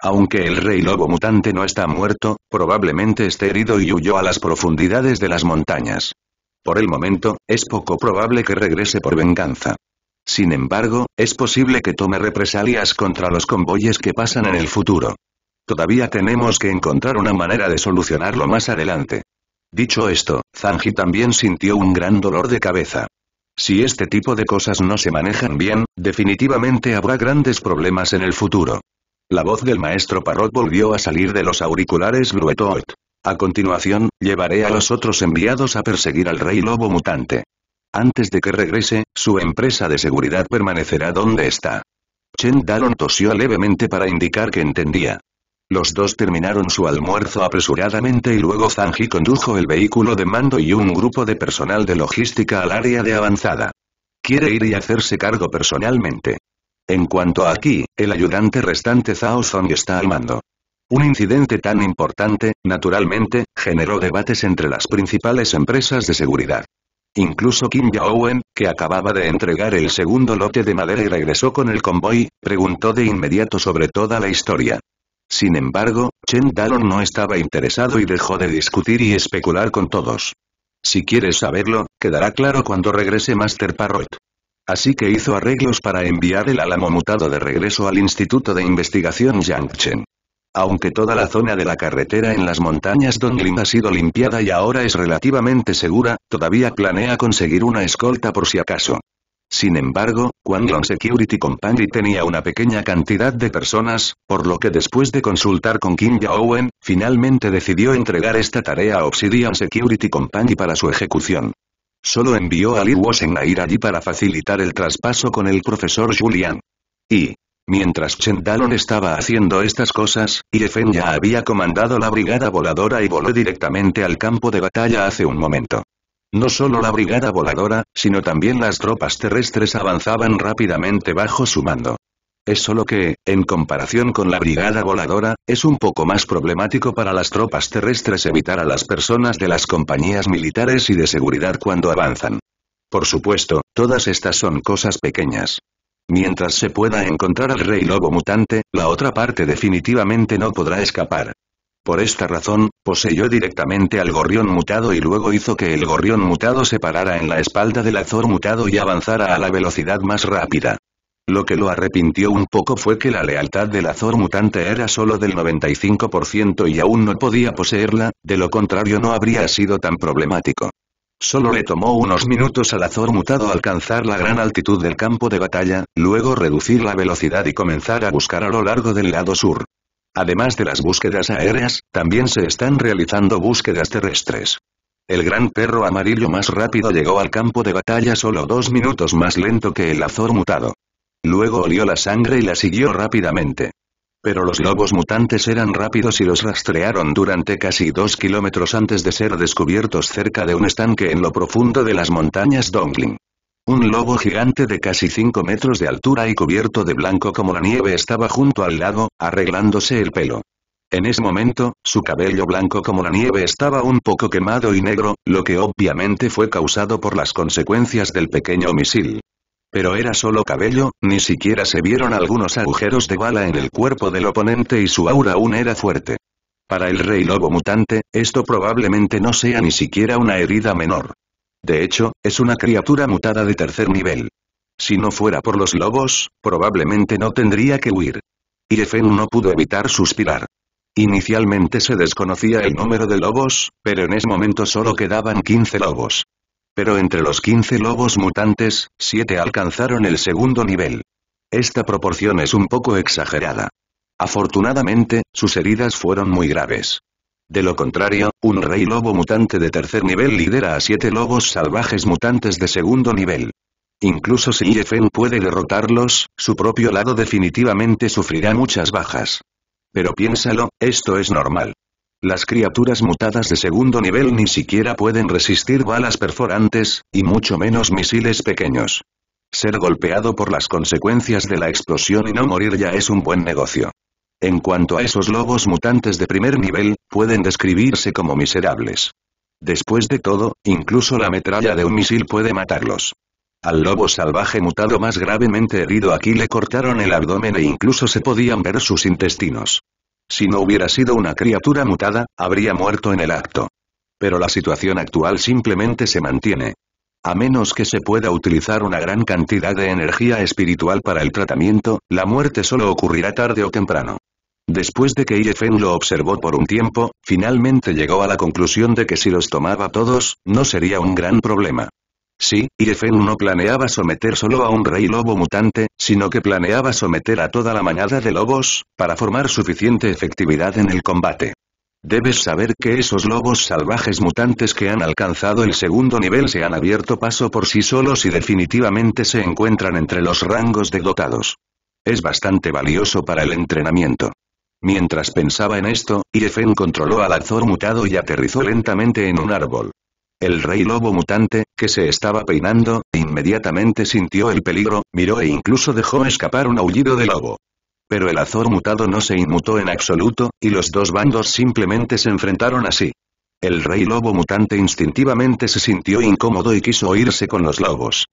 Aunque el rey lobo mutante no está muerto, probablemente esté herido y huyó a las profundidades de las montañas. Por el momento, es poco probable que regrese por venganza. Sin embargo, es posible que tome represalias contra los convoyes que pasan en el futuro. Todavía tenemos que encontrar una manera de solucionarlo más adelante. Dicho esto, Zanji también sintió un gran dolor de cabeza. Si este tipo de cosas no se manejan bien, definitivamente habrá grandes problemas en el futuro. La voz del maestro Parrot volvió a salir de los auriculares Bruetot, A continuación, llevaré a los otros enviados a perseguir al rey lobo mutante. Antes de que regrese, su empresa de seguridad permanecerá donde está. Chen Dalong tosió levemente para indicar que entendía. Los dos terminaron su almuerzo apresuradamente y luego Zhang Zanji condujo el vehículo de mando y un grupo de personal de logística al área de avanzada. Quiere ir y hacerse cargo personalmente. En cuanto a aquí, el ayudante restante Zhao Song está al mando. Un incidente tan importante, naturalmente, generó debates entre las principales empresas de seguridad. Incluso Kim jong que acababa de entregar el segundo lote de madera y regresó con el convoy, preguntó de inmediato sobre toda la historia. Sin embargo, Chen Dalong no estaba interesado y dejó de discutir y especular con todos. Si quieres saberlo, quedará claro cuando regrese Master Parrot. Así que hizo arreglos para enviar el álamo mutado de regreso al Instituto de Investigación Yangchen. Aunque toda la zona de la carretera en las montañas Donglin ha sido limpiada y ahora es relativamente segura, todavía planea conseguir una escolta por si acaso. Sin embargo, Quanglong Security Company tenía una pequeña cantidad de personas, por lo que después de consultar con Kim Jaowen, finalmente decidió entregar esta tarea a Obsidian Security Company para su ejecución. Solo envió a Lee Wosen a ir allí para facilitar el traspaso con el profesor Julian. Y, Mientras Chen estaba haciendo estas cosas, Yefen ya había comandado la brigada voladora y voló directamente al campo de batalla hace un momento. No solo la brigada voladora, sino también las tropas terrestres avanzaban rápidamente bajo su mando. Es solo que, en comparación con la brigada voladora, es un poco más problemático para las tropas terrestres evitar a las personas de las compañías militares y de seguridad cuando avanzan. Por supuesto, todas estas son cosas pequeñas. Mientras se pueda encontrar al rey lobo mutante, la otra parte definitivamente no podrá escapar. Por esta razón, poseyó directamente al gorrión mutado y luego hizo que el gorrión mutado se parara en la espalda del azor mutado y avanzara a la velocidad más rápida. Lo que lo arrepintió un poco fue que la lealtad del Azor mutante era solo del 95% y aún no podía poseerla, de lo contrario no habría sido tan problemático. Solo le tomó unos minutos al azor mutado alcanzar la gran altitud del campo de batalla, luego reducir la velocidad y comenzar a buscar a lo largo del lado sur. Además de las búsquedas aéreas, también se están realizando búsquedas terrestres. El gran perro amarillo más rápido llegó al campo de batalla solo dos minutos más lento que el azor mutado. Luego olió la sangre y la siguió rápidamente. Pero los lobos mutantes eran rápidos y los rastrearon durante casi dos kilómetros antes de ser descubiertos cerca de un estanque en lo profundo de las montañas Dongling. Un lobo gigante de casi 5 metros de altura y cubierto de blanco como la nieve estaba junto al lago, arreglándose el pelo. En ese momento, su cabello blanco como la nieve estaba un poco quemado y negro, lo que obviamente fue causado por las consecuencias del pequeño misil. Pero era solo cabello, ni siquiera se vieron algunos agujeros de bala en el cuerpo del oponente y su aura aún era fuerte. Para el rey lobo mutante, esto probablemente no sea ni siquiera una herida menor. De hecho, es una criatura mutada de tercer nivel. Si no fuera por los lobos, probablemente no tendría que huir. Yefen no pudo evitar suspirar. Inicialmente se desconocía el número de lobos, pero en ese momento solo quedaban 15 lobos. Pero entre los 15 lobos mutantes, 7 alcanzaron el segundo nivel. Esta proporción es un poco exagerada. Afortunadamente, sus heridas fueron muy graves. De lo contrario, un rey lobo mutante de tercer nivel lidera a siete lobos salvajes mutantes de segundo nivel. Incluso si Yefen puede derrotarlos, su propio lado definitivamente sufrirá muchas bajas. Pero piénsalo, esto es normal. Las criaturas mutadas de segundo nivel ni siquiera pueden resistir balas perforantes, y mucho menos misiles pequeños. Ser golpeado por las consecuencias de la explosión y no morir ya es un buen negocio. En cuanto a esos lobos mutantes de primer nivel, pueden describirse como miserables. Después de todo, incluso la metralla de un misil puede matarlos. Al lobo salvaje mutado más gravemente herido aquí le cortaron el abdomen e incluso se podían ver sus intestinos. Si no hubiera sido una criatura mutada, habría muerto en el acto. Pero la situación actual simplemente se mantiene. A menos que se pueda utilizar una gran cantidad de energía espiritual para el tratamiento, la muerte solo ocurrirá tarde o temprano. Después de que Iefen lo observó por un tiempo, finalmente llegó a la conclusión de que si los tomaba todos, no sería un gran problema. Sí, Irefen no planeaba someter solo a un rey lobo mutante, sino que planeaba someter a toda la manada de lobos, para formar suficiente efectividad en el combate. Debes saber que esos lobos salvajes mutantes que han alcanzado el segundo nivel se han abierto paso por sí solos y definitivamente se encuentran entre los rangos de dotados. Es bastante valioso para el entrenamiento. Mientras pensaba en esto, Irefen controló al azor mutado y aterrizó lentamente en un árbol. El rey lobo mutante, que se estaba peinando, inmediatamente sintió el peligro, miró e incluso dejó escapar un aullido de lobo. Pero el azor mutado no se inmutó en absoluto, y los dos bandos simplemente se enfrentaron así. El rey lobo mutante instintivamente se sintió incómodo y quiso irse con los lobos.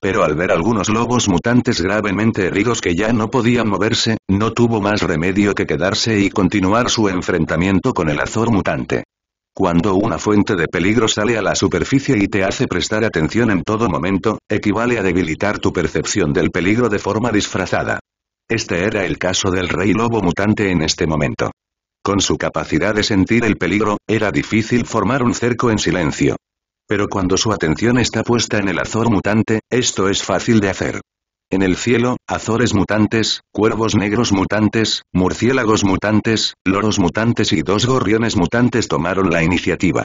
Pero al ver algunos lobos mutantes gravemente heridos que ya no podían moverse, no tuvo más remedio que quedarse y continuar su enfrentamiento con el azor mutante. Cuando una fuente de peligro sale a la superficie y te hace prestar atención en todo momento, equivale a debilitar tu percepción del peligro de forma disfrazada. Este era el caso del rey lobo mutante en este momento. Con su capacidad de sentir el peligro, era difícil formar un cerco en silencio. Pero cuando su atención está puesta en el azor mutante, esto es fácil de hacer. En el cielo, azores mutantes, cuervos negros mutantes, murciélagos mutantes, loros mutantes y dos gorriones mutantes tomaron la iniciativa.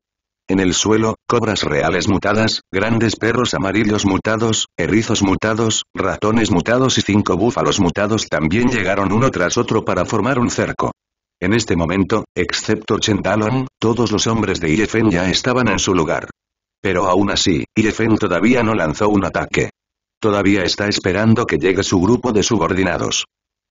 En el suelo, cobras reales mutadas, grandes perros amarillos mutados, erizos mutados, ratones mutados y cinco búfalos mutados también llegaron uno tras otro para formar un cerco. En este momento, excepto Chendalon, todos los hombres de Yefen ya estaban en su lugar. Pero aún así, Yefen todavía no lanzó un ataque. Todavía está esperando que llegue su grupo de subordinados.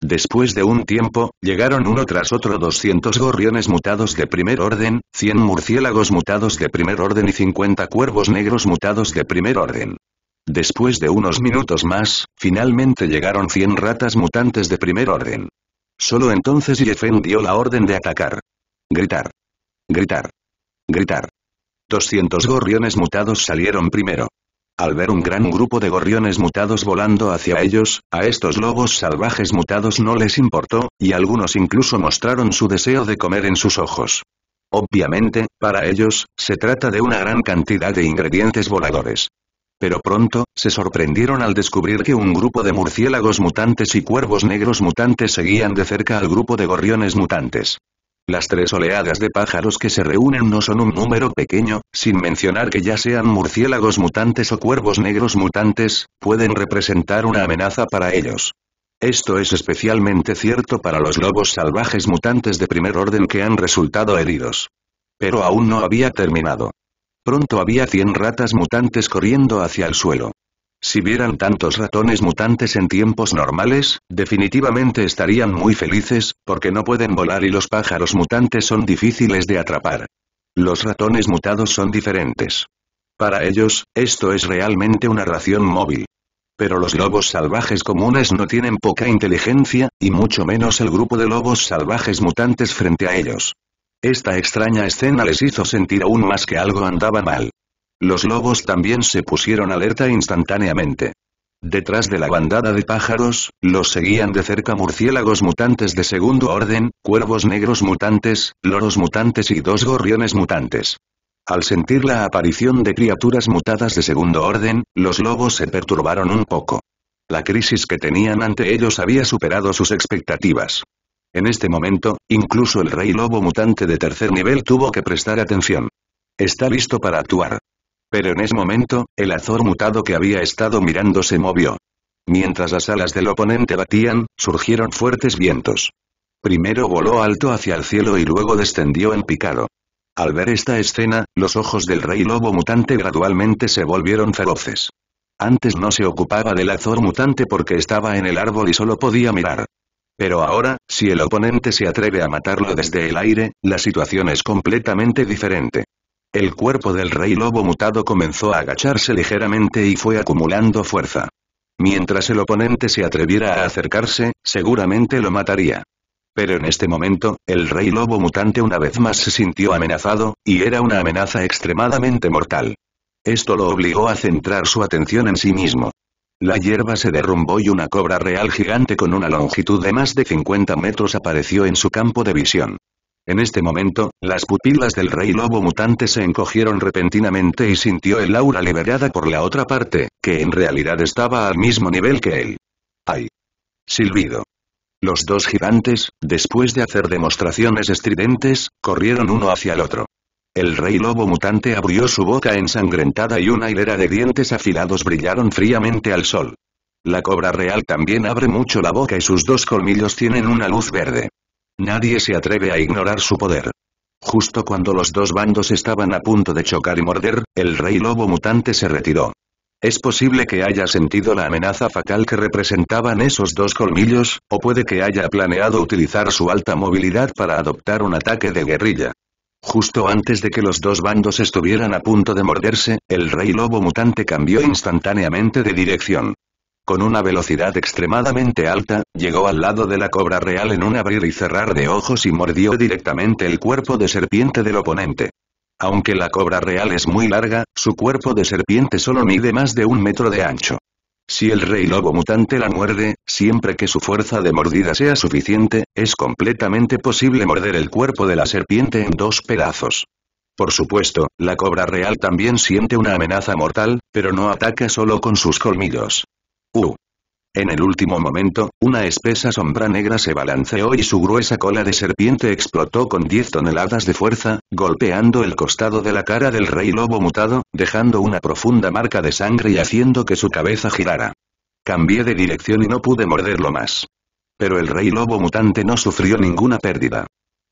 Después de un tiempo, llegaron uno tras otro 200 gorriones mutados de primer orden, 100 murciélagos mutados de primer orden y 50 cuervos negros mutados de primer orden. Después de unos minutos más, finalmente llegaron 100 ratas mutantes de primer orden. Solo entonces Yefen dio la orden de atacar. Gritar. Gritar. Gritar. 200 gorriones mutados salieron primero. Al ver un gran grupo de gorriones mutados volando hacia ellos, a estos lobos salvajes mutados no les importó, y algunos incluso mostraron su deseo de comer en sus ojos. Obviamente, para ellos, se trata de una gran cantidad de ingredientes voladores. Pero pronto, se sorprendieron al descubrir que un grupo de murciélagos mutantes y cuervos negros mutantes seguían de cerca al grupo de gorriones mutantes. Las tres oleadas de pájaros que se reúnen no son un número pequeño, sin mencionar que ya sean murciélagos mutantes o cuervos negros mutantes, pueden representar una amenaza para ellos. Esto es especialmente cierto para los lobos salvajes mutantes de primer orden que han resultado heridos. Pero aún no había terminado. Pronto había 100 ratas mutantes corriendo hacia el suelo. Si vieran tantos ratones mutantes en tiempos normales, definitivamente estarían muy felices, porque no pueden volar y los pájaros mutantes son difíciles de atrapar. Los ratones mutados son diferentes. Para ellos, esto es realmente una ración móvil. Pero los lobos salvajes comunes no tienen poca inteligencia, y mucho menos el grupo de lobos salvajes mutantes frente a ellos. Esta extraña escena les hizo sentir aún más que algo andaba mal. Los lobos también se pusieron alerta instantáneamente. Detrás de la bandada de pájaros, los seguían de cerca murciélagos mutantes de segundo orden, cuervos negros mutantes, loros mutantes y dos gorriones mutantes. Al sentir la aparición de criaturas mutadas de segundo orden, los lobos se perturbaron un poco. La crisis que tenían ante ellos había superado sus expectativas. En este momento, incluso el rey lobo mutante de tercer nivel tuvo que prestar atención. Está listo para actuar. Pero en ese momento, el azor mutado que había estado mirando se movió. Mientras las alas del oponente batían, surgieron fuertes vientos. Primero voló alto hacia el cielo y luego descendió en picado. Al ver esta escena, los ojos del rey lobo mutante gradualmente se volvieron feroces. Antes no se ocupaba del azor mutante porque estaba en el árbol y solo podía mirar. Pero ahora, si el oponente se atreve a matarlo desde el aire, la situación es completamente diferente. El cuerpo del rey lobo mutado comenzó a agacharse ligeramente y fue acumulando fuerza. Mientras el oponente se atreviera a acercarse, seguramente lo mataría. Pero en este momento, el rey lobo mutante una vez más se sintió amenazado, y era una amenaza extremadamente mortal. Esto lo obligó a centrar su atención en sí mismo. La hierba se derrumbó y una cobra real gigante con una longitud de más de 50 metros apareció en su campo de visión. En este momento, las pupilas del rey lobo mutante se encogieron repentinamente y sintió el aura liberada por la otra parte, que en realidad estaba al mismo nivel que él. ¡Ay! Silbido. Los dos gigantes, después de hacer demostraciones estridentes, corrieron uno hacia el otro. El rey lobo mutante abrió su boca ensangrentada y una hilera de dientes afilados brillaron fríamente al sol. La cobra real también abre mucho la boca y sus dos colmillos tienen una luz verde. Nadie se atreve a ignorar su poder. Justo cuando los dos bandos estaban a punto de chocar y morder, el rey lobo mutante se retiró. Es posible que haya sentido la amenaza fatal que representaban esos dos colmillos, o puede que haya planeado utilizar su alta movilidad para adoptar un ataque de guerrilla. Justo antes de que los dos bandos estuvieran a punto de morderse, el rey lobo mutante cambió instantáneamente de dirección. Con una velocidad extremadamente alta, llegó al lado de la cobra real en un abrir y cerrar de ojos y mordió directamente el cuerpo de serpiente del oponente. Aunque la cobra real es muy larga, su cuerpo de serpiente solo mide más de un metro de ancho. Si el rey lobo mutante la muerde, siempre que su fuerza de mordida sea suficiente, es completamente posible morder el cuerpo de la serpiente en dos pedazos. Por supuesto, la cobra real también siente una amenaza mortal, pero no ataca solo con sus colmillos. En el último momento, una espesa sombra negra se balanceó y su gruesa cola de serpiente explotó con 10 toneladas de fuerza, golpeando el costado de la cara del rey lobo mutado, dejando una profunda marca de sangre y haciendo que su cabeza girara. Cambié de dirección y no pude morderlo más. Pero el rey lobo mutante no sufrió ninguna pérdida.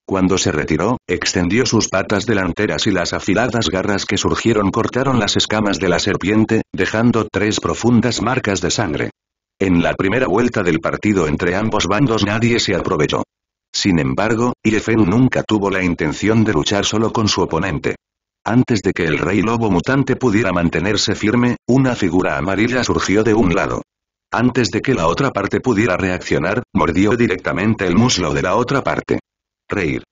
Cuando se retiró, extendió sus patas delanteras y las afiladas garras que surgieron cortaron las escamas de la serpiente, dejando tres profundas marcas de sangre. En la primera vuelta del partido entre ambos bandos nadie se aprovechó. Sin embargo, Irefen nunca tuvo la intención de luchar solo con su oponente. Antes de que el rey lobo mutante pudiera mantenerse firme, una figura amarilla surgió de un lado. Antes de que la otra parte pudiera reaccionar, mordió directamente el muslo de la otra parte reír.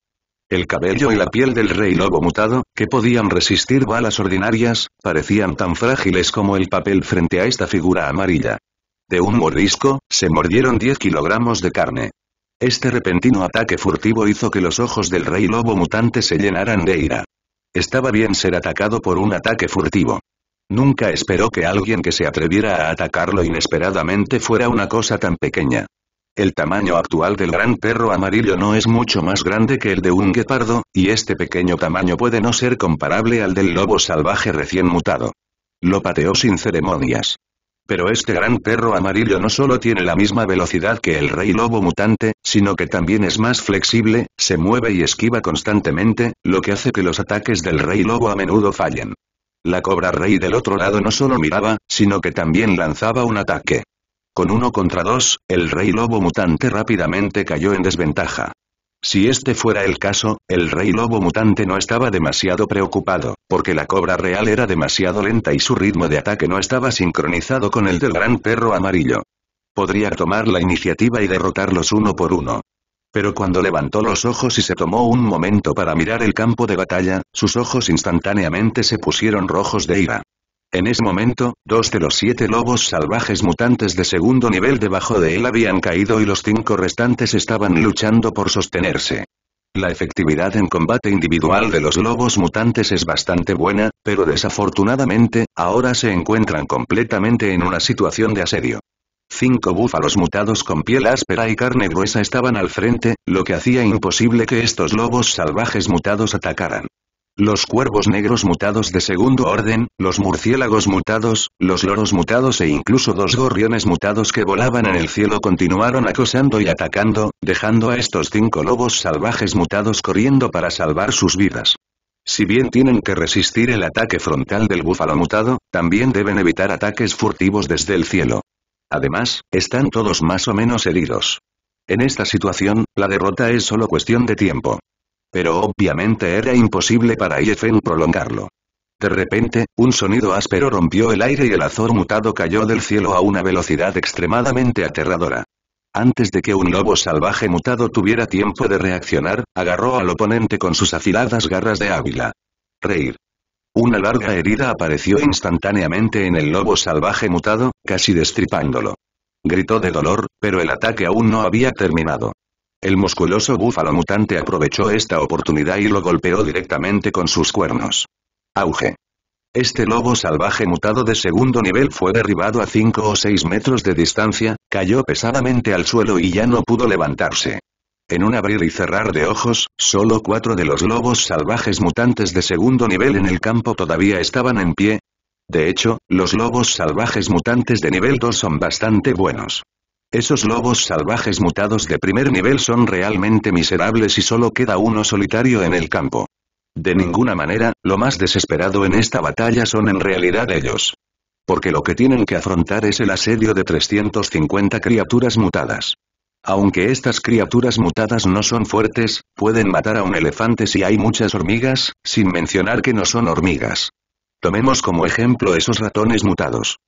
El cabello y la piel del rey lobo mutado, que podían resistir balas ordinarias, parecían tan frágiles como el papel frente a esta figura amarilla. De un mordisco, se mordieron 10 kilogramos de carne. Este repentino ataque furtivo hizo que los ojos del rey lobo mutante se llenaran de ira. Estaba bien ser atacado por un ataque furtivo. Nunca esperó que alguien que se atreviera a atacarlo inesperadamente fuera una cosa tan pequeña. El tamaño actual del gran perro amarillo no es mucho más grande que el de un guepardo, y este pequeño tamaño puede no ser comparable al del lobo salvaje recién mutado. Lo pateó sin ceremonias. Pero este gran perro amarillo no solo tiene la misma velocidad que el rey lobo mutante, sino que también es más flexible, se mueve y esquiva constantemente, lo que hace que los ataques del rey lobo a menudo fallen. La cobra rey del otro lado no solo miraba, sino que también lanzaba un ataque. Con uno contra dos, el rey lobo mutante rápidamente cayó en desventaja. Si este fuera el caso, el rey lobo mutante no estaba demasiado preocupado, porque la cobra real era demasiado lenta y su ritmo de ataque no estaba sincronizado con el del gran perro amarillo. Podría tomar la iniciativa y derrotarlos uno por uno. Pero cuando levantó los ojos y se tomó un momento para mirar el campo de batalla, sus ojos instantáneamente se pusieron rojos de ira. En ese momento, dos de los siete lobos salvajes mutantes de segundo nivel debajo de él habían caído y los cinco restantes estaban luchando por sostenerse. La efectividad en combate individual de los lobos mutantes es bastante buena, pero desafortunadamente, ahora se encuentran completamente en una situación de asedio. Cinco búfalos mutados con piel áspera y carne gruesa estaban al frente, lo que hacía imposible que estos lobos salvajes mutados atacaran los cuervos negros mutados de segundo orden, los murciélagos mutados, los loros mutados e incluso dos gorriones mutados que volaban en el cielo continuaron acosando y atacando, dejando a estos cinco lobos salvajes mutados corriendo para salvar sus vidas. Si bien tienen que resistir el ataque frontal del búfalo mutado, también deben evitar ataques furtivos desde el cielo. Además, están todos más o menos heridos. En esta situación, la derrota es solo cuestión de tiempo. Pero obviamente era imposible para Yefen prolongarlo. De repente, un sonido áspero rompió el aire y el azor mutado cayó del cielo a una velocidad extremadamente aterradora. Antes de que un lobo salvaje mutado tuviera tiempo de reaccionar, agarró al oponente con sus afiladas garras de águila. Reír. Una larga herida apareció instantáneamente en el lobo salvaje mutado, casi destripándolo. Gritó de dolor, pero el ataque aún no había terminado. El musculoso búfalo mutante aprovechó esta oportunidad y lo golpeó directamente con sus cuernos. Auge. Este lobo salvaje mutado de segundo nivel fue derribado a 5 o 6 metros de distancia, cayó pesadamente al suelo y ya no pudo levantarse. En un abrir y cerrar de ojos, solo cuatro de los lobos salvajes mutantes de segundo nivel en el campo todavía estaban en pie. De hecho, los lobos salvajes mutantes de nivel 2 son bastante buenos. Esos lobos salvajes mutados de primer nivel son realmente miserables y solo queda uno solitario en el campo. De ninguna manera, lo más desesperado en esta batalla son en realidad ellos. Porque lo que tienen que afrontar es el asedio de 350 criaturas mutadas. Aunque estas criaturas mutadas no son fuertes, pueden matar a un elefante si hay muchas hormigas, sin mencionar que no son hormigas. Tomemos como ejemplo esos ratones mutados.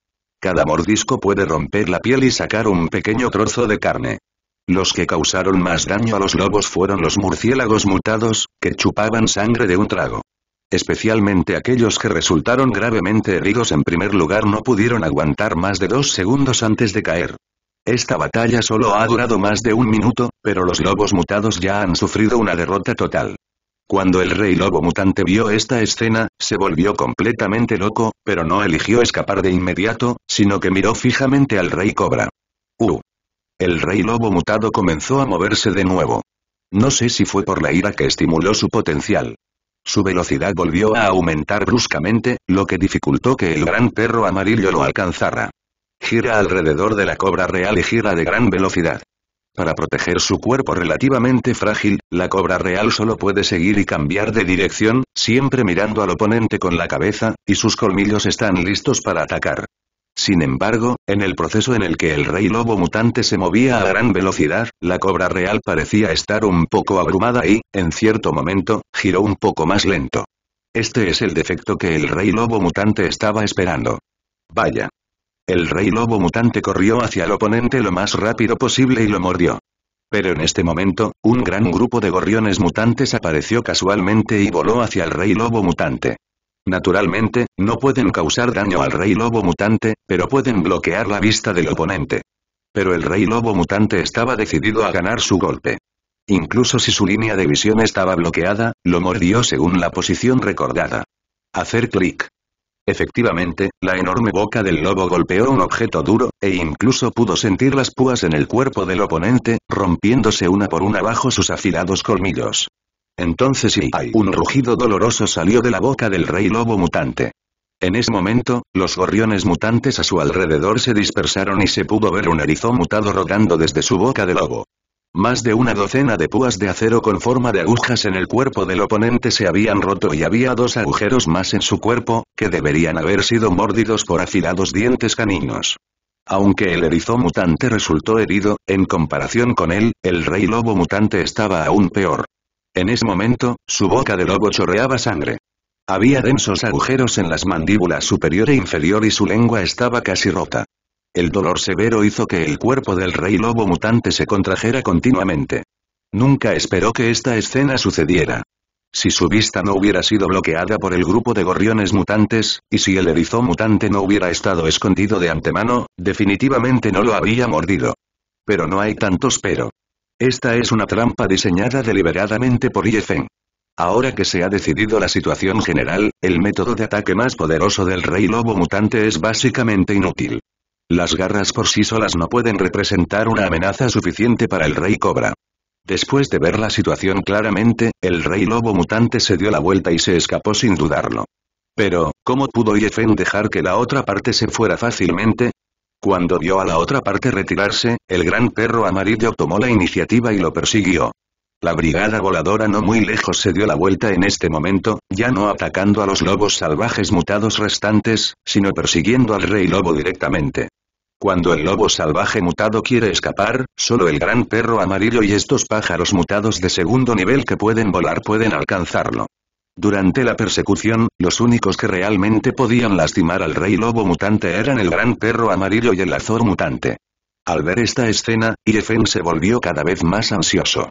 Cada mordisco puede romper la piel y sacar un pequeño trozo de carne. Los que causaron más daño a los lobos fueron los murciélagos mutados, que chupaban sangre de un trago. Especialmente aquellos que resultaron gravemente heridos en primer lugar no pudieron aguantar más de dos segundos antes de caer. Esta batalla solo ha durado más de un minuto, pero los lobos mutados ya han sufrido una derrota total. Cuando el rey lobo mutante vio esta escena, se volvió completamente loco, pero no eligió escapar de inmediato, sino que miró fijamente al rey cobra. ¡Uh! El rey lobo mutado comenzó a moverse de nuevo. No sé si fue por la ira que estimuló su potencial. Su velocidad volvió a aumentar bruscamente, lo que dificultó que el gran perro amarillo lo alcanzara. Gira alrededor de la cobra real y gira de gran velocidad. Para proteger su cuerpo relativamente frágil, la cobra real solo puede seguir y cambiar de dirección, siempre mirando al oponente con la cabeza, y sus colmillos están listos para atacar. Sin embargo, en el proceso en el que el rey lobo mutante se movía a gran velocidad, la cobra real parecía estar un poco abrumada y, en cierto momento, giró un poco más lento. Este es el defecto que el rey lobo mutante estaba esperando. Vaya, el rey lobo mutante corrió hacia el oponente lo más rápido posible y lo mordió. Pero en este momento, un gran grupo de gorriones mutantes apareció casualmente y voló hacia el rey lobo mutante. Naturalmente, no pueden causar daño al rey lobo mutante, pero pueden bloquear la vista del oponente. Pero el rey lobo mutante estaba decidido a ganar su golpe. Incluso si su línea de visión estaba bloqueada, lo mordió según la posición recordada. Hacer clic. Efectivamente, la enorme boca del lobo golpeó un objeto duro, e incluso pudo sentir las púas en el cuerpo del oponente, rompiéndose una por una bajo sus afilados colmillos. Entonces y un rugido doloroso salió de la boca del rey lobo mutante. En ese momento, los gorriones mutantes a su alrededor se dispersaron y se pudo ver un erizo mutado rodando desde su boca de lobo. Más de una docena de púas de acero con forma de agujas en el cuerpo del oponente se habían roto y había dos agujeros más en su cuerpo, que deberían haber sido mordidos por afilados dientes caninos. Aunque el erizo mutante resultó herido, en comparación con él, el rey lobo mutante estaba aún peor. En ese momento, su boca de lobo chorreaba sangre. Había densos agujeros en las mandíbulas superior e inferior y su lengua estaba casi rota. El dolor severo hizo que el cuerpo del rey lobo mutante se contrajera continuamente. Nunca esperó que esta escena sucediera. Si su vista no hubiera sido bloqueada por el grupo de gorriones mutantes, y si el erizo mutante no hubiera estado escondido de antemano, definitivamente no lo habría mordido. Pero no hay tantos pero. Esta es una trampa diseñada deliberadamente por Yefeng. Ahora que se ha decidido la situación general, el método de ataque más poderoso del rey lobo mutante es básicamente inútil. Las garras por sí solas no pueden representar una amenaza suficiente para el Rey Cobra. Después de ver la situación claramente, el Rey Lobo Mutante se dio la vuelta y se escapó sin dudarlo. Pero, ¿cómo pudo Yefen dejar que la otra parte se fuera fácilmente? Cuando vio a la otra parte retirarse, el gran perro amarillo tomó la iniciativa y lo persiguió. La brigada voladora no muy lejos se dio la vuelta en este momento, ya no atacando a los lobos salvajes mutados restantes, sino persiguiendo al rey lobo directamente. Cuando el lobo salvaje mutado quiere escapar, solo el gran perro amarillo y estos pájaros mutados de segundo nivel que pueden volar pueden alcanzarlo. Durante la persecución, los únicos que realmente podían lastimar al rey lobo mutante eran el gran perro amarillo y el azor mutante. Al ver esta escena, Yefen se volvió cada vez más ansioso.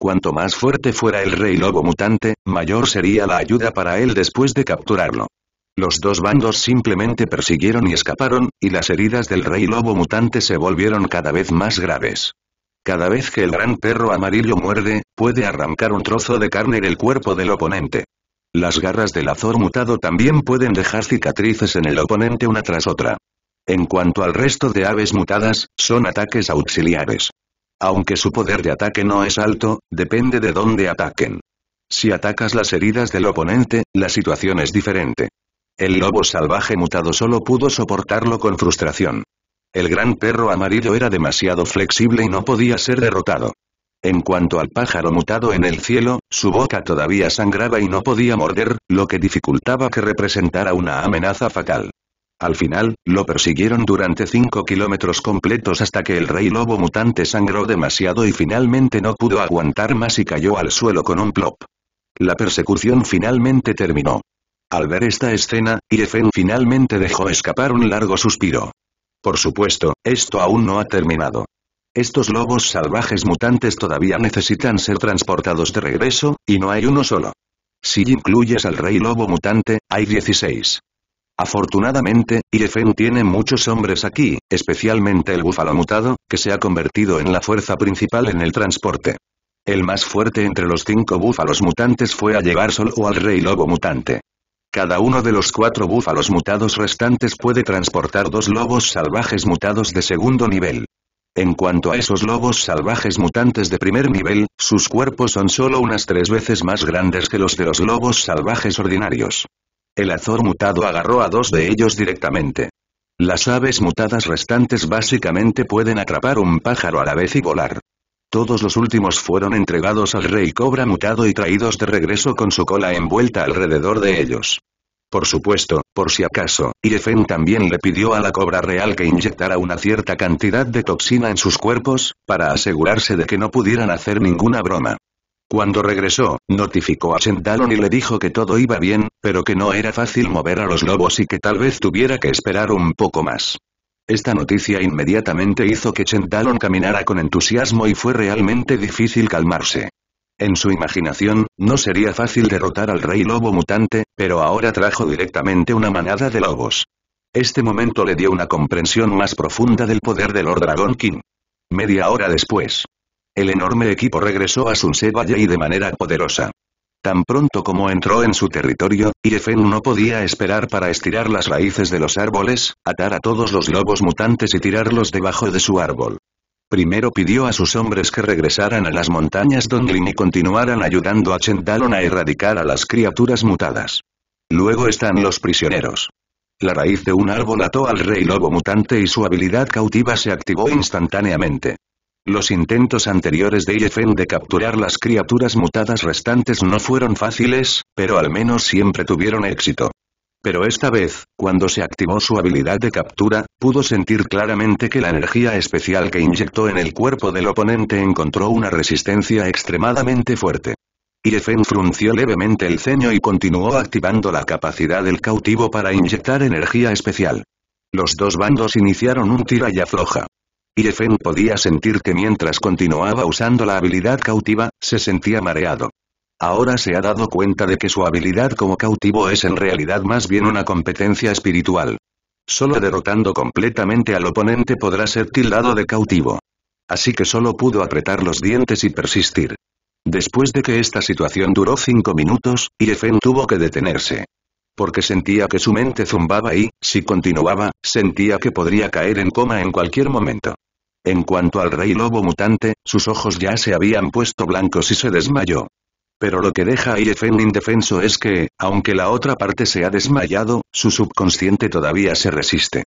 Cuanto más fuerte fuera el rey lobo mutante, mayor sería la ayuda para él después de capturarlo. Los dos bandos simplemente persiguieron y escaparon, y las heridas del rey lobo mutante se volvieron cada vez más graves. Cada vez que el gran perro amarillo muerde, puede arrancar un trozo de carne del cuerpo del oponente. Las garras del azor mutado también pueden dejar cicatrices en el oponente una tras otra. En cuanto al resto de aves mutadas, son ataques auxiliares. Aunque su poder de ataque no es alto, depende de dónde ataquen. Si atacas las heridas del oponente, la situación es diferente. El lobo salvaje mutado solo pudo soportarlo con frustración. El gran perro amarillo era demasiado flexible y no podía ser derrotado. En cuanto al pájaro mutado en el cielo, su boca todavía sangraba y no podía morder, lo que dificultaba que representara una amenaza fatal. Al final, lo persiguieron durante 5 kilómetros completos hasta que el rey lobo mutante sangró demasiado y finalmente no pudo aguantar más y cayó al suelo con un plop. La persecución finalmente terminó. Al ver esta escena, Yefen finalmente dejó escapar un largo suspiro. Por supuesto, esto aún no ha terminado. Estos lobos salvajes mutantes todavía necesitan ser transportados de regreso, y no hay uno solo. Si incluyes al rey lobo mutante, hay 16. Afortunadamente, Irefen tiene muchos hombres aquí, especialmente el búfalo mutado, que se ha convertido en la fuerza principal en el transporte. El más fuerte entre los cinco búfalos mutantes fue a llegar solo o al rey lobo mutante. Cada uno de los cuatro búfalos mutados restantes puede transportar dos lobos salvajes mutados de segundo nivel. En cuanto a esos lobos salvajes mutantes de primer nivel, sus cuerpos son solo unas tres veces más grandes que los de los lobos salvajes ordinarios. El azor mutado agarró a dos de ellos directamente. Las aves mutadas restantes básicamente pueden atrapar un pájaro a la vez y volar. Todos los últimos fueron entregados al rey cobra mutado y traídos de regreso con su cola envuelta alrededor de ellos. Por supuesto, por si acaso, Irefen también le pidió a la cobra real que inyectara una cierta cantidad de toxina en sus cuerpos, para asegurarse de que no pudieran hacer ninguna broma. Cuando regresó, notificó a Chendalon y le dijo que todo iba bien, pero que no era fácil mover a los lobos y que tal vez tuviera que esperar un poco más. Esta noticia inmediatamente hizo que Chendalon caminara con entusiasmo y fue realmente difícil calmarse. En su imaginación, no sería fácil derrotar al rey lobo mutante, pero ahora trajo directamente una manada de lobos. Este momento le dio una comprensión más profunda del poder del Dragon King. Media hora después, el enorme equipo regresó a Sunset Valley de manera poderosa. Tan pronto como entró en su territorio, Yefen no podía esperar para estirar las raíces de los árboles, atar a todos los lobos mutantes y tirarlos debajo de su árbol. Primero pidió a sus hombres que regresaran a las montañas donde y continuaran ayudando a Chendalon a erradicar a las criaturas mutadas. Luego están los prisioneros. La raíz de un árbol ató al rey lobo mutante y su habilidad cautiva se activó instantáneamente. Los intentos anteriores de Yefen de capturar las criaturas mutadas restantes no fueron fáciles, pero al menos siempre tuvieron éxito. Pero esta vez, cuando se activó su habilidad de captura, pudo sentir claramente que la energía especial que inyectó en el cuerpo del oponente encontró una resistencia extremadamente fuerte. Yefen frunció levemente el ceño y continuó activando la capacidad del cautivo para inyectar energía especial. Los dos bandos iniciaron un tira y afloja fen podía sentir que mientras continuaba usando la habilidad cautiva, se sentía mareado. Ahora se ha dado cuenta de que su habilidad como cautivo es en realidad más bien una competencia espiritual. Solo derrotando completamente al oponente podrá ser tildado de cautivo. Así que solo pudo apretar los dientes y persistir. Después de que esta situación duró cinco minutos, Yefen tuvo que detenerse porque sentía que su mente zumbaba y, si continuaba, sentía que podría caer en coma en cualquier momento. En cuanto al rey lobo mutante, sus ojos ya se habían puesto blancos y se desmayó. Pero lo que deja a IFN indefenso es que, aunque la otra parte se ha desmayado, su subconsciente todavía se resiste.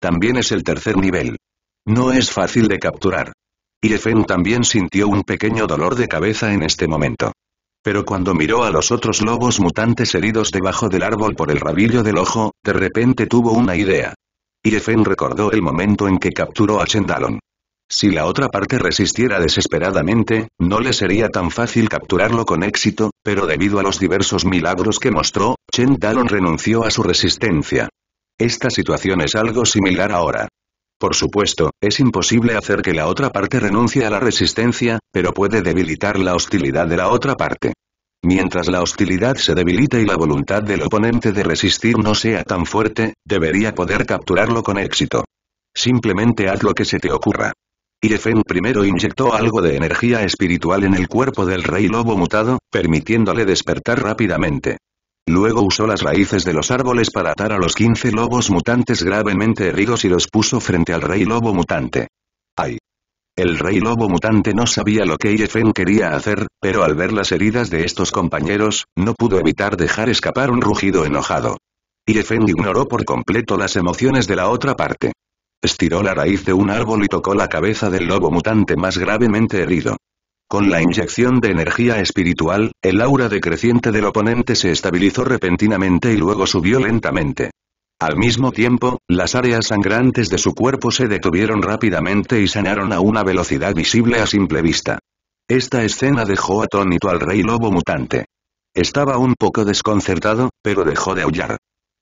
También es el tercer nivel. No es fácil de capturar. IFN también sintió un pequeño dolor de cabeza en este momento. Pero cuando miró a los otros lobos mutantes heridos debajo del árbol por el rabillo del ojo, de repente tuvo una idea. Y Yefen recordó el momento en que capturó a Chendalon. Si la otra parte resistiera desesperadamente, no le sería tan fácil capturarlo con éxito, pero debido a los diversos milagros que mostró, Chen renunció a su resistencia. Esta situación es algo similar ahora. Por supuesto, es imposible hacer que la otra parte renuncie a la resistencia, pero puede debilitar la hostilidad de la otra parte. Mientras la hostilidad se debilite y la voluntad del oponente de resistir no sea tan fuerte, debería poder capturarlo con éxito. Simplemente haz lo que se te ocurra. Irefen primero inyectó algo de energía espiritual en el cuerpo del rey lobo mutado, permitiéndole despertar rápidamente. Luego usó las raíces de los árboles para atar a los 15 lobos mutantes gravemente heridos y los puso frente al rey lobo mutante. ¡Ay! El rey lobo mutante no sabía lo que Yefen quería hacer, pero al ver las heridas de estos compañeros, no pudo evitar dejar escapar un rugido enojado. Yefen ignoró por completo las emociones de la otra parte. Estiró la raíz de un árbol y tocó la cabeza del lobo mutante más gravemente herido. Con la inyección de energía espiritual, el aura decreciente del oponente se estabilizó repentinamente y luego subió lentamente. Al mismo tiempo, las áreas sangrantes de su cuerpo se detuvieron rápidamente y sanaron a una velocidad visible a simple vista. Esta escena dejó atónito al rey lobo mutante. Estaba un poco desconcertado, pero dejó de aullar.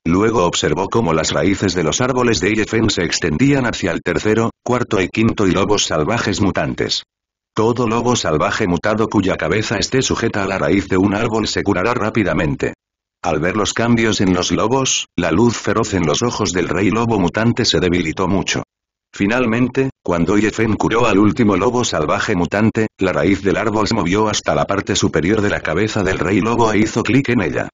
Luego observó cómo las raíces de los árboles de Yefen se extendían hacia el tercero, cuarto y quinto y lobos salvajes mutantes. Todo lobo salvaje mutado cuya cabeza esté sujeta a la raíz de un árbol se curará rápidamente. Al ver los cambios en los lobos, la luz feroz en los ojos del rey lobo mutante se debilitó mucho. Finalmente, cuando Yefen curó al último lobo salvaje mutante, la raíz del árbol se movió hasta la parte superior de la cabeza del rey lobo e hizo clic en ella.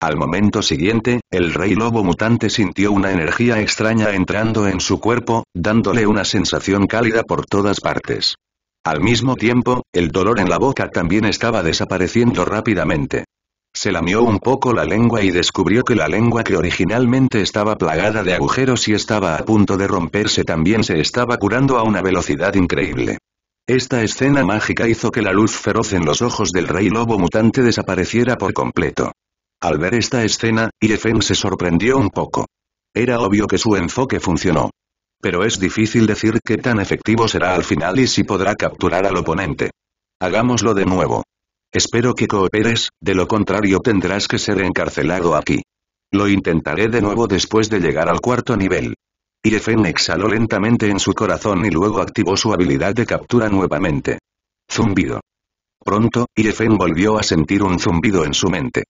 Al momento siguiente, el rey lobo mutante sintió una energía extraña entrando en su cuerpo, dándole una sensación cálida por todas partes. Al mismo tiempo, el dolor en la boca también estaba desapareciendo rápidamente. Se lamió un poco la lengua y descubrió que la lengua que originalmente estaba plagada de agujeros y estaba a punto de romperse también se estaba curando a una velocidad increíble. Esta escena mágica hizo que la luz feroz en los ojos del rey lobo mutante desapareciera por completo. Al ver esta escena, Irefen se sorprendió un poco. Era obvio que su enfoque funcionó pero es difícil decir qué tan efectivo será al final y si podrá capturar al oponente. Hagámoslo de nuevo. Espero que cooperes, de lo contrario tendrás que ser encarcelado aquí. Lo intentaré de nuevo después de llegar al cuarto nivel. Irefen exhaló lentamente en su corazón y luego activó su habilidad de captura nuevamente. Zumbido. Pronto, Irefen volvió a sentir un zumbido en su mente.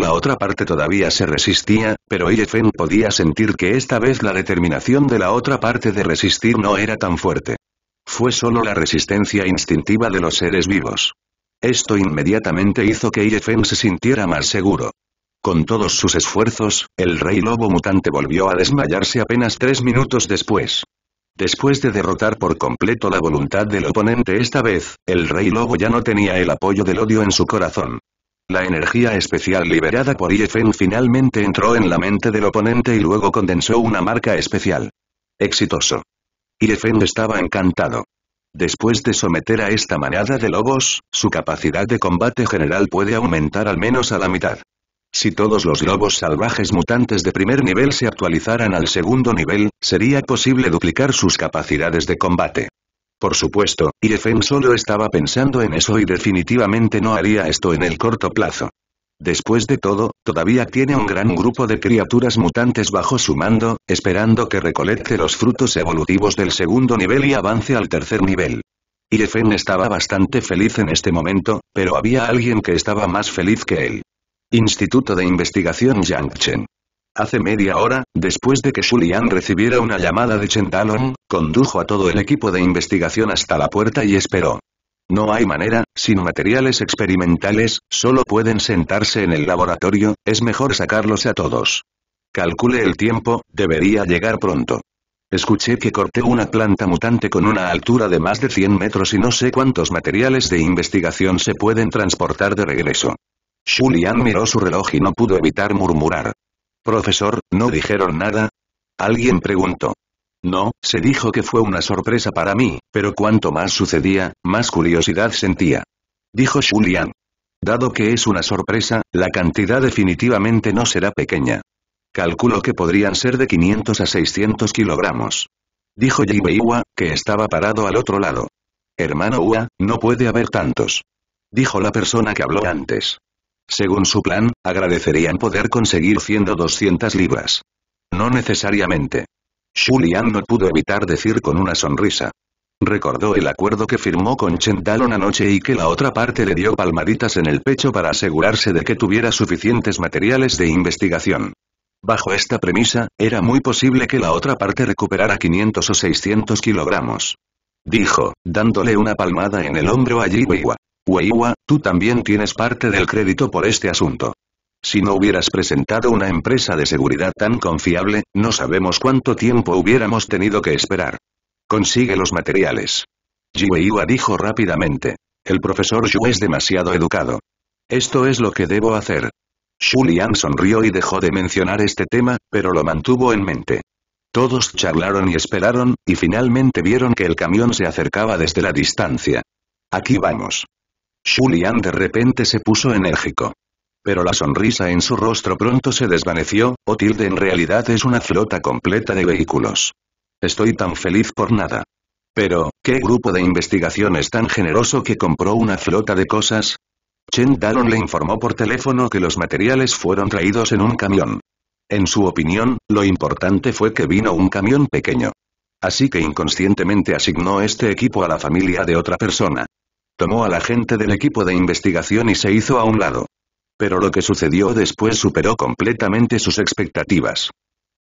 La otra parte todavía se resistía, pero Yefen podía sentir que esta vez la determinación de la otra parte de resistir no era tan fuerte. Fue solo la resistencia instintiva de los seres vivos. Esto inmediatamente hizo que Yefen se sintiera más seguro. Con todos sus esfuerzos, el rey lobo mutante volvió a desmayarse apenas tres minutos después. Después de derrotar por completo la voluntad del oponente esta vez, el rey lobo ya no tenía el apoyo del odio en su corazón. La energía especial liberada por Yefen finalmente entró en la mente del oponente y luego condensó una marca especial. Exitoso. Yefen estaba encantado. Después de someter a esta manada de lobos, su capacidad de combate general puede aumentar al menos a la mitad. Si todos los lobos salvajes mutantes de primer nivel se actualizaran al segundo nivel, sería posible duplicar sus capacidades de combate. Por supuesto, Yefen solo estaba pensando en eso y definitivamente no haría esto en el corto plazo. Después de todo, todavía tiene un gran grupo de criaturas mutantes bajo su mando, esperando que recolecte los frutos evolutivos del segundo nivel y avance al tercer nivel. Yefen estaba bastante feliz en este momento, pero había alguien que estaba más feliz que él. Instituto de Investigación Yangchen. Hace media hora, después de que Shulian recibiera una llamada de Chen condujo a todo el equipo de investigación hasta la puerta y esperó. No hay manera, sin materiales experimentales, solo pueden sentarse en el laboratorio, es mejor sacarlos a todos. Calcule el tiempo, debería llegar pronto. Escuché que corté una planta mutante con una altura de más de 100 metros y no sé cuántos materiales de investigación se pueden transportar de regreso. Julian miró su reloj y no pudo evitar murmurar. Profesor, ¿no dijeron nada? Alguien preguntó. No, se dijo que fue una sorpresa para mí, pero cuanto más sucedía, más curiosidad sentía. Dijo Julian. Dado que es una sorpresa, la cantidad definitivamente no será pequeña. Calculo que podrían ser de 500 a 600 kilogramos. Dijo Jibeiwa, que estaba parado al otro lado. Hermano Ua, no puede haber tantos. Dijo la persona que habló antes. Según su plan, agradecerían poder conseguir 100 200 libras. No necesariamente. Julian no pudo evitar decir con una sonrisa. Recordó el acuerdo que firmó con Chendal una noche y que la otra parte le dio palmaditas en el pecho para asegurarse de que tuviera suficientes materiales de investigación. Bajo esta premisa, era muy posible que la otra parte recuperara 500 o 600 kilogramos. Dijo, dándole una palmada en el hombro a Jiweiwa. Weiwa, tú también tienes parte del crédito por este asunto. Si no hubieras presentado una empresa de seguridad tan confiable, no sabemos cuánto tiempo hubiéramos tenido que esperar. Consigue los materiales. Jiweiwa dijo rápidamente. El profesor Yu es demasiado educado. Esto es lo que debo hacer. Lian sonrió y dejó de mencionar este tema, pero lo mantuvo en mente. Todos charlaron y esperaron, y finalmente vieron que el camión se acercaba desde la distancia. Aquí vamos. Julian de repente se puso enérgico. Pero la sonrisa en su rostro pronto se desvaneció, tilde en realidad es una flota completa de vehículos. Estoy tan feliz por nada. Pero, ¿qué grupo de investigación es tan generoso que compró una flota de cosas? Chen Daron le informó por teléfono que los materiales fueron traídos en un camión. En su opinión, lo importante fue que vino un camión pequeño. Así que inconscientemente asignó este equipo a la familia de otra persona tomó a la gente del equipo de investigación y se hizo a un lado. Pero lo que sucedió después superó completamente sus expectativas.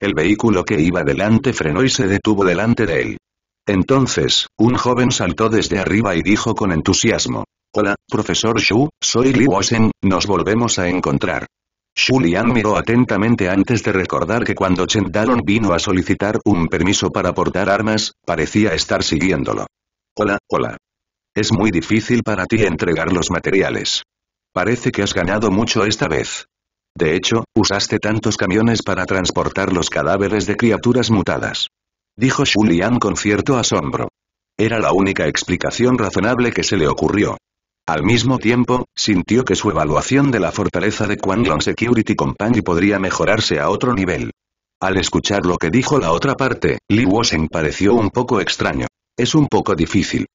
El vehículo que iba delante frenó y se detuvo delante de él. Entonces, un joven saltó desde arriba y dijo con entusiasmo. Hola, profesor Shu, soy Li Wosen, nos volvemos a encontrar. Shu Lian miró atentamente antes de recordar que cuando Chen Dalong vino a solicitar un permiso para portar armas, parecía estar siguiéndolo. Hola, hola. Es muy difícil para ti entregar los materiales. Parece que has ganado mucho esta vez. De hecho, usaste tantos camiones para transportar los cadáveres de criaturas mutadas. Dijo Julian con cierto asombro. Era la única explicación razonable que se le ocurrió. Al mismo tiempo, sintió que su evaluación de la fortaleza de Long Security Company podría mejorarse a otro nivel. Al escuchar lo que dijo la otra parte, Li Woseng pareció un poco extraño. Es un poco difícil.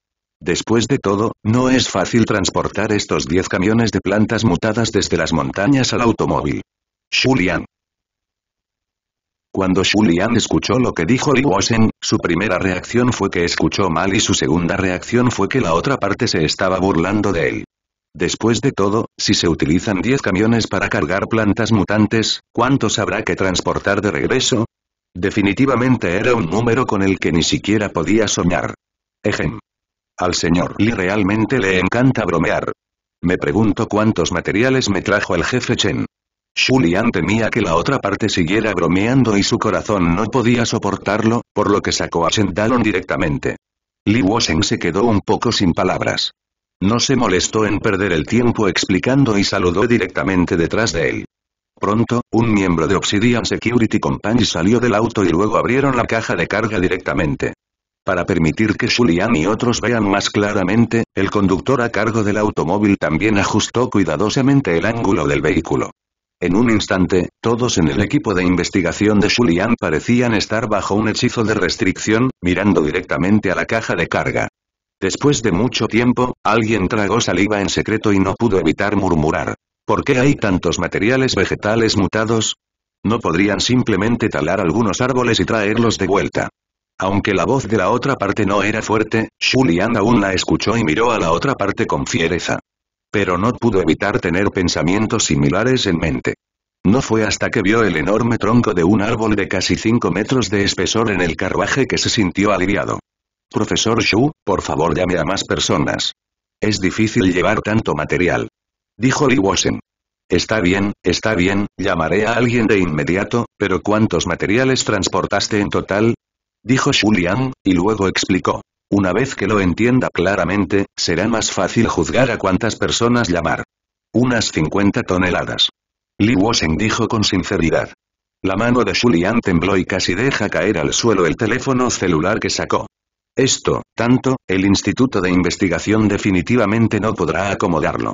Después de todo, no es fácil transportar estos 10 camiones de plantas mutadas desde las montañas al automóvil. Julian. Cuando Julian escuchó lo que dijo Li Wosen, su primera reacción fue que escuchó mal y su segunda reacción fue que la otra parte se estaba burlando de él. Después de todo, si se utilizan 10 camiones para cargar plantas mutantes, ¿cuántos habrá que transportar de regreso? Definitivamente era un número con el que ni siquiera podía soñar. Ejem. Al señor Lee realmente le encanta bromear. Me pregunto cuántos materiales me trajo el jefe Chen. Shulian temía que la otra parte siguiera bromeando y su corazón no podía soportarlo, por lo que sacó a Shendalon directamente. Lee Wosen se quedó un poco sin palabras. No se molestó en perder el tiempo explicando y saludó directamente detrás de él. Pronto, un miembro de Obsidian Security Company salió del auto y luego abrieron la caja de carga directamente. Para permitir que Julián y otros vean más claramente, el conductor a cargo del automóvil también ajustó cuidadosamente el ángulo del vehículo. En un instante, todos en el equipo de investigación de Julian parecían estar bajo un hechizo de restricción, mirando directamente a la caja de carga. Después de mucho tiempo, alguien tragó saliva en secreto y no pudo evitar murmurar. ¿Por qué hay tantos materiales vegetales mutados? ¿No podrían simplemente talar algunos árboles y traerlos de vuelta? Aunque la voz de la otra parte no era fuerte, Lian aún la escuchó y miró a la otra parte con fiereza. Pero no pudo evitar tener pensamientos similares en mente. No fue hasta que vio el enorme tronco de un árbol de casi 5 metros de espesor en el carruaje que se sintió aliviado. Profesor Shu, por favor llame a más personas. Es difícil llevar tanto material. Dijo Li Wosen. Está bien, está bien, llamaré a alguien de inmediato, pero ¿cuántos materiales transportaste en total? dijo shulian y luego explicó. Una vez que lo entienda claramente, será más fácil juzgar a cuántas personas llamar. Unas 50 toneladas. Li Woseng dijo con sinceridad. La mano de Julian tembló y casi deja caer al suelo el teléfono celular que sacó. Esto, tanto, el Instituto de Investigación definitivamente no podrá acomodarlo.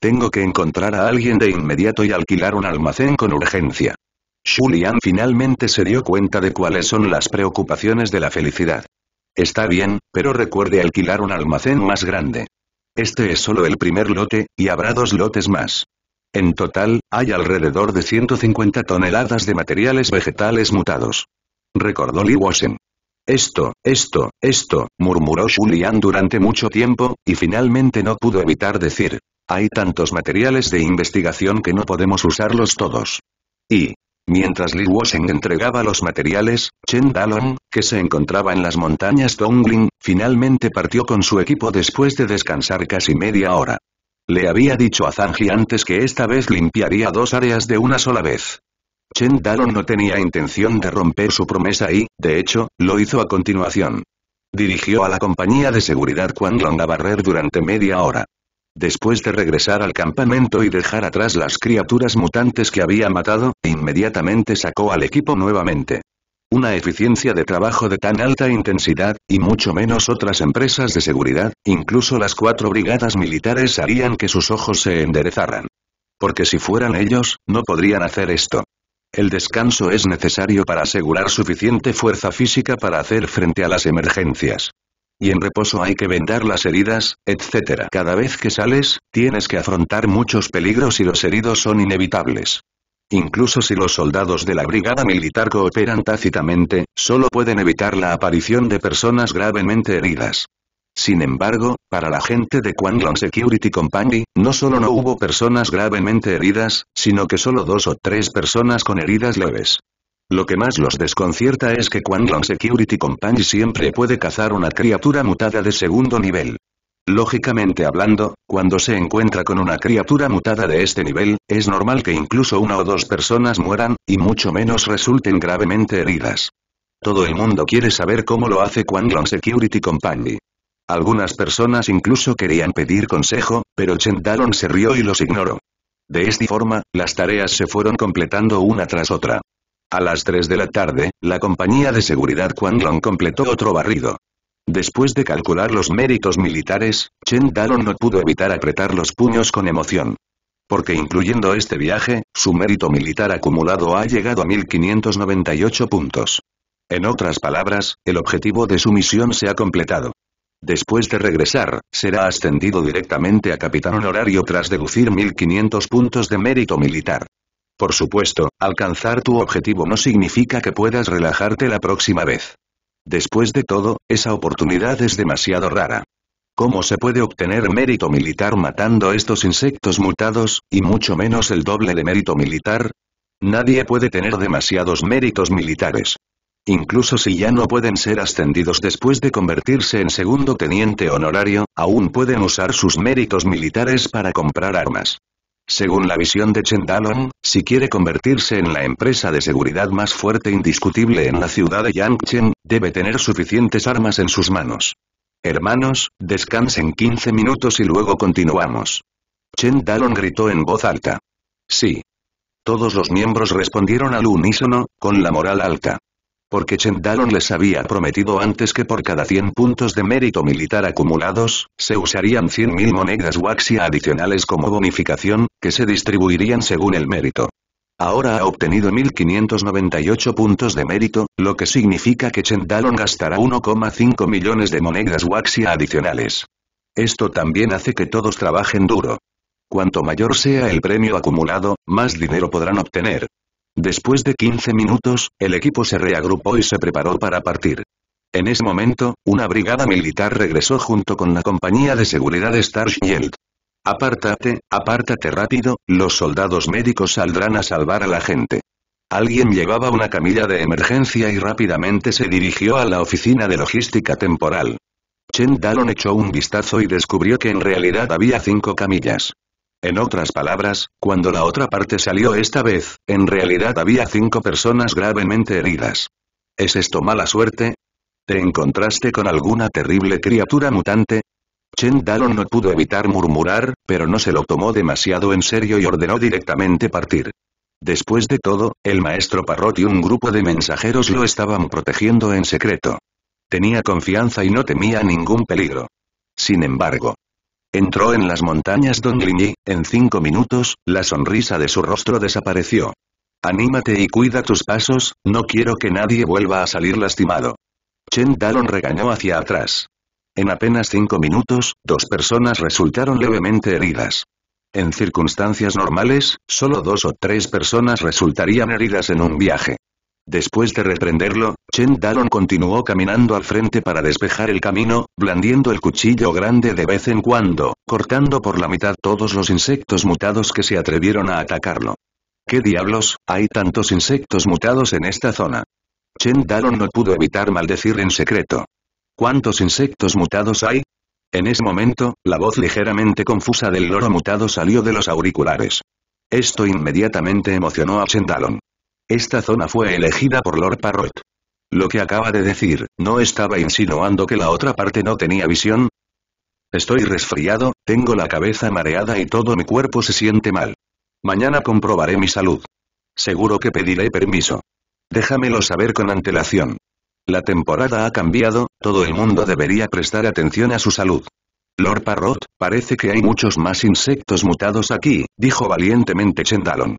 Tengo que encontrar a alguien de inmediato y alquilar un almacén con urgencia. Shulian finalmente se dio cuenta de cuáles son las preocupaciones de la felicidad. Está bien, pero recuerde alquilar un almacén más grande. Este es solo el primer lote, y habrá dos lotes más. En total, hay alrededor de 150 toneladas de materiales vegetales mutados. Recordó Lee Wosen. Esto, esto, esto, murmuró Julian durante mucho tiempo, y finalmente no pudo evitar decir. Hay tantos materiales de investigación que no podemos usarlos todos. Y, Mientras Li Woseng entregaba los materiales, Chen Dalong, que se encontraba en las montañas Dongling, finalmente partió con su equipo después de descansar casi media hora. Le había dicho a Zanji antes que esta vez limpiaría dos áreas de una sola vez. Chen Dalong no tenía intención de romper su promesa y, de hecho, lo hizo a continuación. Dirigió a la compañía de seguridad cuando a barrer durante media hora. Después de regresar al campamento y dejar atrás las criaturas mutantes que había matado, inmediatamente sacó al equipo nuevamente. Una eficiencia de trabajo de tan alta intensidad, y mucho menos otras empresas de seguridad, incluso las cuatro brigadas militares harían que sus ojos se enderezaran. Porque si fueran ellos, no podrían hacer esto. El descanso es necesario para asegurar suficiente fuerza física para hacer frente a las emergencias y en reposo hay que vendar las heridas, etc. Cada vez que sales, tienes que afrontar muchos peligros y los heridos son inevitables. Incluso si los soldados de la brigada militar cooperan tácitamente, solo pueden evitar la aparición de personas gravemente heridas. Sin embargo, para la gente de Quanglong Security Company, no solo no hubo personas gravemente heridas, sino que solo dos o tres personas con heridas leves. Lo que más los desconcierta es que Quan Security Company siempre puede cazar una criatura mutada de segundo nivel. Lógicamente hablando, cuando se encuentra con una criatura mutada de este nivel, es normal que incluso una o dos personas mueran, y mucho menos resulten gravemente heridas. Todo el mundo quiere saber cómo lo hace Quanglong Security Company. Algunas personas incluso querían pedir consejo, pero Chen Dalong se rió y los ignoró. De esta forma, las tareas se fueron completando una tras otra. A las 3 de la tarde, la compañía de seguridad Quanlong completó otro barrido. Después de calcular los méritos militares, Chen Dalong no pudo evitar apretar los puños con emoción. Porque incluyendo este viaje, su mérito militar acumulado ha llegado a 1598 puntos. En otras palabras, el objetivo de su misión se ha completado. Después de regresar, será ascendido directamente a capitán honorario tras deducir 1500 puntos de mérito militar. Por supuesto, alcanzar tu objetivo no significa que puedas relajarte la próxima vez. Después de todo, esa oportunidad es demasiado rara. ¿Cómo se puede obtener mérito militar matando estos insectos mutados, y mucho menos el doble de mérito militar? Nadie puede tener demasiados méritos militares. Incluso si ya no pueden ser ascendidos después de convertirse en segundo teniente honorario, aún pueden usar sus méritos militares para comprar armas. Según la visión de Chen Dalong, si quiere convertirse en la empresa de seguridad más fuerte e indiscutible en la ciudad de Yangchen, debe tener suficientes armas en sus manos. Hermanos, descansen 15 minutos y luego continuamos. Chen Dalong gritó en voz alta. Sí. Todos los miembros respondieron al unísono, con la moral alta porque Chendalon les había prometido antes que por cada 100 puntos de mérito militar acumulados, se usarían 100.000 monedas waxia adicionales como bonificación, que se distribuirían según el mérito. Ahora ha obtenido 1.598 puntos de mérito, lo que significa que Chendalon gastará 1,5 millones de monedas waxia adicionales. Esto también hace que todos trabajen duro. Cuanto mayor sea el premio acumulado, más dinero podrán obtener, Después de 15 minutos, el equipo se reagrupó y se preparó para partir. En ese momento, una brigada militar regresó junto con la compañía de seguridad Star Apártate, apártate rápido, los soldados médicos saldrán a salvar a la gente. Alguien llevaba una camilla de emergencia y rápidamente se dirigió a la oficina de logística temporal. Chen Dalon echó un vistazo y descubrió que en realidad había cinco camillas. En otras palabras, cuando la otra parte salió esta vez, en realidad había cinco personas gravemente heridas. ¿Es esto mala suerte? ¿Te encontraste con alguna terrible criatura mutante? Chen Dalon no pudo evitar murmurar, pero no se lo tomó demasiado en serio y ordenó directamente partir. Después de todo, el maestro Parrot y un grupo de mensajeros lo estaban protegiendo en secreto. Tenía confianza y no temía ningún peligro. Sin embargo, Entró en las montañas Don Grimmy, en cinco minutos, la sonrisa de su rostro desapareció. Anímate y cuida tus pasos, no quiero que nadie vuelva a salir lastimado. Chen Dalong regañó hacia atrás. En apenas cinco minutos, dos personas resultaron levemente heridas. En circunstancias normales, solo dos o tres personas resultarían heridas en un viaje. Después de reprenderlo, Chen Dalon continuó caminando al frente para despejar el camino, blandiendo el cuchillo grande de vez en cuando, cortando por la mitad todos los insectos mutados que se atrevieron a atacarlo. ¿Qué diablos, hay tantos insectos mutados en esta zona? Chen Dalon no pudo evitar maldecir en secreto. ¿Cuántos insectos mutados hay? En ese momento, la voz ligeramente confusa del loro mutado salió de los auriculares. Esto inmediatamente emocionó a Chen Dalon. Esta zona fue elegida por Lord Parrot. Lo que acaba de decir, ¿no estaba insinuando que la otra parte no tenía visión? Estoy resfriado, tengo la cabeza mareada y todo mi cuerpo se siente mal. Mañana comprobaré mi salud. Seguro que pediré permiso. Déjamelo saber con antelación. La temporada ha cambiado, todo el mundo debería prestar atención a su salud. Lord Parrot, parece que hay muchos más insectos mutados aquí, dijo valientemente Chendalon.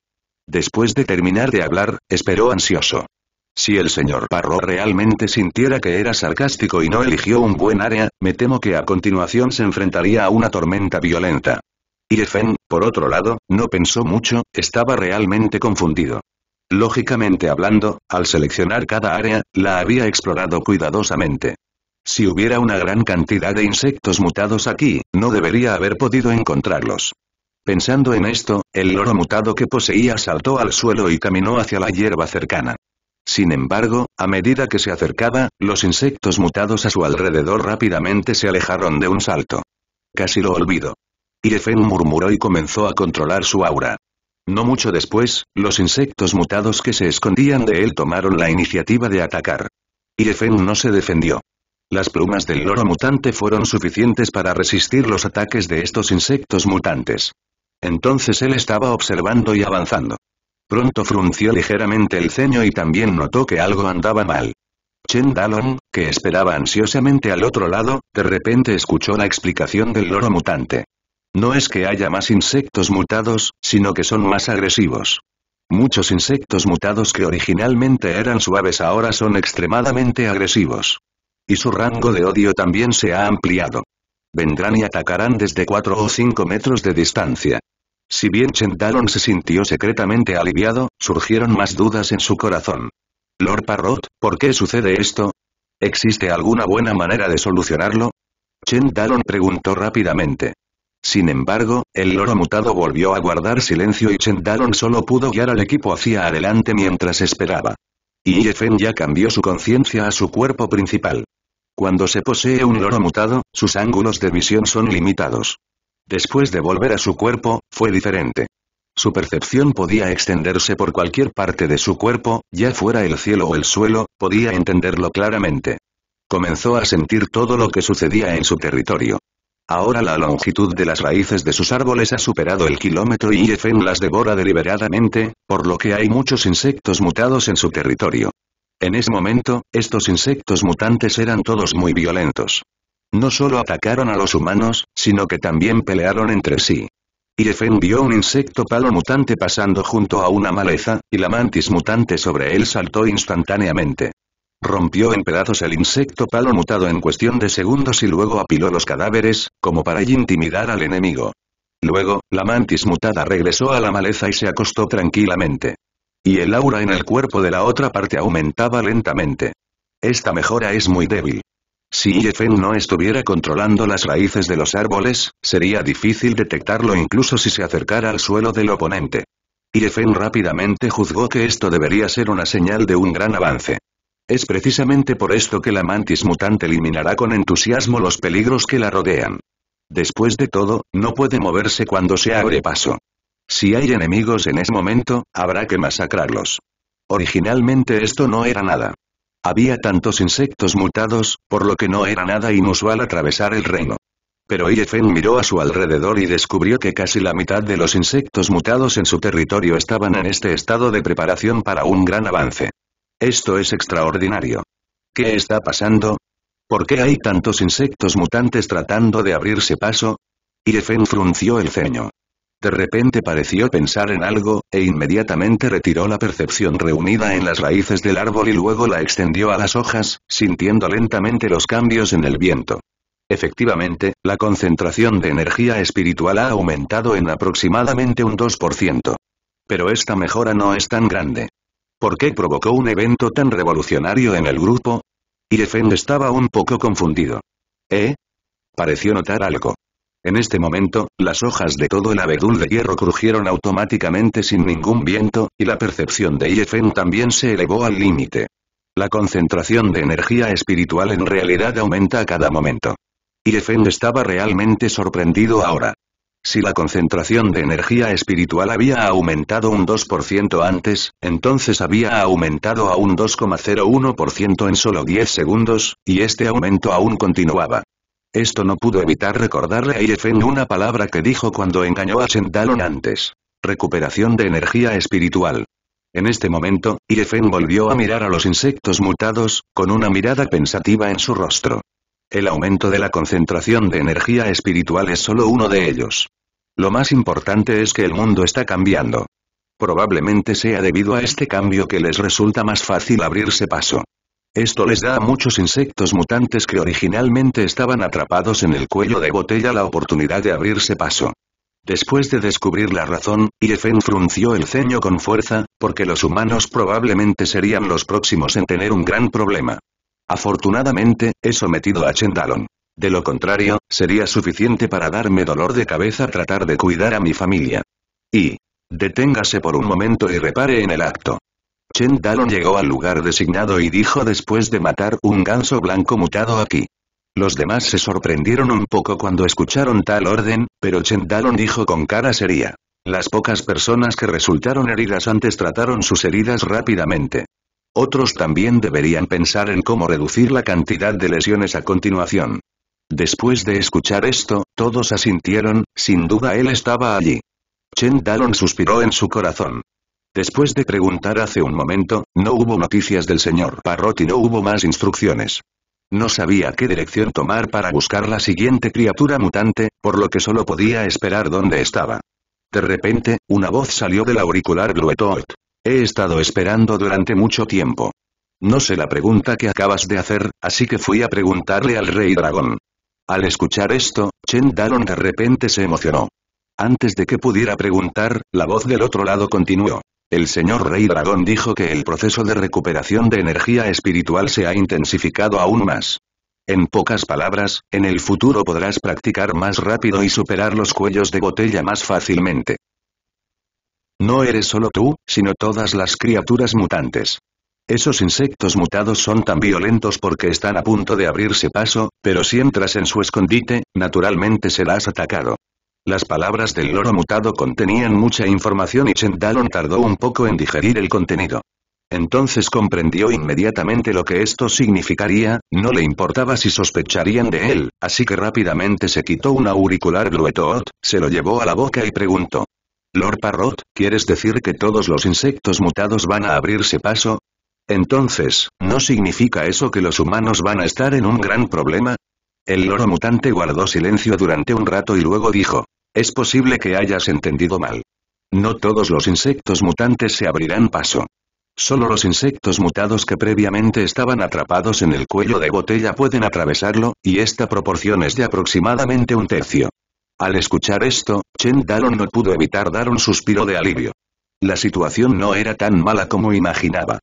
Después de terminar de hablar, esperó ansioso. Si el señor Parro realmente sintiera que era sarcástico y no eligió un buen área, me temo que a continuación se enfrentaría a una tormenta violenta. Y Fen, por otro lado, no pensó mucho, estaba realmente confundido. Lógicamente hablando, al seleccionar cada área, la había explorado cuidadosamente. Si hubiera una gran cantidad de insectos mutados aquí, no debería haber podido encontrarlos. Pensando en esto, el loro mutado que poseía saltó al suelo y caminó hacia la hierba cercana. Sin embargo, a medida que se acercaba, los insectos mutados a su alrededor rápidamente se alejaron de un salto. Casi lo olvidó. Irefeu murmuró y comenzó a controlar su aura. No mucho después, los insectos mutados que se escondían de él tomaron la iniciativa de atacar. Irefeu no se defendió. Las plumas del loro mutante fueron suficientes para resistir los ataques de estos insectos mutantes. Entonces él estaba observando y avanzando. Pronto frunció ligeramente el ceño y también notó que algo andaba mal. Chen Dalong, que esperaba ansiosamente al otro lado, de repente escuchó la explicación del loro mutante. No es que haya más insectos mutados, sino que son más agresivos. Muchos insectos mutados que originalmente eran suaves ahora son extremadamente agresivos. Y su rango de odio también se ha ampliado vendrán y atacarán desde 4 o 5 metros de distancia. Si bien Dalong se sintió secretamente aliviado, surgieron más dudas en su corazón. Lord Parrot, ¿por qué sucede esto? ¿Existe alguna buena manera de solucionarlo? Dalong preguntó rápidamente. Sin embargo, el loro mutado volvió a guardar silencio y Dalong solo pudo guiar al equipo hacia adelante mientras esperaba. Y Yefen ya cambió su conciencia a su cuerpo principal. Cuando se posee un loro mutado, sus ángulos de visión son limitados. Después de volver a su cuerpo, fue diferente. Su percepción podía extenderse por cualquier parte de su cuerpo, ya fuera el cielo o el suelo, podía entenderlo claramente. Comenzó a sentir todo lo que sucedía en su territorio. Ahora la longitud de las raíces de sus árboles ha superado el kilómetro y Efen las devora deliberadamente, por lo que hay muchos insectos mutados en su territorio. En ese momento, estos insectos mutantes eran todos muy violentos. No solo atacaron a los humanos, sino que también pelearon entre sí. y vio un insecto palo mutante pasando junto a una maleza, y la mantis mutante sobre él saltó instantáneamente. Rompió en pedazos el insecto palo mutado en cuestión de segundos y luego apiló los cadáveres, como para intimidar al enemigo. Luego, la mantis mutada regresó a la maleza y se acostó tranquilamente. Y el aura en el cuerpo de la otra parte aumentaba lentamente. Esta mejora es muy débil. Si Yefen no estuviera controlando las raíces de los árboles, sería difícil detectarlo incluso si se acercara al suelo del oponente. Yefen rápidamente juzgó que esto debería ser una señal de un gran avance. Es precisamente por esto que la mantis mutante eliminará con entusiasmo los peligros que la rodean. Después de todo, no puede moverse cuando se abre paso. Si hay enemigos en ese momento, habrá que masacrarlos. Originalmente esto no era nada. Había tantos insectos mutados, por lo que no era nada inusual atravesar el reino. Pero Iefen miró a su alrededor y descubrió que casi la mitad de los insectos mutados en su territorio estaban en este estado de preparación para un gran avance. Esto es extraordinario. ¿Qué está pasando? ¿Por qué hay tantos insectos mutantes tratando de abrirse paso? Iefen frunció el ceño. De repente pareció pensar en algo, e inmediatamente retiró la percepción reunida en las raíces del árbol y luego la extendió a las hojas, sintiendo lentamente los cambios en el viento. Efectivamente, la concentración de energía espiritual ha aumentado en aproximadamente un 2%. Pero esta mejora no es tan grande. ¿Por qué provocó un evento tan revolucionario en el grupo? Y Yefeng estaba un poco confundido. ¿Eh? Pareció notar algo. En este momento, las hojas de todo el abedul de hierro crujieron automáticamente sin ningún viento, y la percepción de Yefen también se elevó al límite. La concentración de energía espiritual en realidad aumenta a cada momento. Yefen estaba realmente sorprendido ahora. Si la concentración de energía espiritual había aumentado un 2% antes, entonces había aumentado a un 2,01% en solo 10 segundos, y este aumento aún continuaba. Esto no pudo evitar recordarle a Yefen una palabra que dijo cuando engañó a Shendalon antes. Recuperación de energía espiritual. En este momento, Yefen volvió a mirar a los insectos mutados, con una mirada pensativa en su rostro. El aumento de la concentración de energía espiritual es solo uno de ellos. Lo más importante es que el mundo está cambiando. Probablemente sea debido a este cambio que les resulta más fácil abrirse paso. Esto les da a muchos insectos mutantes que originalmente estaban atrapados en el cuello de botella la oportunidad de abrirse paso. Después de descubrir la razón, Yefen frunció el ceño con fuerza, porque los humanos probablemente serían los próximos en tener un gran problema. Afortunadamente, he sometido a Chendalon. De lo contrario, sería suficiente para darme dolor de cabeza tratar de cuidar a mi familia. Y... Deténgase por un momento y repare en el acto. Chen Dalon llegó al lugar designado y dijo después de matar un ganso blanco mutado aquí. Los demás se sorprendieron un poco cuando escucharon tal orden, pero Chen Dalon dijo con cara seria. Las pocas personas que resultaron heridas antes trataron sus heridas rápidamente. Otros también deberían pensar en cómo reducir la cantidad de lesiones a continuación. Después de escuchar esto, todos asintieron, sin duda él estaba allí. Chen Dalon suspiró en su corazón. Después de preguntar hace un momento, no hubo noticias del señor Parrot y no hubo más instrucciones. No sabía qué dirección tomar para buscar la siguiente criatura mutante, por lo que solo podía esperar dónde estaba. De repente, una voz salió del auricular Bluetooth. He estado esperando durante mucho tiempo. No sé la pregunta que acabas de hacer, así que fui a preguntarle al rey dragón. Al escuchar esto, Chen Daron de repente se emocionó. Antes de que pudiera preguntar, la voz del otro lado continuó. El señor Rey Dragón dijo que el proceso de recuperación de energía espiritual se ha intensificado aún más. En pocas palabras, en el futuro podrás practicar más rápido y superar los cuellos de botella más fácilmente. No eres solo tú, sino todas las criaturas mutantes. Esos insectos mutados son tan violentos porque están a punto de abrirse paso, pero si entras en su escondite, naturalmente serás atacado. Las palabras del loro mutado contenían mucha información y Chendalon tardó un poco en digerir el contenido. Entonces comprendió inmediatamente lo que esto significaría, no le importaba si sospecharían de él, así que rápidamente se quitó un auricular Gluetoot, se lo llevó a la boca y preguntó. Lord Parrot, ¿quieres decir que todos los insectos mutados van a abrirse paso? Entonces, ¿no significa eso que los humanos van a estar en un gran problema? El loro mutante guardó silencio durante un rato y luego dijo, es posible que hayas entendido mal. No todos los insectos mutantes se abrirán paso. Solo los insectos mutados que previamente estaban atrapados en el cuello de botella pueden atravesarlo, y esta proporción es de aproximadamente un tercio. Al escuchar esto, Chen Daron no pudo evitar dar un suspiro de alivio. La situación no era tan mala como imaginaba.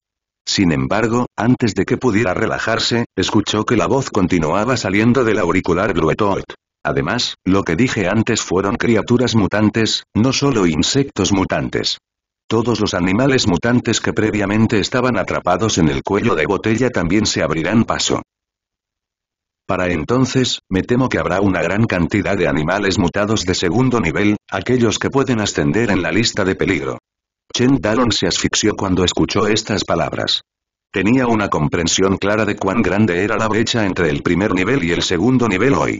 Sin embargo, antes de que pudiera relajarse, escuchó que la voz continuaba saliendo del auricular Bluetooth. Además, lo que dije antes fueron criaturas mutantes, no solo insectos mutantes. Todos los animales mutantes que previamente estaban atrapados en el cuello de botella también se abrirán paso. Para entonces, me temo que habrá una gran cantidad de animales mutados de segundo nivel, aquellos que pueden ascender en la lista de peligro. Chen Dalong se asfixió cuando escuchó estas palabras. Tenía una comprensión clara de cuán grande era la brecha entre el primer nivel y el segundo nivel hoy.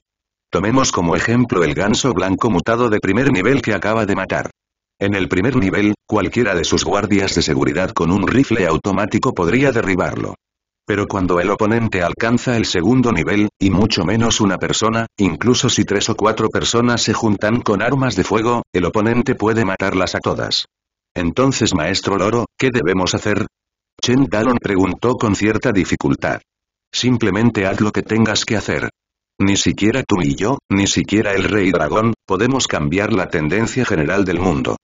Tomemos como ejemplo el ganso blanco mutado de primer nivel que acaba de matar. En el primer nivel, cualquiera de sus guardias de seguridad con un rifle automático podría derribarlo. Pero cuando el oponente alcanza el segundo nivel, y mucho menos una persona, incluso si tres o cuatro personas se juntan con armas de fuego, el oponente puede matarlas a todas. Entonces maestro Loro, ¿qué debemos hacer? Chen Dalon preguntó con cierta dificultad. Simplemente haz lo que tengas que hacer. Ni siquiera tú y yo, ni siquiera el rey dragón, podemos cambiar la tendencia general del mundo.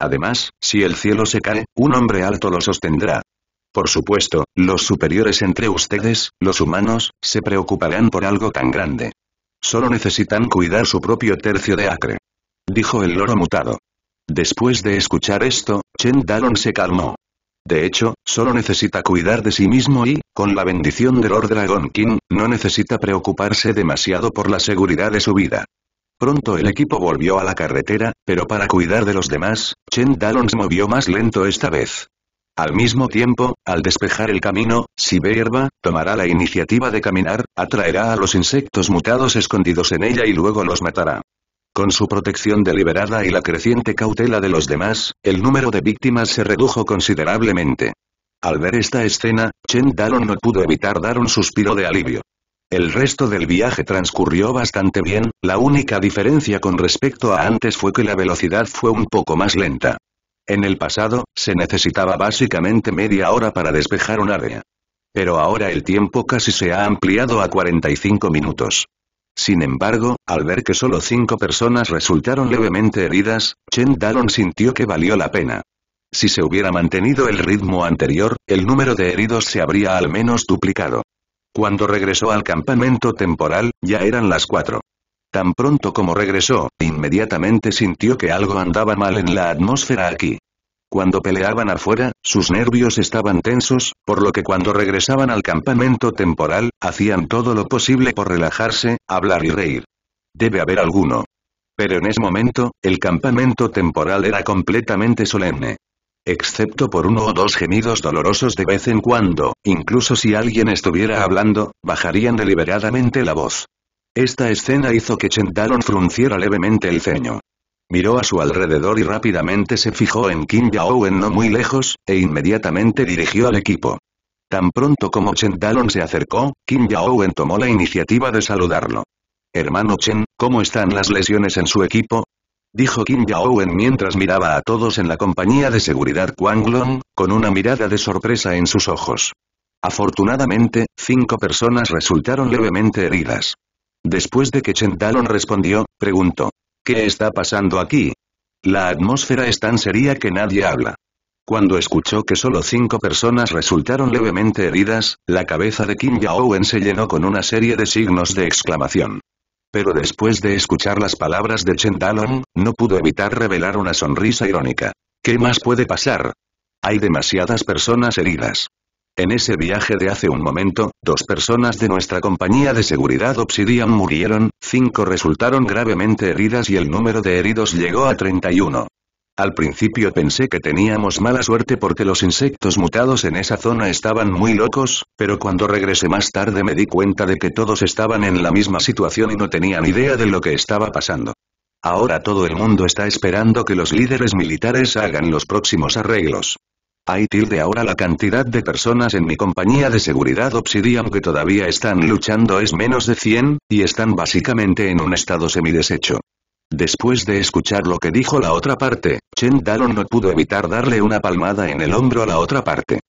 Además, si el cielo se cae, un hombre alto lo sostendrá. Por supuesto, los superiores entre ustedes, los humanos, se preocuparán por algo tan grande. Solo necesitan cuidar su propio tercio de acre. Dijo el loro mutado. Después de escuchar esto, Chen Dalong se calmó. De hecho, solo necesita cuidar de sí mismo y, con la bendición del Lord Dragon King, no necesita preocuparse demasiado por la seguridad de su vida. Pronto el equipo volvió a la carretera, pero para cuidar de los demás, Chen Dalong se movió más lento esta vez. Al mismo tiempo, al despejar el camino, si ve hierba, tomará la iniciativa de caminar, atraerá a los insectos mutados escondidos en ella y luego los matará. Con su protección deliberada y la creciente cautela de los demás, el número de víctimas se redujo considerablemente. Al ver esta escena, Chen Dalon no pudo evitar dar un suspiro de alivio. El resto del viaje transcurrió bastante bien, la única diferencia con respecto a antes fue que la velocidad fue un poco más lenta. En el pasado, se necesitaba básicamente media hora para despejar un área. Pero ahora el tiempo casi se ha ampliado a 45 minutos. Sin embargo, al ver que solo cinco personas resultaron levemente heridas, Chen Dallon sintió que valió la pena. Si se hubiera mantenido el ritmo anterior, el número de heridos se habría al menos duplicado. Cuando regresó al campamento temporal, ya eran las cuatro. Tan pronto como regresó, inmediatamente sintió que algo andaba mal en la atmósfera aquí. Cuando peleaban afuera, sus nervios estaban tensos, por lo que cuando regresaban al campamento temporal, hacían todo lo posible por relajarse, hablar y reír. Debe haber alguno. Pero en ese momento, el campamento temporal era completamente solemne. Excepto por uno o dos gemidos dolorosos de vez en cuando, incluso si alguien estuviera hablando, bajarían deliberadamente la voz. Esta escena hizo que Chentalon frunciera levemente el ceño. Miró a su alrededor y rápidamente se fijó en Kim Yaowen no muy lejos, e inmediatamente dirigió al equipo. Tan pronto como Chen Dalon se acercó, Kim Yaowen tomó la iniciativa de saludarlo. Hermano Chen, ¿cómo están las lesiones en su equipo? Dijo Kim Yaowen mientras miraba a todos en la compañía de seguridad Long con una mirada de sorpresa en sus ojos. Afortunadamente, cinco personas resultaron levemente heridas. Después de que Chen Dalon respondió, preguntó. ¿Qué está pasando aquí? La atmósfera es tan seria que nadie habla. Cuando escuchó que solo cinco personas resultaron levemente heridas, la cabeza de Kim jong se llenó con una serie de signos de exclamación. Pero después de escuchar las palabras de Chen Dalong, no pudo evitar revelar una sonrisa irónica. ¿Qué más puede pasar? Hay demasiadas personas heridas. En ese viaje de hace un momento, dos personas de nuestra compañía de seguridad Obsidian murieron, cinco resultaron gravemente heridas y el número de heridos llegó a 31. Al principio pensé que teníamos mala suerte porque los insectos mutados en esa zona estaban muy locos, pero cuando regresé más tarde me di cuenta de que todos estaban en la misma situación y no tenían idea de lo que estaba pasando. Ahora todo el mundo está esperando que los líderes militares hagan los próximos arreglos. Hay tilde ahora la cantidad de personas en mi compañía de seguridad Obsidian que todavía están luchando es menos de 100, y están básicamente en un estado semideshecho. Después de escuchar lo que dijo la otra parte, Chen Dalon no pudo evitar darle una palmada en el hombro a la otra parte.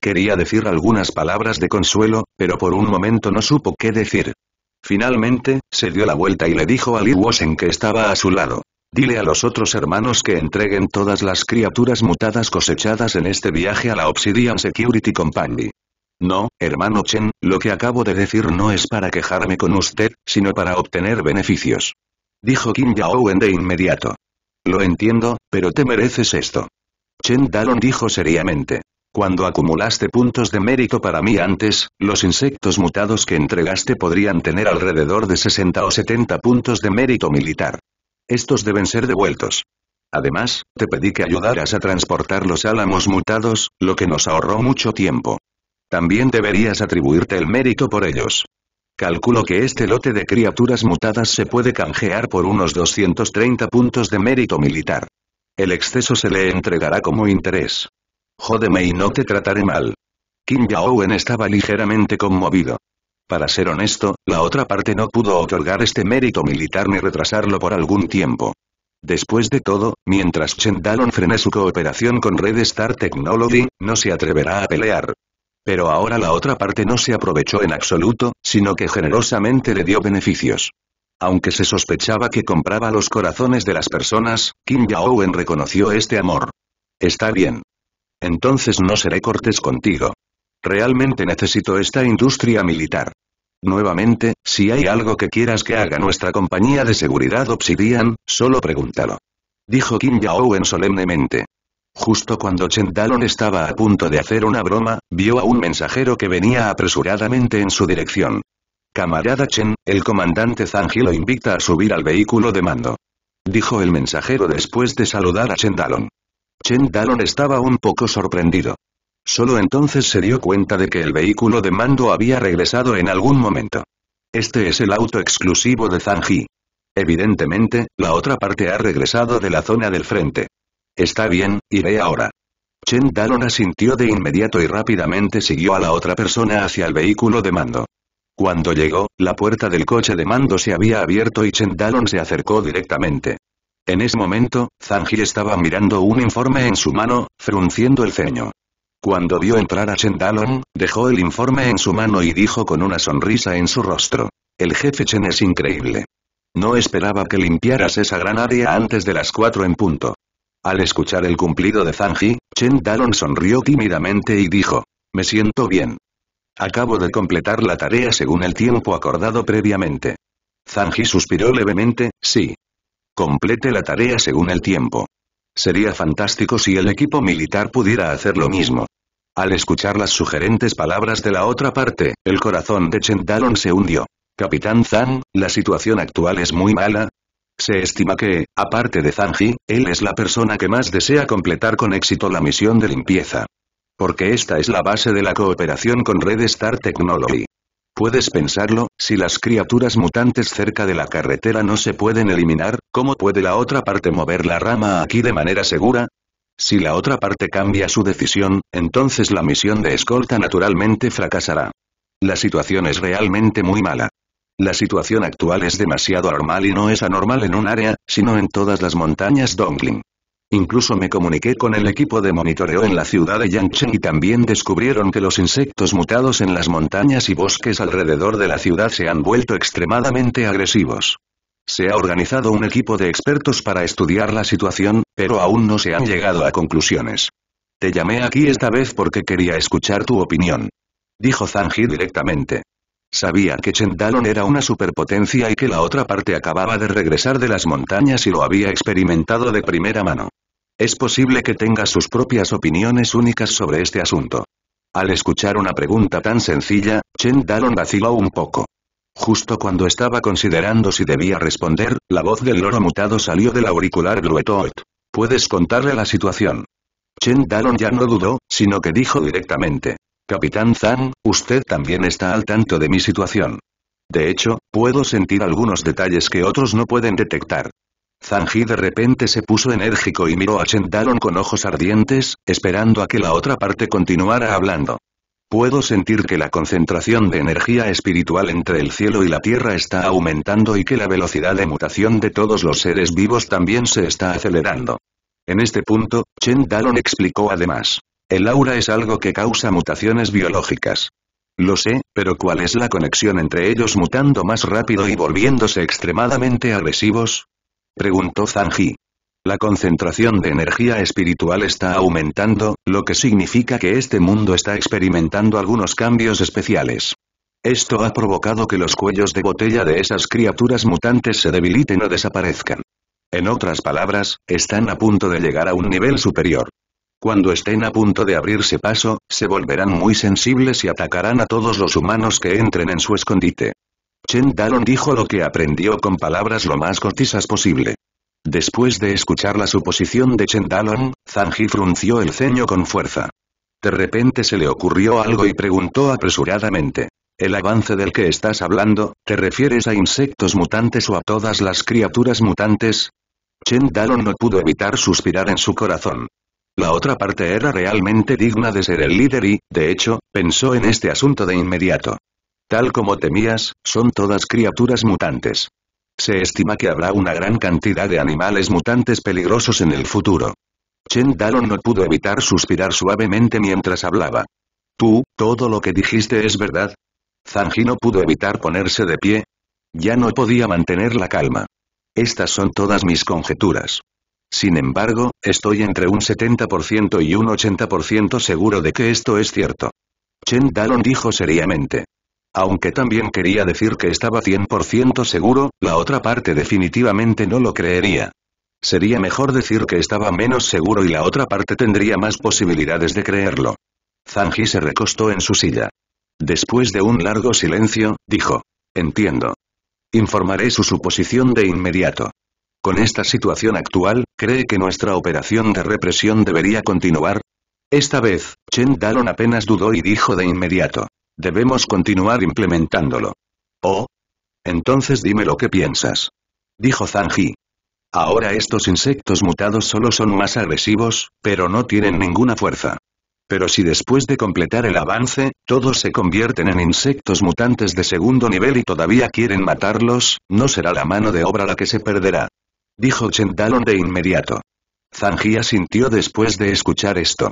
Quería decir algunas palabras de consuelo, pero por un momento no supo qué decir. Finalmente, se dio la vuelta y le dijo a Li Wosen que estaba a su lado. Dile a los otros hermanos que entreguen todas las criaturas mutadas cosechadas en este viaje a la Obsidian Security Company. No, hermano Chen, lo que acabo de decir no es para quejarme con usted, sino para obtener beneficios. Dijo Kim Yao de inmediato. Lo entiendo, pero te mereces esto. Chen Dalon dijo seriamente. Cuando acumulaste puntos de mérito para mí antes, los insectos mutados que entregaste podrían tener alrededor de 60 o 70 puntos de mérito militar. Estos deben ser devueltos. Además, te pedí que ayudaras a transportar los álamos mutados, lo que nos ahorró mucho tiempo. También deberías atribuirte el mérito por ellos. Calculo que este lote de criaturas mutadas se puede canjear por unos 230 puntos de mérito militar. El exceso se le entregará como interés. Jódeme y no te trataré mal. Kim Jaowen estaba ligeramente conmovido. Para ser honesto, la otra parte no pudo otorgar este mérito militar ni retrasarlo por algún tiempo. Después de todo, mientras Chen Dalon frene su cooperación con Red Star Technology, no se atreverá a pelear. Pero ahora la otra parte no se aprovechó en absoluto, sino que generosamente le dio beneficios. Aunque se sospechaba que compraba los corazones de las personas, Kim Yaowen reconoció este amor. Está bien. Entonces no seré cortés contigo. Realmente necesito esta industria militar. Nuevamente, si hay algo que quieras que haga nuestra compañía de seguridad Obsidian, solo pregúntalo. Dijo Kim jaouen solemnemente. Justo cuando Chen Dalon estaba a punto de hacer una broma, vio a un mensajero que venía apresuradamente en su dirección. Camarada Chen, el comandante Zhang lo invita a subir al vehículo de mando. Dijo el mensajero después de saludar a Chen Dalon. Chen Dalon estaba un poco sorprendido. Solo entonces se dio cuenta de que el vehículo de mando había regresado en algún momento. Este es el auto exclusivo de Zanji. Evidentemente, la otra parte ha regresado de la zona del frente. Está bien, iré ahora. Chen Dalon asintió de inmediato y rápidamente siguió a la otra persona hacia el vehículo de mando. Cuando llegó, la puerta del coche de mando se había abierto y Chen Dalon se acercó directamente. En ese momento, Zanji estaba mirando un informe en su mano, frunciendo el ceño. Cuando vio entrar a Chen Dalon, dejó el informe en su mano y dijo con una sonrisa en su rostro. El jefe Chen es increíble. No esperaba que limpiaras esa gran área antes de las cuatro en punto. Al escuchar el cumplido de Zanji, Chen Dalon sonrió tímidamente y dijo, «Me siento bien. Acabo de completar la tarea según el tiempo acordado previamente». Zanji suspiró levemente, «Sí. Complete la tarea según el tiempo. Sería fantástico si el equipo militar pudiera hacer lo mismo. Al escuchar las sugerentes palabras de la otra parte, el corazón de Chen se hundió. Capitán Zhang, la situación actual es muy mala. Se estima que, aparte de Zhang él es la persona que más desea completar con éxito la misión de limpieza. Porque esta es la base de la cooperación con Red Star Technology. Puedes pensarlo, si las criaturas mutantes cerca de la carretera no se pueden eliminar, ¿cómo puede la otra parte mover la rama aquí de manera segura? Si la otra parte cambia su decisión, entonces la misión de escolta naturalmente fracasará. La situación es realmente muy mala. La situación actual es demasiado anormal y no es anormal en un área, sino en todas las montañas Dongling. Incluso me comuniqué con el equipo de monitoreo en la ciudad de Yangcheng y también descubrieron que los insectos mutados en las montañas y bosques alrededor de la ciudad se han vuelto extremadamente agresivos. Se ha organizado un equipo de expertos para estudiar la situación, pero aún no se han llegado a conclusiones. Te llamé aquí esta vez porque quería escuchar tu opinión. Dijo Zanji directamente. Sabía que Chendalon era una superpotencia y que la otra parte acababa de regresar de las montañas y lo había experimentado de primera mano. Es posible que tenga sus propias opiniones únicas sobre este asunto. Al escuchar una pregunta tan sencilla, Chen Dalong vaciló un poco. Justo cuando estaba considerando si debía responder, la voz del loro mutado salió del auricular Gluetoot. ¿Puedes contarle la situación? Chen Dalong ya no dudó, sino que dijo directamente. Capitán Zhang, usted también está al tanto de mi situación. De hecho, puedo sentir algunos detalles que otros no pueden detectar. Zanji de repente se puso enérgico y miró a Chen Dalong con ojos ardientes, esperando a que la otra parte continuara hablando. Puedo sentir que la concentración de energía espiritual entre el cielo y la tierra está aumentando y que la velocidad de mutación de todos los seres vivos también se está acelerando. En este punto, Chen Dalon explicó además. El aura es algo que causa mutaciones biológicas. Lo sé, pero ¿cuál es la conexión entre ellos mutando más rápido y volviéndose extremadamente agresivos? Preguntó Zanji. La concentración de energía espiritual está aumentando, lo que significa que este mundo está experimentando algunos cambios especiales. Esto ha provocado que los cuellos de botella de esas criaturas mutantes se debiliten o desaparezcan. En otras palabras, están a punto de llegar a un nivel superior. Cuando estén a punto de abrirse paso, se volverán muy sensibles y atacarán a todos los humanos que entren en su escondite. Chen Dalong dijo lo que aprendió con palabras lo más cortisas posible. Después de escuchar la suposición de Chen Dalong, Zhang frunció el ceño con fuerza. De repente se le ocurrió algo y preguntó apresuradamente. ¿El avance del que estás hablando, te refieres a insectos mutantes o a todas las criaturas mutantes? Chen Dalon no pudo evitar suspirar en su corazón. La otra parte era realmente digna de ser el líder y, de hecho, pensó en este asunto de inmediato. Tal como temías, son todas criaturas mutantes. Se estima que habrá una gran cantidad de animales mutantes peligrosos en el futuro. Chen Dalon no pudo evitar suspirar suavemente mientras hablaba. Tú, todo lo que dijiste es verdad. Zanji no pudo evitar ponerse de pie. Ya no podía mantener la calma. Estas son todas mis conjeturas. Sin embargo, estoy entre un 70% y un 80% seguro de que esto es cierto. Chen Dalon dijo seriamente. Aunque también quería decir que estaba 100% seguro, la otra parte definitivamente no lo creería. Sería mejor decir que estaba menos seguro y la otra parte tendría más posibilidades de creerlo. Zanji se recostó en su silla. Después de un largo silencio, dijo. Entiendo. Informaré su suposición de inmediato. Con esta situación actual, ¿cree que nuestra operación de represión debería continuar? Esta vez, Chen Dalon apenas dudó y dijo de inmediato. Debemos continuar implementándolo. Oh. Entonces dime lo que piensas. Dijo Zanji. Ahora estos insectos mutados solo son más agresivos, pero no tienen ninguna fuerza. Pero si después de completar el avance, todos se convierten en insectos mutantes de segundo nivel y todavía quieren matarlos, no será la mano de obra la que se perderá. Dijo Chendalon de inmediato. Zanji asintió después de escuchar esto.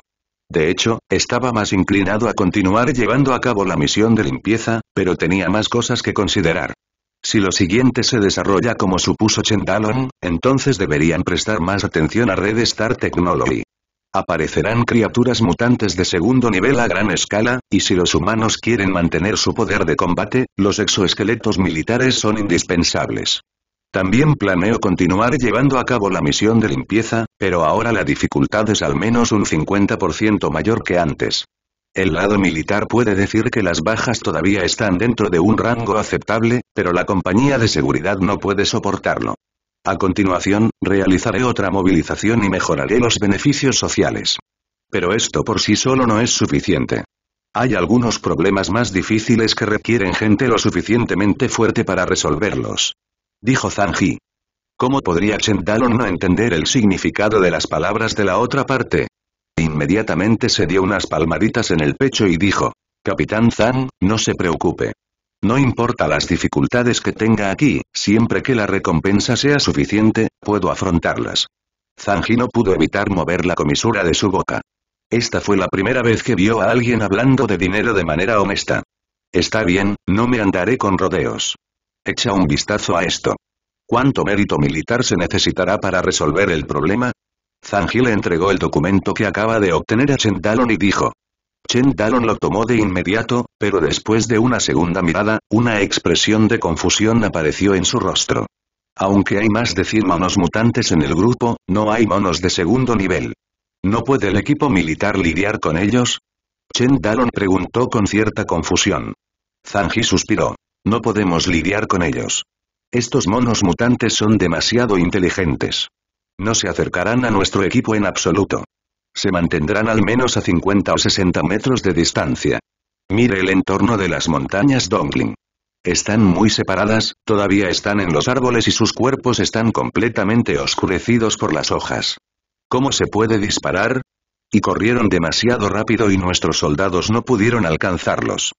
De hecho, estaba más inclinado a continuar llevando a cabo la misión de limpieza, pero tenía más cosas que considerar. Si lo siguiente se desarrolla como supuso Chendalon, entonces deberían prestar más atención a Red Star Technology. Aparecerán criaturas mutantes de segundo nivel a gran escala, y si los humanos quieren mantener su poder de combate, los exoesqueletos militares son indispensables. También planeo continuar llevando a cabo la misión de limpieza, pero ahora la dificultad es al menos un 50% mayor que antes. El lado militar puede decir que las bajas todavía están dentro de un rango aceptable, pero la compañía de seguridad no puede soportarlo. A continuación, realizaré otra movilización y mejoraré los beneficios sociales. Pero esto por sí solo no es suficiente. Hay algunos problemas más difíciles que requieren gente lo suficientemente fuerte para resolverlos dijo Zanji. ¿Cómo podría Chendalon no entender el significado de las palabras de la otra parte? Inmediatamente se dio unas palmaditas en el pecho y dijo, Capitán Zhang, no se preocupe. No importa las dificultades que tenga aquí, siempre que la recompensa sea suficiente, puedo afrontarlas. Zanji no pudo evitar mover la comisura de su boca. Esta fue la primera vez que vio a alguien hablando de dinero de manera honesta. Está bien, no me andaré con rodeos. Echa un vistazo a esto. ¿Cuánto mérito militar se necesitará para resolver el problema? Zanji le entregó el documento que acaba de obtener a Chen Dalon y dijo. Chen Dalon lo tomó de inmediato, pero después de una segunda mirada, una expresión de confusión apareció en su rostro. Aunque hay más de 100 monos mutantes en el grupo, no hay monos de segundo nivel. ¿No puede el equipo militar lidiar con ellos? Chen Dalon preguntó con cierta confusión. Zanji suspiró. No podemos lidiar con ellos. Estos monos mutantes son demasiado inteligentes. No se acercarán a nuestro equipo en absoluto. Se mantendrán al menos a 50 o 60 metros de distancia. Mire el entorno de las montañas Dongling. Están muy separadas, todavía están en los árboles y sus cuerpos están completamente oscurecidos por las hojas. ¿Cómo se puede disparar? Y corrieron demasiado rápido y nuestros soldados no pudieron alcanzarlos.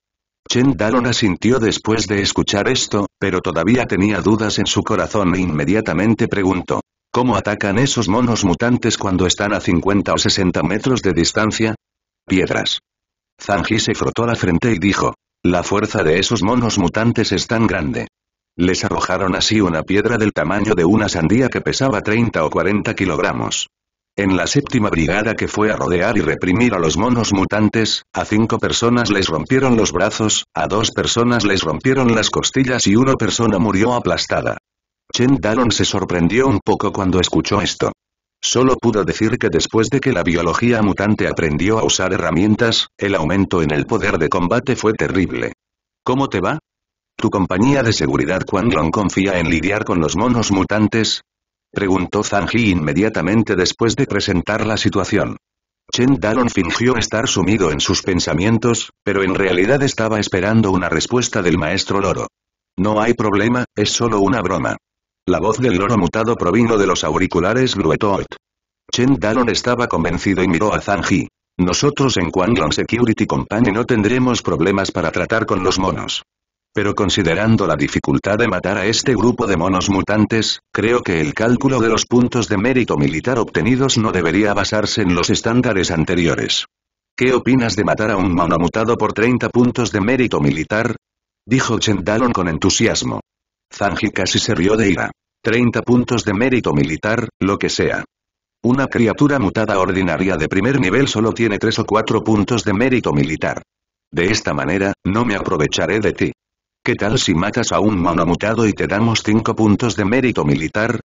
Chen Dalon asintió después de escuchar esto, pero todavía tenía dudas en su corazón e inmediatamente preguntó. ¿Cómo atacan esos monos mutantes cuando están a 50 o 60 metros de distancia? Piedras. Zanji se frotó la frente y dijo. La fuerza de esos monos mutantes es tan grande. Les arrojaron así una piedra del tamaño de una sandía que pesaba 30 o 40 kilogramos. En la séptima brigada que fue a rodear y reprimir a los monos mutantes, a cinco personas les rompieron los brazos, a dos personas les rompieron las costillas y una persona murió aplastada. Chen Dalong se sorprendió un poco cuando escuchó esto. Solo pudo decir que después de que la biología mutante aprendió a usar herramientas, el aumento en el poder de combate fue terrible. ¿Cómo te va? Tu compañía de seguridad Quan Long confía en lidiar con los monos mutantes, Preguntó Zhang inmediatamente después de presentar la situación. Chen Dalon fingió estar sumido en sus pensamientos, pero en realidad estaba esperando una respuesta del maestro loro. No hay problema, es solo una broma. La voz del loro mutado provino de los auriculares Bluetooth. Chen Dalon estaba convencido y miró a Zhang Nosotros en Quanglong Security Company no tendremos problemas para tratar con los monos. Pero considerando la dificultad de matar a este grupo de monos mutantes, creo que el cálculo de los puntos de mérito militar obtenidos no debería basarse en los estándares anteriores. ¿Qué opinas de matar a un mono mutado por 30 puntos de mérito militar? Dijo Chendalon con entusiasmo. Zanji casi se rió de ira. 30 puntos de mérito militar, lo que sea. Una criatura mutada ordinaria de primer nivel solo tiene 3 o 4 puntos de mérito militar. De esta manera, no me aprovecharé de ti. ¿Qué tal si matas a un mono mutado y te damos 5 puntos de mérito militar?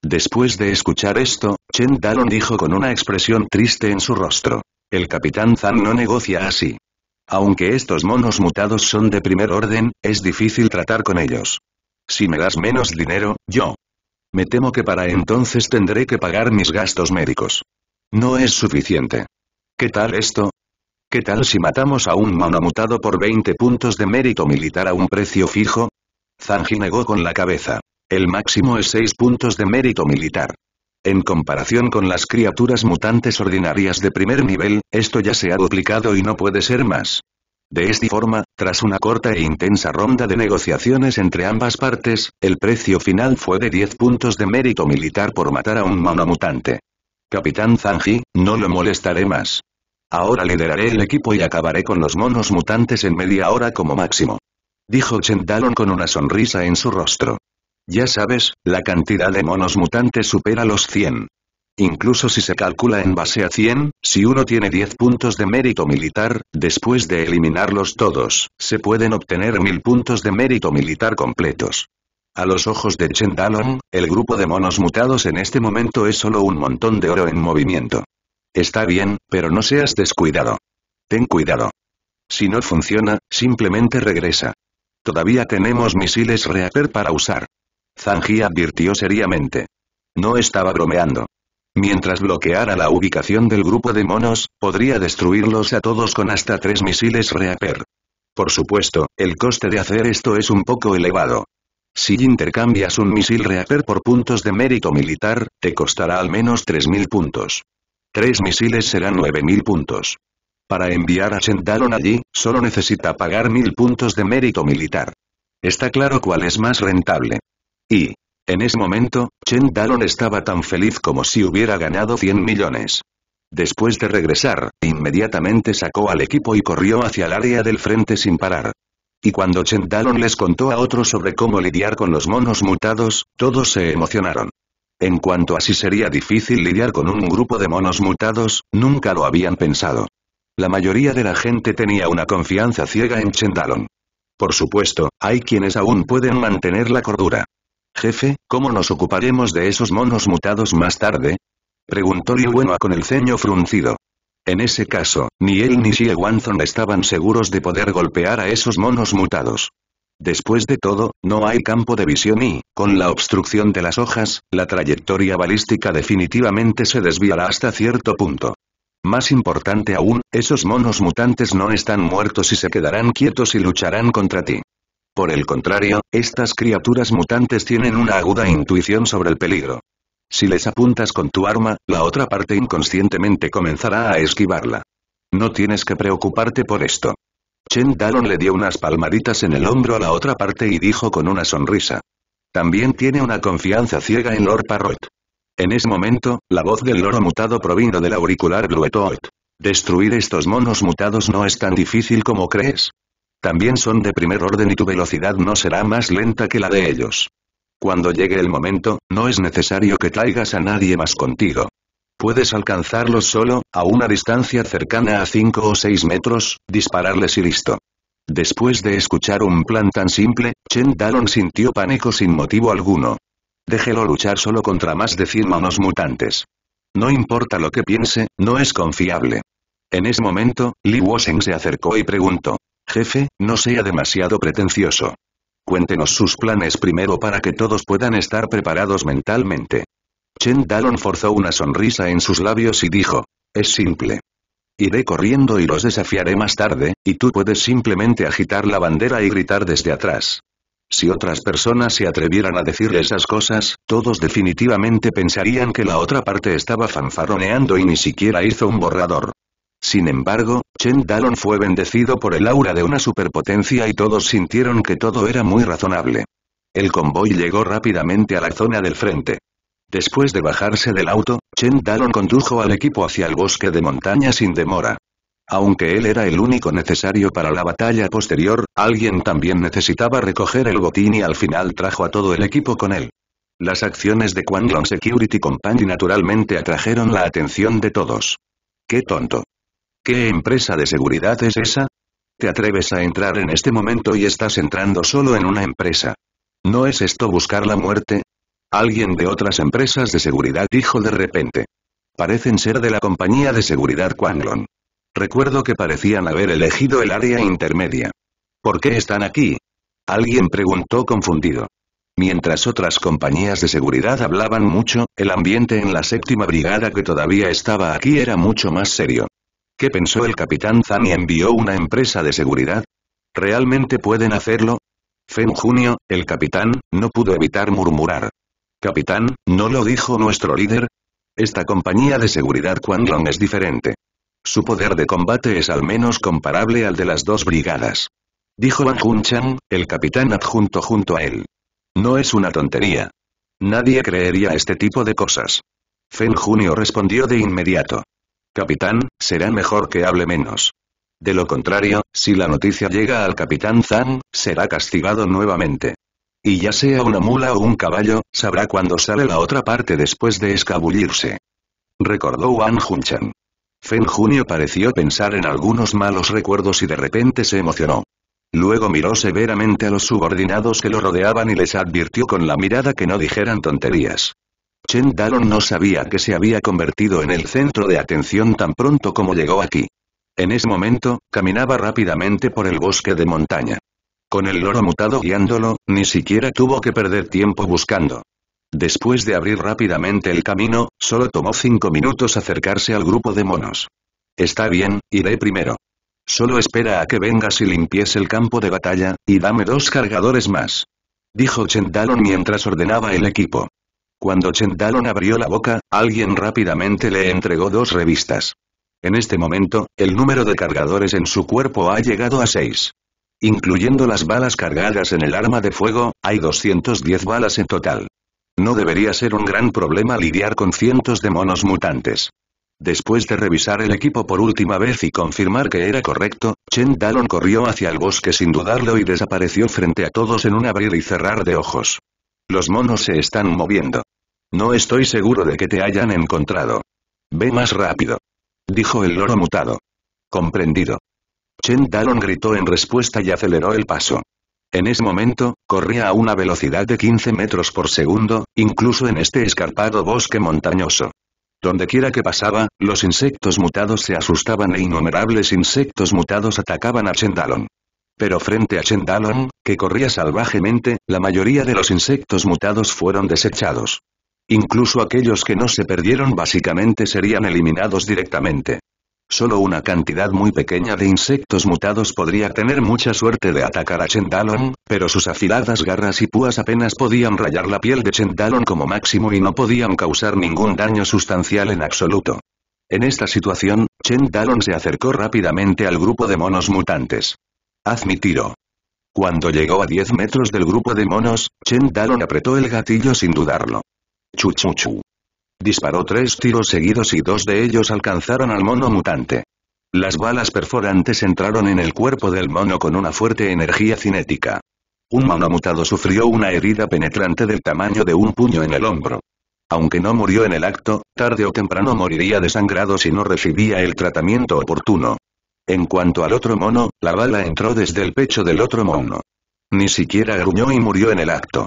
Después de escuchar esto, Chen Daron dijo con una expresión triste en su rostro. El capitán Zhang no negocia así. Aunque estos monos mutados son de primer orden, es difícil tratar con ellos. Si me das menos dinero, yo. Me temo que para entonces tendré que pagar mis gastos médicos. No es suficiente. ¿Qué tal esto? ¿Qué tal si matamos a un monomutado por 20 puntos de mérito militar a un precio fijo? Zanji negó con la cabeza. El máximo es 6 puntos de mérito militar. En comparación con las criaturas mutantes ordinarias de primer nivel, esto ya se ha duplicado y no puede ser más. De esta forma, tras una corta e intensa ronda de negociaciones entre ambas partes, el precio final fue de 10 puntos de mérito militar por matar a un mono Capitán Zanji, no lo molestaré más. Ahora lideraré el equipo y acabaré con los monos mutantes en media hora como máximo. Dijo Chendalon con una sonrisa en su rostro. Ya sabes, la cantidad de monos mutantes supera los 100. Incluso si se calcula en base a 100, si uno tiene 10 puntos de mérito militar, después de eliminarlos todos, se pueden obtener 1000 puntos de mérito militar completos. A los ojos de Chendalon, el grupo de monos mutados en este momento es solo un montón de oro en movimiento. Está bien, pero no seas descuidado. Ten cuidado. Si no funciona, simplemente regresa. Todavía tenemos misiles Reaper para usar. Zanji advirtió seriamente. No estaba bromeando. Mientras bloqueara la ubicación del grupo de monos, podría destruirlos a todos con hasta tres misiles Reaper. Por supuesto, el coste de hacer esto es un poco elevado. Si intercambias un misil Reaper por puntos de mérito militar, te costará al menos 3.000 puntos. Tres misiles serán 9000 puntos. Para enviar a Dalong allí, solo necesita pagar 1000 puntos de mérito militar. Está claro cuál es más rentable. Y, en ese momento, Chen Dalon estaba tan feliz como si hubiera ganado 100 millones. Después de regresar, inmediatamente sacó al equipo y corrió hacia el área del frente sin parar. Y cuando Chen Dalon les contó a otros sobre cómo lidiar con los monos mutados, todos se emocionaron. En cuanto a si sería difícil lidiar con un grupo de monos mutados, nunca lo habían pensado. La mayoría de la gente tenía una confianza ciega en Chendalon. Por supuesto, hay quienes aún pueden mantener la cordura. Jefe, ¿cómo nos ocuparemos de esos monos mutados más tarde? Preguntó Liu con el ceño fruncido. En ese caso, ni él ni Xie Wanzong estaban seguros de poder golpear a esos monos mutados. Después de todo, no hay campo de visión y, con la obstrucción de las hojas, la trayectoria balística definitivamente se desviará hasta cierto punto. Más importante aún, esos monos mutantes no están muertos y se quedarán quietos y lucharán contra ti. Por el contrario, estas criaturas mutantes tienen una aguda intuición sobre el peligro. Si les apuntas con tu arma, la otra parte inconscientemente comenzará a esquivarla. No tienes que preocuparte por esto. Chen Daron le dio unas palmaditas en el hombro a la otra parte y dijo con una sonrisa. También tiene una confianza ciega en Lord Parrot. En ese momento, la voz del loro mutado provino del auricular Gluetoot. Destruir estos monos mutados no es tan difícil como crees. También son de primer orden y tu velocidad no será más lenta que la de ellos. Cuando llegue el momento, no es necesario que traigas a nadie más contigo puedes alcanzarlos solo, a una distancia cercana a 5 o 6 metros, dispararles y listo. Después de escuchar un plan tan simple, Chen Dalon sintió pánico sin motivo alguno. Déjelo luchar solo contra más de 100 manos mutantes. No importa lo que piense, no es confiable. En ese momento, Li Woseng se acercó y preguntó. Jefe, no sea demasiado pretencioso. Cuéntenos sus planes primero para que todos puedan estar preparados mentalmente. Chen Dallon forzó una sonrisa en sus labios y dijo. Es simple. Iré corriendo y los desafiaré más tarde, y tú puedes simplemente agitar la bandera y gritar desde atrás. Si otras personas se atrevieran a decir esas cosas, todos definitivamente pensarían que la otra parte estaba fanfaroneando y ni siquiera hizo un borrador. Sin embargo, Chen Dallon fue bendecido por el aura de una superpotencia y todos sintieron que todo era muy razonable. El convoy llegó rápidamente a la zona del frente. Después de bajarse del auto, Chen Dalon condujo al equipo hacia el bosque de montaña sin demora. Aunque él era el único necesario para la batalla posterior, alguien también necesitaba recoger el botín y al final trajo a todo el equipo con él. Las acciones de Long Security Company naturalmente atrajeron la atención de todos. ¡Qué tonto! ¿Qué empresa de seguridad es esa? Te atreves a entrar en este momento y estás entrando solo en una empresa. ¿No es esto buscar la muerte? Alguien de otras empresas de seguridad dijo de repente. Parecen ser de la compañía de seguridad Quanglon. Recuerdo que parecían haber elegido el área intermedia. ¿Por qué están aquí? Alguien preguntó confundido. Mientras otras compañías de seguridad hablaban mucho, el ambiente en la séptima brigada que todavía estaba aquí era mucho más serio. ¿Qué pensó el capitán Zan y envió una empresa de seguridad? ¿Realmente pueden hacerlo? Fen junio, el capitán, no pudo evitar murmurar. Capitán, ¿no lo dijo nuestro líder? Esta compañía de seguridad Long es diferente. Su poder de combate es al menos comparable al de las dos brigadas. Dijo Wang Chan, el capitán adjunto junto a él. No es una tontería. Nadie creería este tipo de cosas. Fen Junio respondió de inmediato. Capitán, será mejor que hable menos. De lo contrario, si la noticia llega al capitán Zhang, será castigado nuevamente. Y ya sea una mula o un caballo, sabrá cuándo sale la otra parte después de escabullirse. Recordó Wang Junchan. Fen Junio pareció pensar en algunos malos recuerdos y de repente se emocionó. Luego miró severamente a los subordinados que lo rodeaban y les advirtió con la mirada que no dijeran tonterías. Chen Dalon no sabía que se había convertido en el centro de atención tan pronto como llegó aquí. En ese momento, caminaba rápidamente por el bosque de montaña. Con el loro mutado guiándolo, ni siquiera tuvo que perder tiempo buscando. Después de abrir rápidamente el camino, solo tomó cinco minutos acercarse al grupo de monos. Está bien, iré primero. Solo espera a que vengas y limpies el campo de batalla, y dame dos cargadores más. Dijo Chendalon mientras ordenaba el equipo. Cuando Chendalon abrió la boca, alguien rápidamente le entregó dos revistas. En este momento, el número de cargadores en su cuerpo ha llegado a seis. Incluyendo las balas cargadas en el arma de fuego, hay 210 balas en total. No debería ser un gran problema lidiar con cientos de monos mutantes. Después de revisar el equipo por última vez y confirmar que era correcto, Chen Dalon corrió hacia el bosque sin dudarlo y desapareció frente a todos en un abrir y cerrar de ojos. Los monos se están moviendo. No estoy seguro de que te hayan encontrado. Ve más rápido. Dijo el loro mutado. Comprendido. Chen gritó en respuesta y aceleró el paso. En ese momento, corría a una velocidad de 15 metros por segundo, incluso en este escarpado bosque montañoso. Dondequiera que pasaba, los insectos mutados se asustaban e innumerables insectos mutados atacaban a Chendalon. Pero frente a Chendalon, que corría salvajemente, la mayoría de los insectos mutados fueron desechados. Incluso aquellos que no se perdieron básicamente serían eliminados directamente. Solo una cantidad muy pequeña de insectos mutados podría tener mucha suerte de atacar a Chendalon, pero sus afiladas garras y púas apenas podían rayar la piel de Chendalon como máximo y no podían causar ningún daño sustancial en absoluto. En esta situación, Chendalon se acercó rápidamente al grupo de monos mutantes. Haz mi tiro. Cuando llegó a 10 metros del grupo de monos, Chen apretó el gatillo sin dudarlo. Chuchuchu. Disparó tres tiros seguidos y dos de ellos alcanzaron al mono mutante. Las balas perforantes entraron en el cuerpo del mono con una fuerte energía cinética. Un mono mutado sufrió una herida penetrante del tamaño de un puño en el hombro. Aunque no murió en el acto, tarde o temprano moriría desangrado si no recibía el tratamiento oportuno. En cuanto al otro mono, la bala entró desde el pecho del otro mono. Ni siquiera gruñó y murió en el acto.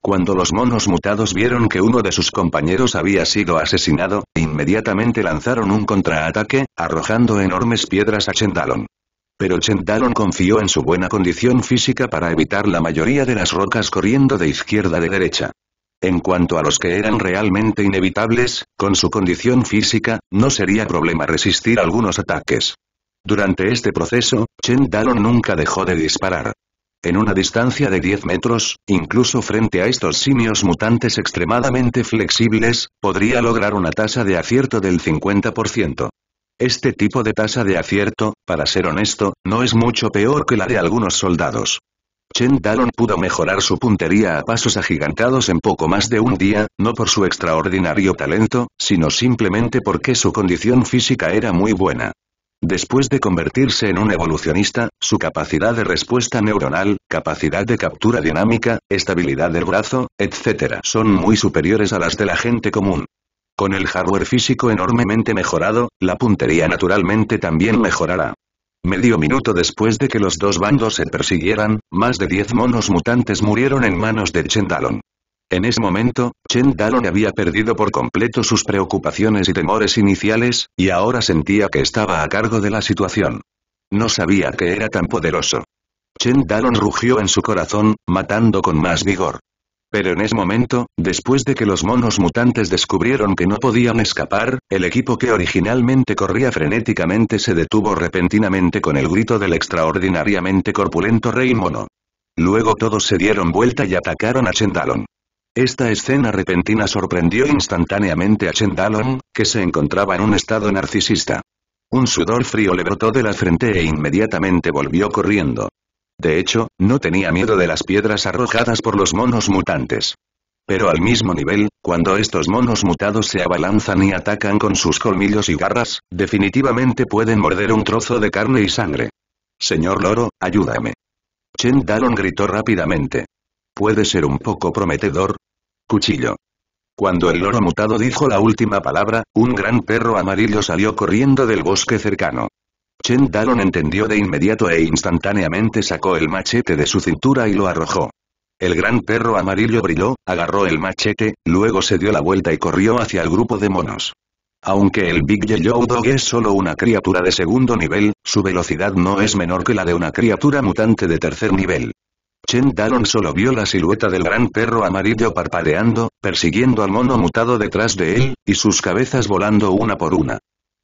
Cuando los monos mutados vieron que uno de sus compañeros había sido asesinado, inmediatamente lanzaron un contraataque, arrojando enormes piedras a Chendalon. Pero Chendalon confió en su buena condición física para evitar la mayoría de las rocas corriendo de izquierda a derecha. En cuanto a los que eran realmente inevitables, con su condición física, no sería problema resistir algunos ataques. Durante este proceso, Chen nunca dejó de disparar. En una distancia de 10 metros, incluso frente a estos simios mutantes extremadamente flexibles, podría lograr una tasa de acierto del 50%. Este tipo de tasa de acierto, para ser honesto, no es mucho peor que la de algunos soldados. Chen Talon pudo mejorar su puntería a pasos agigantados en poco más de un día, no por su extraordinario talento, sino simplemente porque su condición física era muy buena. Después de convertirse en un evolucionista, su capacidad de respuesta neuronal, capacidad de captura dinámica, estabilidad del brazo, etc. son muy superiores a las de la gente común. Con el hardware físico enormemente mejorado, la puntería naturalmente también mejorará. Medio minuto después de que los dos bandos se persiguieran, más de 10 monos mutantes murieron en manos de Chendalon. En ese momento, Chen Dalon había perdido por completo sus preocupaciones y temores iniciales, y ahora sentía que estaba a cargo de la situación. No sabía que era tan poderoso. Chen Dalon rugió en su corazón, matando con más vigor. Pero en ese momento, después de que los monos mutantes descubrieron que no podían escapar, el equipo que originalmente corría frenéticamente se detuvo repentinamente con el grito del extraordinariamente corpulento rey mono. Luego todos se dieron vuelta y atacaron a Chendalon. Esta escena repentina sorprendió instantáneamente a Chen Dalong, que se encontraba en un estado narcisista. Un sudor frío le brotó de la frente e inmediatamente volvió corriendo. De hecho, no tenía miedo de las piedras arrojadas por los monos mutantes. Pero al mismo nivel, cuando estos monos mutados se abalanzan y atacan con sus colmillos y garras, definitivamente pueden morder un trozo de carne y sangre. Señor Loro, ayúdame. Chen gritó rápidamente. Puede ser un poco prometedor, Cuchillo. Cuando el loro mutado dijo la última palabra, un gran perro amarillo salió corriendo del bosque cercano. Chen Daron entendió de inmediato e instantáneamente sacó el machete de su cintura y lo arrojó. El gran perro amarillo brilló, agarró el machete, luego se dio la vuelta y corrió hacia el grupo de monos. Aunque el Big Yellow Dog es solo una criatura de segundo nivel, su velocidad no es menor que la de una criatura mutante de tercer nivel. Chen Dalon solo vio la silueta del gran perro amarillo parpadeando, persiguiendo al mono mutado detrás de él, y sus cabezas volando una por una.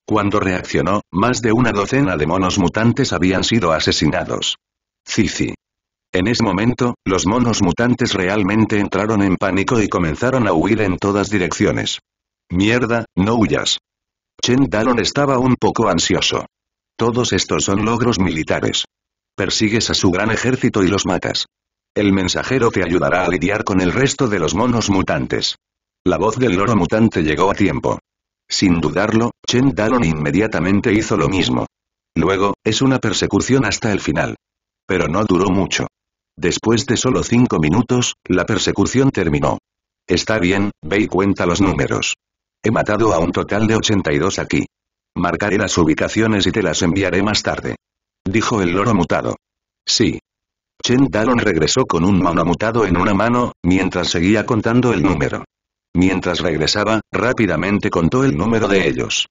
Cuando reaccionó, más de una docena de monos mutantes habían sido asesinados. Cici. En ese momento, los monos mutantes realmente entraron en pánico y comenzaron a huir en todas direcciones. Mierda, no huyas. Chen Dalon estaba un poco ansioso. Todos estos son logros militares. Persigues a su gran ejército y los matas. El mensajero te ayudará a lidiar con el resto de los monos mutantes. La voz del loro mutante llegó a tiempo. Sin dudarlo, Chen Dalon inmediatamente hizo lo mismo. Luego, es una persecución hasta el final. Pero no duró mucho. Después de solo cinco minutos, la persecución terminó. Está bien, ve y cuenta los números. He matado a un total de 82 aquí. Marcaré las ubicaciones y te las enviaré más tarde dijo el loro mutado. Sí. Chen Dalon regresó con un mono mutado en una mano, mientras seguía contando el número. Mientras regresaba, rápidamente contó el número de ellos.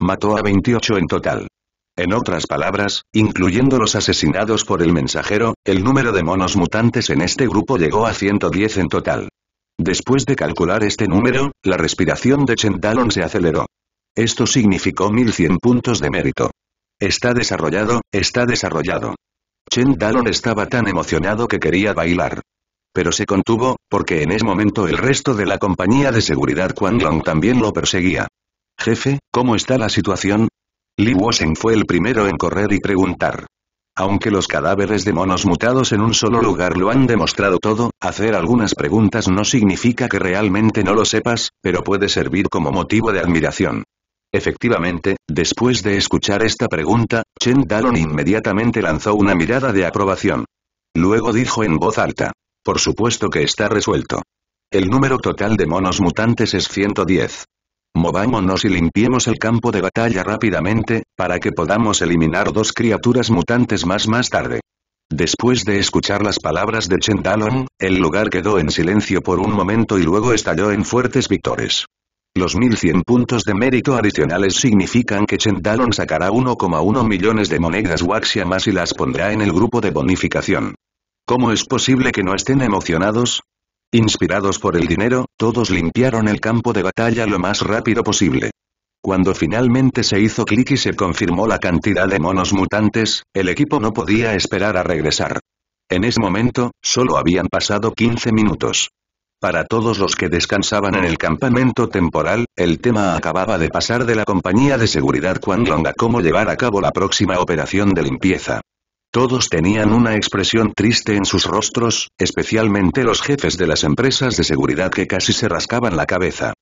Mató a 28 en total. En otras palabras, incluyendo los asesinados por el mensajero, el número de monos mutantes en este grupo llegó a 110 en total. Después de calcular este número, la respiración de Dalon se aceleró. Esto significó 1100 puntos de mérito. Está desarrollado, está desarrollado. Chen Dalon estaba tan emocionado que quería bailar. Pero se contuvo, porque en ese momento el resto de la compañía de seguridad Quan también lo perseguía. Jefe, ¿cómo está la situación? Li Wosen fue el primero en correr y preguntar. Aunque los cadáveres de monos mutados en un solo lugar lo han demostrado todo, hacer algunas preguntas no significa que realmente no lo sepas, pero puede servir como motivo de admiración. Efectivamente, después de escuchar esta pregunta, Chen Dalong inmediatamente lanzó una mirada de aprobación. Luego dijo en voz alta. Por supuesto que está resuelto. El número total de monos mutantes es 110. Movámonos y limpiemos el campo de batalla rápidamente, para que podamos eliminar dos criaturas mutantes más más tarde. Después de escuchar las palabras de Chen Dalong, el lugar quedó en silencio por un momento y luego estalló en fuertes victores. Los 1100 puntos de mérito adicionales significan que Chendalon sacará 1,1 millones de monedas Waxia más y las pondrá en el grupo de bonificación. ¿Cómo es posible que no estén emocionados? Inspirados por el dinero, todos limpiaron el campo de batalla lo más rápido posible. Cuando finalmente se hizo clic y se confirmó la cantidad de monos mutantes, el equipo no podía esperar a regresar. En ese momento, solo habían pasado 15 minutos. Para todos los que descansaban en el campamento temporal, el tema acababa de pasar de la compañía de seguridad cuando a cómo llevar a cabo la próxima operación de limpieza. Todos tenían una expresión triste en sus rostros, especialmente los jefes de las empresas de seguridad que casi se rascaban la cabeza.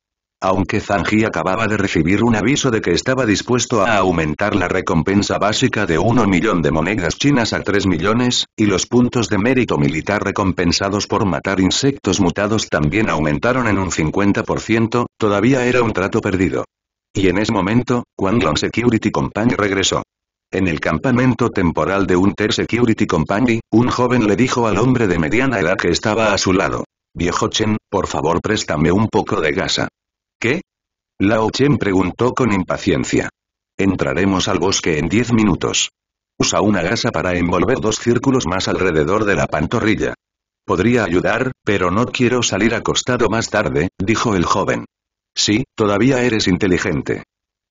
Aunque Zanji acababa de recibir un aviso de que estaba dispuesto a aumentar la recompensa básica de 1 millón de monedas chinas a 3 millones, y los puntos de mérito militar recompensados por matar insectos mutados también aumentaron en un 50%, todavía era un trato perdido. Y en ese momento, Quanglong Security Company regresó. En el campamento temporal de Unter Security Company, un joven le dijo al hombre de mediana edad que estaba a su lado. Viejo Chen, por favor préstame un poco de gasa. Lao Chen preguntó con impaciencia. Entraremos al bosque en diez minutos. Usa una gasa para envolver dos círculos más alrededor de la pantorrilla. Podría ayudar, pero no quiero salir acostado más tarde, dijo el joven. Sí, todavía eres inteligente.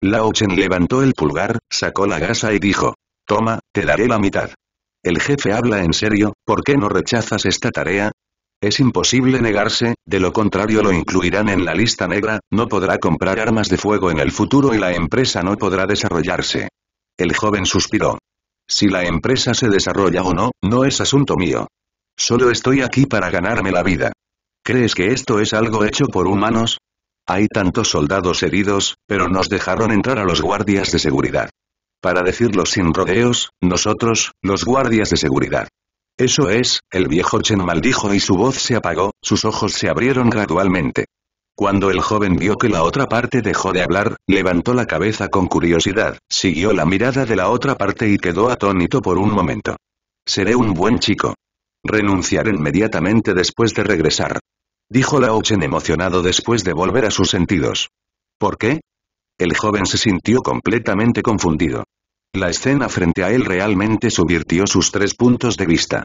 Lao Chen levantó el pulgar, sacó la gasa y dijo. Toma, te daré la mitad. El jefe habla en serio, ¿por qué no rechazas esta tarea? Es imposible negarse, de lo contrario lo incluirán en la lista negra, no podrá comprar armas de fuego en el futuro y la empresa no podrá desarrollarse. El joven suspiró. Si la empresa se desarrolla o no, no es asunto mío. Solo estoy aquí para ganarme la vida. ¿Crees que esto es algo hecho por humanos? Hay tantos soldados heridos, pero nos dejaron entrar a los guardias de seguridad. Para decirlo sin rodeos, nosotros, los guardias de seguridad, eso es, el viejo Chen maldijo y su voz se apagó, sus ojos se abrieron gradualmente. Cuando el joven vio que la otra parte dejó de hablar, levantó la cabeza con curiosidad, siguió la mirada de la otra parte y quedó atónito por un momento. Seré un buen chico. Renunciar inmediatamente después de regresar. Dijo Lao Chen emocionado después de volver a sus sentidos. ¿Por qué? El joven se sintió completamente confundido. La escena frente a él realmente subvirtió sus tres puntos de vista.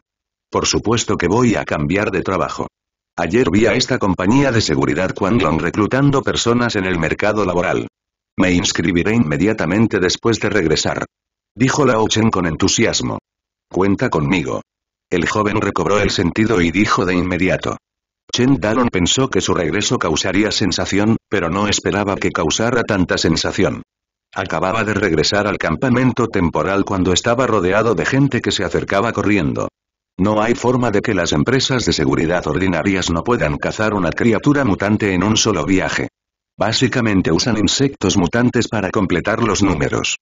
Por supuesto que voy a cambiar de trabajo. Ayer vi a esta compañía de seguridad Quanlong reclutando personas en el mercado laboral. Me inscribiré inmediatamente después de regresar. Dijo Lao Chen con entusiasmo. Cuenta conmigo. El joven recobró el sentido y dijo de inmediato. Chen Dalon pensó que su regreso causaría sensación, pero no esperaba que causara tanta sensación. Acababa de regresar al campamento temporal cuando estaba rodeado de gente que se acercaba corriendo. No hay forma de que las empresas de seguridad ordinarias no puedan cazar una criatura mutante en un solo viaje. Básicamente usan insectos mutantes para completar los números.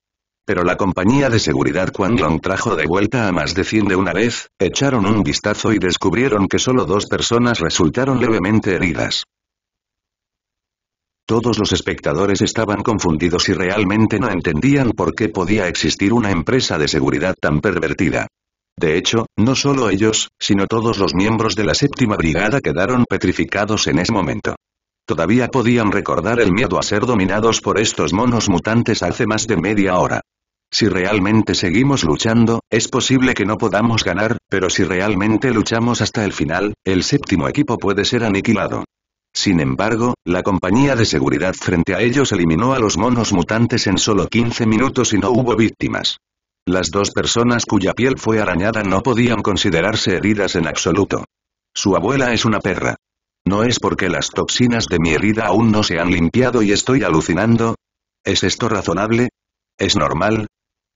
Pero la compañía de seguridad Long trajo de vuelta a más de 100 de una vez, echaron un vistazo y descubrieron que solo dos personas resultaron levemente heridas. Todos los espectadores estaban confundidos y realmente no entendían por qué podía existir una empresa de seguridad tan pervertida. De hecho, no solo ellos, sino todos los miembros de la séptima brigada quedaron petrificados en ese momento. Todavía podían recordar el miedo a ser dominados por estos monos mutantes hace más de media hora. Si realmente seguimos luchando, es posible que no podamos ganar, pero si realmente luchamos hasta el final, el séptimo equipo puede ser aniquilado. Sin embargo, la compañía de seguridad frente a ellos eliminó a los monos mutantes en solo 15 minutos y no hubo víctimas. Las dos personas cuya piel fue arañada no podían considerarse heridas en absoluto. Su abuela es una perra. ¿No es porque las toxinas de mi herida aún no se han limpiado y estoy alucinando? ¿Es esto razonable? ¿Es normal?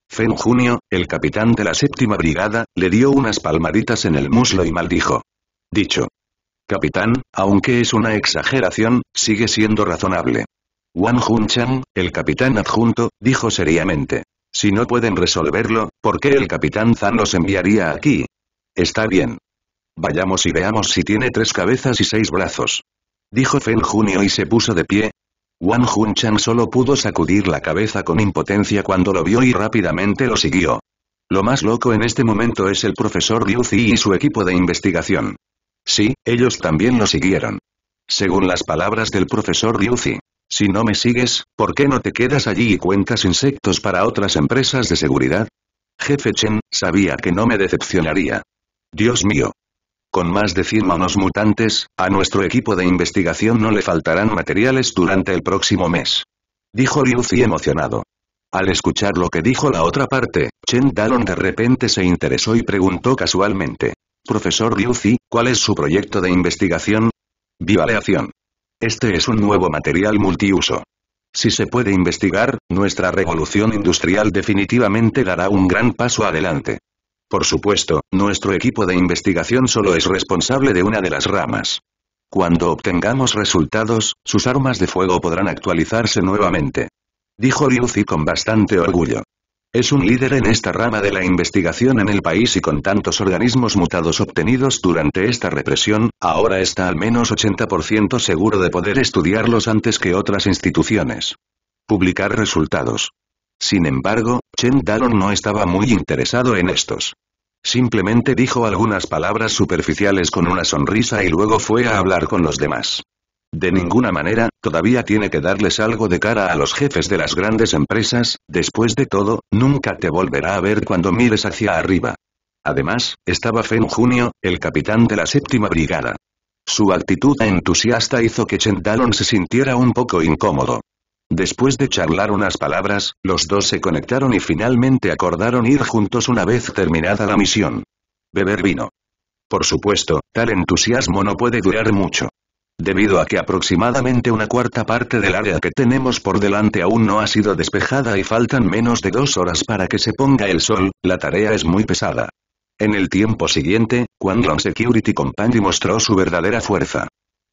Fen Junio, el capitán de la séptima brigada, le dio unas palmaditas en el muslo y maldijo. Dicho, Capitán, aunque es una exageración, sigue siendo razonable. Wang Chan, el capitán adjunto, dijo seriamente. Si no pueden resolverlo, ¿por qué el capitán Zan los enviaría aquí? Está bien. Vayamos y veamos si tiene tres cabezas y seis brazos. Dijo Fen Junio y se puso de pie. Wang Junchan solo pudo sacudir la cabeza con impotencia cuando lo vio y rápidamente lo siguió. Lo más loco en este momento es el profesor Liu Zi y su equipo de investigación. Sí, ellos también lo siguieron. Según las palabras del profesor Zi. Si no me sigues, ¿por qué no te quedas allí y cuentas insectos para otras empresas de seguridad? Jefe Chen, sabía que no me decepcionaría. Dios mío. Con más de 100 manos mutantes, a nuestro equipo de investigación no le faltarán materiales durante el próximo mes. Dijo Zi emocionado. Al escuchar lo que dijo la otra parte, Chen Dalon de repente se interesó y preguntó casualmente. Profesor Ryuzi, ¿cuál es su proyecto de investigación? Bioaleación. Este es un nuevo material multiuso. Si se puede investigar, nuestra revolución industrial definitivamente dará un gran paso adelante. Por supuesto, nuestro equipo de investigación solo es responsable de una de las ramas. Cuando obtengamos resultados, sus armas de fuego podrán actualizarse nuevamente. Dijo Ryuzi con bastante orgullo. Es un líder en esta rama de la investigación en el país y con tantos organismos mutados obtenidos durante esta represión, ahora está al menos 80% seguro de poder estudiarlos antes que otras instituciones. Publicar resultados. Sin embargo, Chen Daron no estaba muy interesado en estos. Simplemente dijo algunas palabras superficiales con una sonrisa y luego fue a hablar con los demás. De ninguna manera, todavía tiene que darles algo de cara a los jefes de las grandes empresas, después de todo, nunca te volverá a ver cuando mires hacia arriba. Además, estaba Fen Junio, el capitán de la séptima brigada. Su actitud entusiasta hizo que Chendalon se sintiera un poco incómodo. Después de charlar unas palabras, los dos se conectaron y finalmente acordaron ir juntos una vez terminada la misión. Beber vino. Por supuesto, tal entusiasmo no puede durar mucho. Debido a que aproximadamente una cuarta parte del área que tenemos por delante aún no ha sido despejada y faltan menos de dos horas para que se ponga el sol, la tarea es muy pesada. En el tiempo siguiente, cuando Security Company mostró su verdadera fuerza.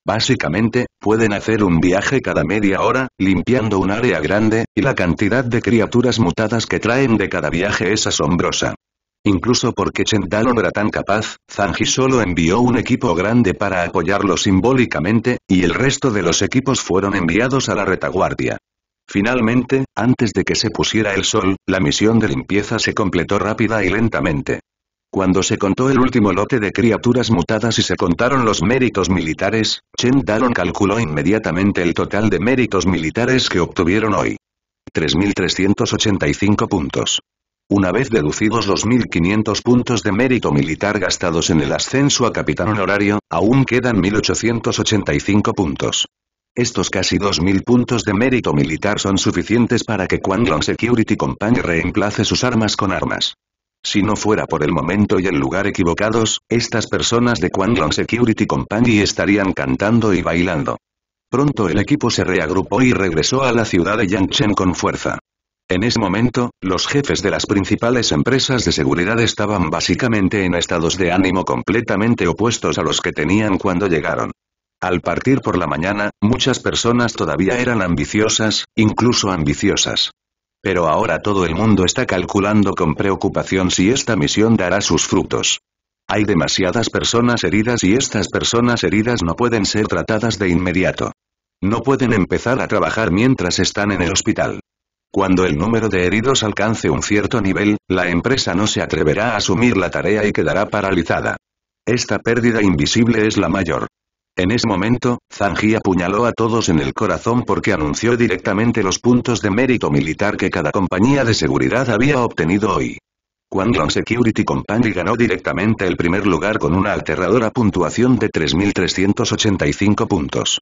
Básicamente, pueden hacer un viaje cada media hora, limpiando un área grande, y la cantidad de criaturas mutadas que traen de cada viaje es asombrosa. Incluso porque Chen era tan capaz, Zanji solo envió un equipo grande para apoyarlo simbólicamente, y el resto de los equipos fueron enviados a la retaguardia. Finalmente, antes de que se pusiera el sol, la misión de limpieza se completó rápida y lentamente. Cuando se contó el último lote de criaturas mutadas y se contaron los méritos militares, Chen calculó inmediatamente el total de méritos militares que obtuvieron hoy. 3.385 puntos. Una vez deducidos los 1.500 puntos de mérito militar gastados en el ascenso a capitán honorario, aún quedan 1.885 puntos. Estos casi 2.000 puntos de mérito militar son suficientes para que Quanglong Security Company reemplace sus armas con armas. Si no fuera por el momento y el lugar equivocados, estas personas de Quanglong Security Company estarían cantando y bailando. Pronto el equipo se reagrupó y regresó a la ciudad de Yangchen con fuerza. En ese momento, los jefes de las principales empresas de seguridad estaban básicamente en estados de ánimo completamente opuestos a los que tenían cuando llegaron. Al partir por la mañana, muchas personas todavía eran ambiciosas, incluso ambiciosas. Pero ahora todo el mundo está calculando con preocupación si esta misión dará sus frutos. Hay demasiadas personas heridas y estas personas heridas no pueden ser tratadas de inmediato. No pueden empezar a trabajar mientras están en el hospital. Cuando el número de heridos alcance un cierto nivel, la empresa no se atreverá a asumir la tarea y quedará paralizada. Esta pérdida invisible es la mayor. En ese momento, Zhangji apuñaló a todos en el corazón porque anunció directamente los puntos de mérito militar que cada compañía de seguridad había obtenido hoy. Cuando Security Company ganó directamente el primer lugar con una aterradora puntuación de 3.385 puntos.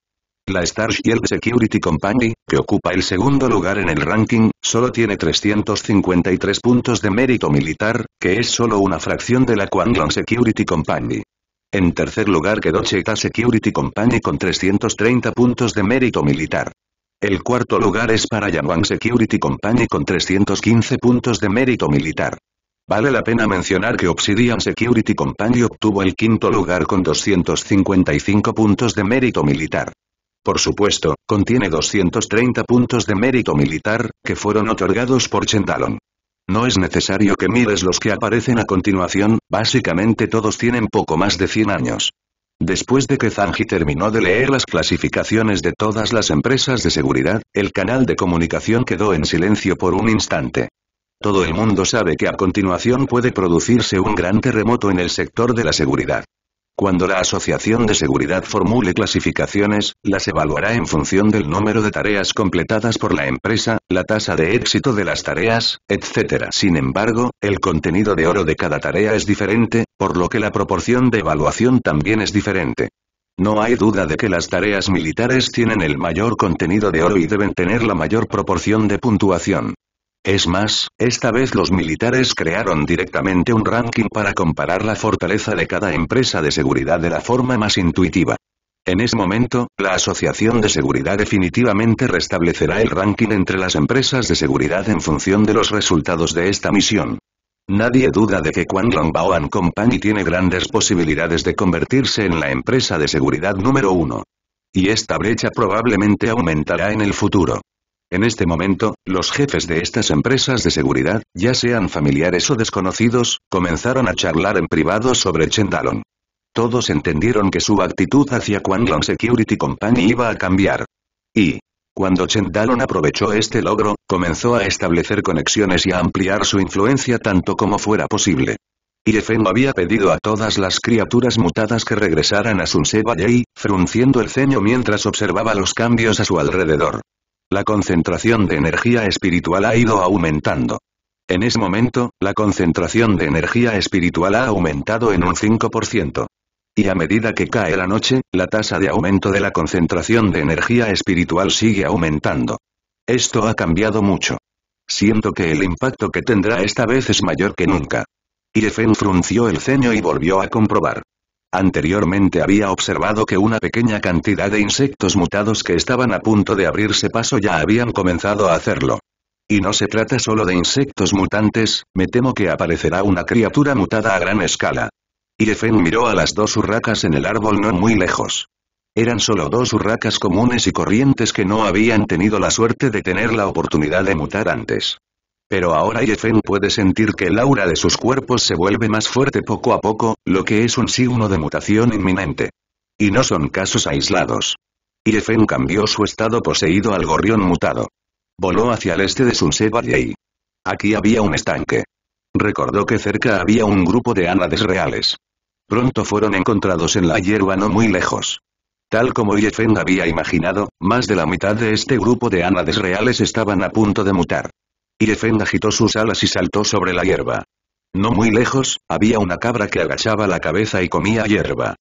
La Starshield Security Company, que ocupa el segundo lugar en el ranking, solo tiene 353 puntos de mérito militar, que es solo una fracción de la Quanglong Security Company. En tercer lugar quedó Cheta Security Company con 330 puntos de mérito militar. El cuarto lugar es para Yanwang Security Company con 315 puntos de mérito militar. Vale la pena mencionar que Obsidian Security Company obtuvo el quinto lugar con 255 puntos de mérito militar. Por supuesto, contiene 230 puntos de mérito militar, que fueron otorgados por Chentalon. No es necesario que mires los que aparecen a continuación, básicamente todos tienen poco más de 100 años. Después de que Zanji terminó de leer las clasificaciones de todas las empresas de seguridad, el canal de comunicación quedó en silencio por un instante. Todo el mundo sabe que a continuación puede producirse un gran terremoto en el sector de la seguridad. Cuando la Asociación de Seguridad formule clasificaciones, las evaluará en función del número de tareas completadas por la empresa, la tasa de éxito de las tareas, etc. Sin embargo, el contenido de oro de cada tarea es diferente, por lo que la proporción de evaluación también es diferente. No hay duda de que las tareas militares tienen el mayor contenido de oro y deben tener la mayor proporción de puntuación. Es más, esta vez los militares crearon directamente un ranking para comparar la fortaleza de cada empresa de seguridad de la forma más intuitiva. En ese momento, la Asociación de Seguridad definitivamente restablecerá el ranking entre las empresas de seguridad en función de los resultados de esta misión. Nadie duda de que Quan Baoan Company tiene grandes posibilidades de convertirse en la empresa de seguridad número uno. Y esta brecha probablemente aumentará en el futuro. En este momento, los jefes de estas empresas de seguridad, ya sean familiares o desconocidos, comenzaron a charlar en privado sobre Chendalon. Todos entendieron que su actitud hacia Quanglong Security Company iba a cambiar. Y, cuando Chendalon aprovechó este logro, comenzó a establecer conexiones y a ampliar su influencia tanto como fuera posible. Feng había pedido a todas las criaturas mutadas que regresaran a Sun frunciendo el ceño mientras observaba los cambios a su alrededor. La concentración de energía espiritual ha ido aumentando. En ese momento, la concentración de energía espiritual ha aumentado en un 5%. Y a medida que cae la noche, la tasa de aumento de la concentración de energía espiritual sigue aumentando. Esto ha cambiado mucho. Siento que el impacto que tendrá esta vez es mayor que nunca. Y Efen frunció el ceño y volvió a comprobar. Anteriormente había observado que una pequeña cantidad de insectos mutados que estaban a punto de abrirse paso ya habían comenzado a hacerlo. Y no se trata solo de insectos mutantes, me temo que aparecerá una criatura mutada a gran escala. y Yefen miró a las dos urracas en el árbol no muy lejos. Eran solo dos urracas comunes y corrientes que no habían tenido la suerte de tener la oportunidad de mutar antes. Pero ahora Yefen puede sentir que el aura de sus cuerpos se vuelve más fuerte poco a poco, lo que es un signo de mutación inminente. Y no son casos aislados. Yefen cambió su estado poseído al gorrión mutado. Voló hacia el este de Sunse Valley. Aquí había un estanque. Recordó que cerca había un grupo de ánades reales. Pronto fueron encontrados en la hierba no muy lejos. Tal como Yefen había imaginado, más de la mitad de este grupo de ánades reales estaban a punto de mutar. Yefen agitó sus alas y saltó sobre la hierba. No muy lejos, había una cabra que agachaba la cabeza y comía hierba.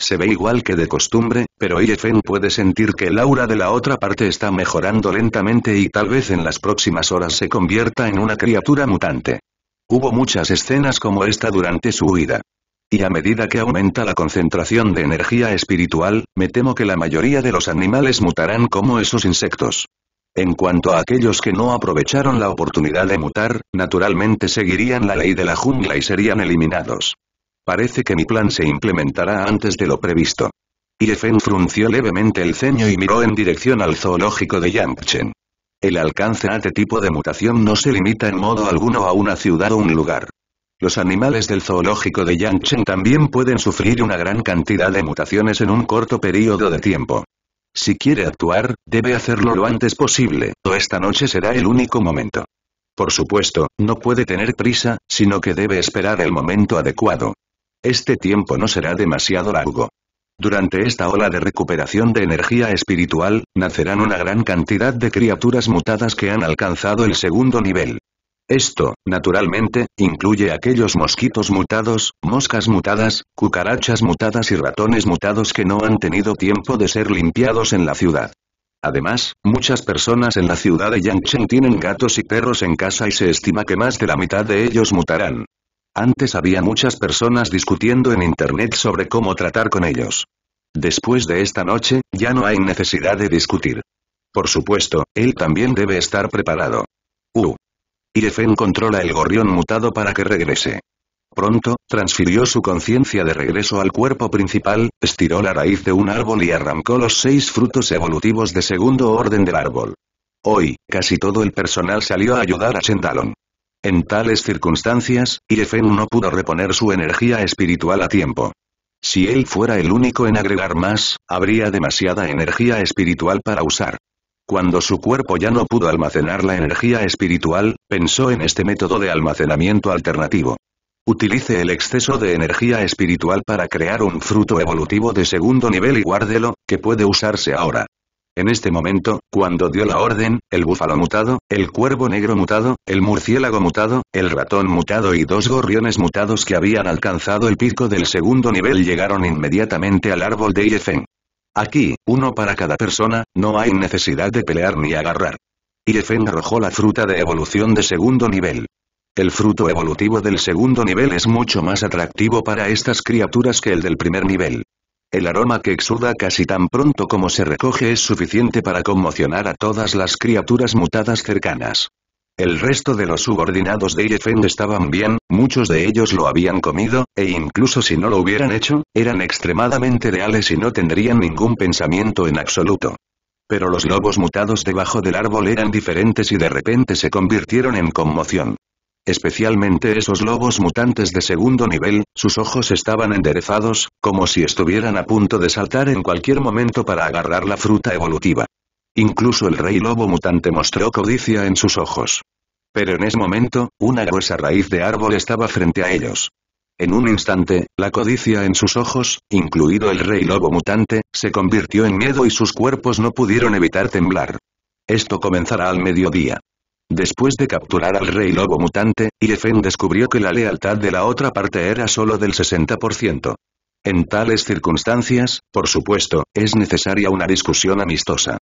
Se ve igual que de costumbre, pero Yefen puede sentir que el aura de la otra parte está mejorando lentamente y tal vez en las próximas horas se convierta en una criatura mutante. Hubo muchas escenas como esta durante su huida. Y a medida que aumenta la concentración de energía espiritual, me temo que la mayoría de los animales mutarán como esos insectos. En cuanto a aquellos que no aprovecharon la oportunidad de mutar, naturalmente seguirían la ley de la jungla y serían eliminados. Parece que mi plan se implementará antes de lo previsto. Yefen frunció levemente el ceño y miró en dirección al zoológico de Yangchen. El alcance a este tipo de mutación no se limita en modo alguno a una ciudad o un lugar. Los animales del zoológico de Yangchen también pueden sufrir una gran cantidad de mutaciones en un corto periodo de tiempo. Si quiere actuar, debe hacerlo lo antes posible, o esta noche será el único momento. Por supuesto, no puede tener prisa, sino que debe esperar el momento adecuado. Este tiempo no será demasiado largo. Durante esta ola de recuperación de energía espiritual, nacerán una gran cantidad de criaturas mutadas que han alcanzado el segundo nivel. Esto, naturalmente, incluye aquellos mosquitos mutados, moscas mutadas, cucarachas mutadas y ratones mutados que no han tenido tiempo de ser limpiados en la ciudad. Además, muchas personas en la ciudad de Yangcheng tienen gatos y perros en casa y se estima que más de la mitad de ellos mutarán. Antes había muchas personas discutiendo en Internet sobre cómo tratar con ellos. Después de esta noche, ya no hay necesidad de discutir. Por supuesto, él también debe estar preparado. Uh, Irefen controla el gorrión mutado para que regrese. Pronto, transfirió su conciencia de regreso al cuerpo principal, estiró la raíz de un árbol y arrancó los seis frutos evolutivos de segundo orden del árbol. Hoy, casi todo el personal salió a ayudar a Chendalon. En tales circunstancias, Irefen no pudo reponer su energía espiritual a tiempo. Si él fuera el único en agregar más, habría demasiada energía espiritual para usar. Cuando su cuerpo ya no pudo almacenar la energía espiritual, pensó en este método de almacenamiento alternativo. Utilice el exceso de energía espiritual para crear un fruto evolutivo de segundo nivel y guárdelo, que puede usarse ahora. En este momento, cuando dio la orden, el búfalo mutado, el cuervo negro mutado, el murciélago mutado, el ratón mutado y dos gorriones mutados que habían alcanzado el pico del segundo nivel llegaron inmediatamente al árbol de Yifeng. Aquí, uno para cada persona, no hay necesidad de pelear ni agarrar. defen arrojó la fruta de evolución de segundo nivel. El fruto evolutivo del segundo nivel es mucho más atractivo para estas criaturas que el del primer nivel. El aroma que exuda casi tan pronto como se recoge es suficiente para conmocionar a todas las criaturas mutadas cercanas. El resto de los subordinados de Yefen estaban bien, muchos de ellos lo habían comido, e incluso si no lo hubieran hecho, eran extremadamente leales y no tendrían ningún pensamiento en absoluto. Pero los lobos mutados debajo del árbol eran diferentes y de repente se convirtieron en conmoción. Especialmente esos lobos mutantes de segundo nivel, sus ojos estaban enderezados, como si estuvieran a punto de saltar en cualquier momento para agarrar la fruta evolutiva. Incluso el rey lobo mutante mostró codicia en sus ojos. Pero en ese momento, una gruesa raíz de árbol estaba frente a ellos. En un instante, la codicia en sus ojos, incluido el rey lobo mutante, se convirtió en miedo y sus cuerpos no pudieron evitar temblar. Esto comenzará al mediodía. Después de capturar al rey lobo mutante, Yefen descubrió que la lealtad de la otra parte era solo del 60%. En tales circunstancias, por supuesto, es necesaria una discusión amistosa.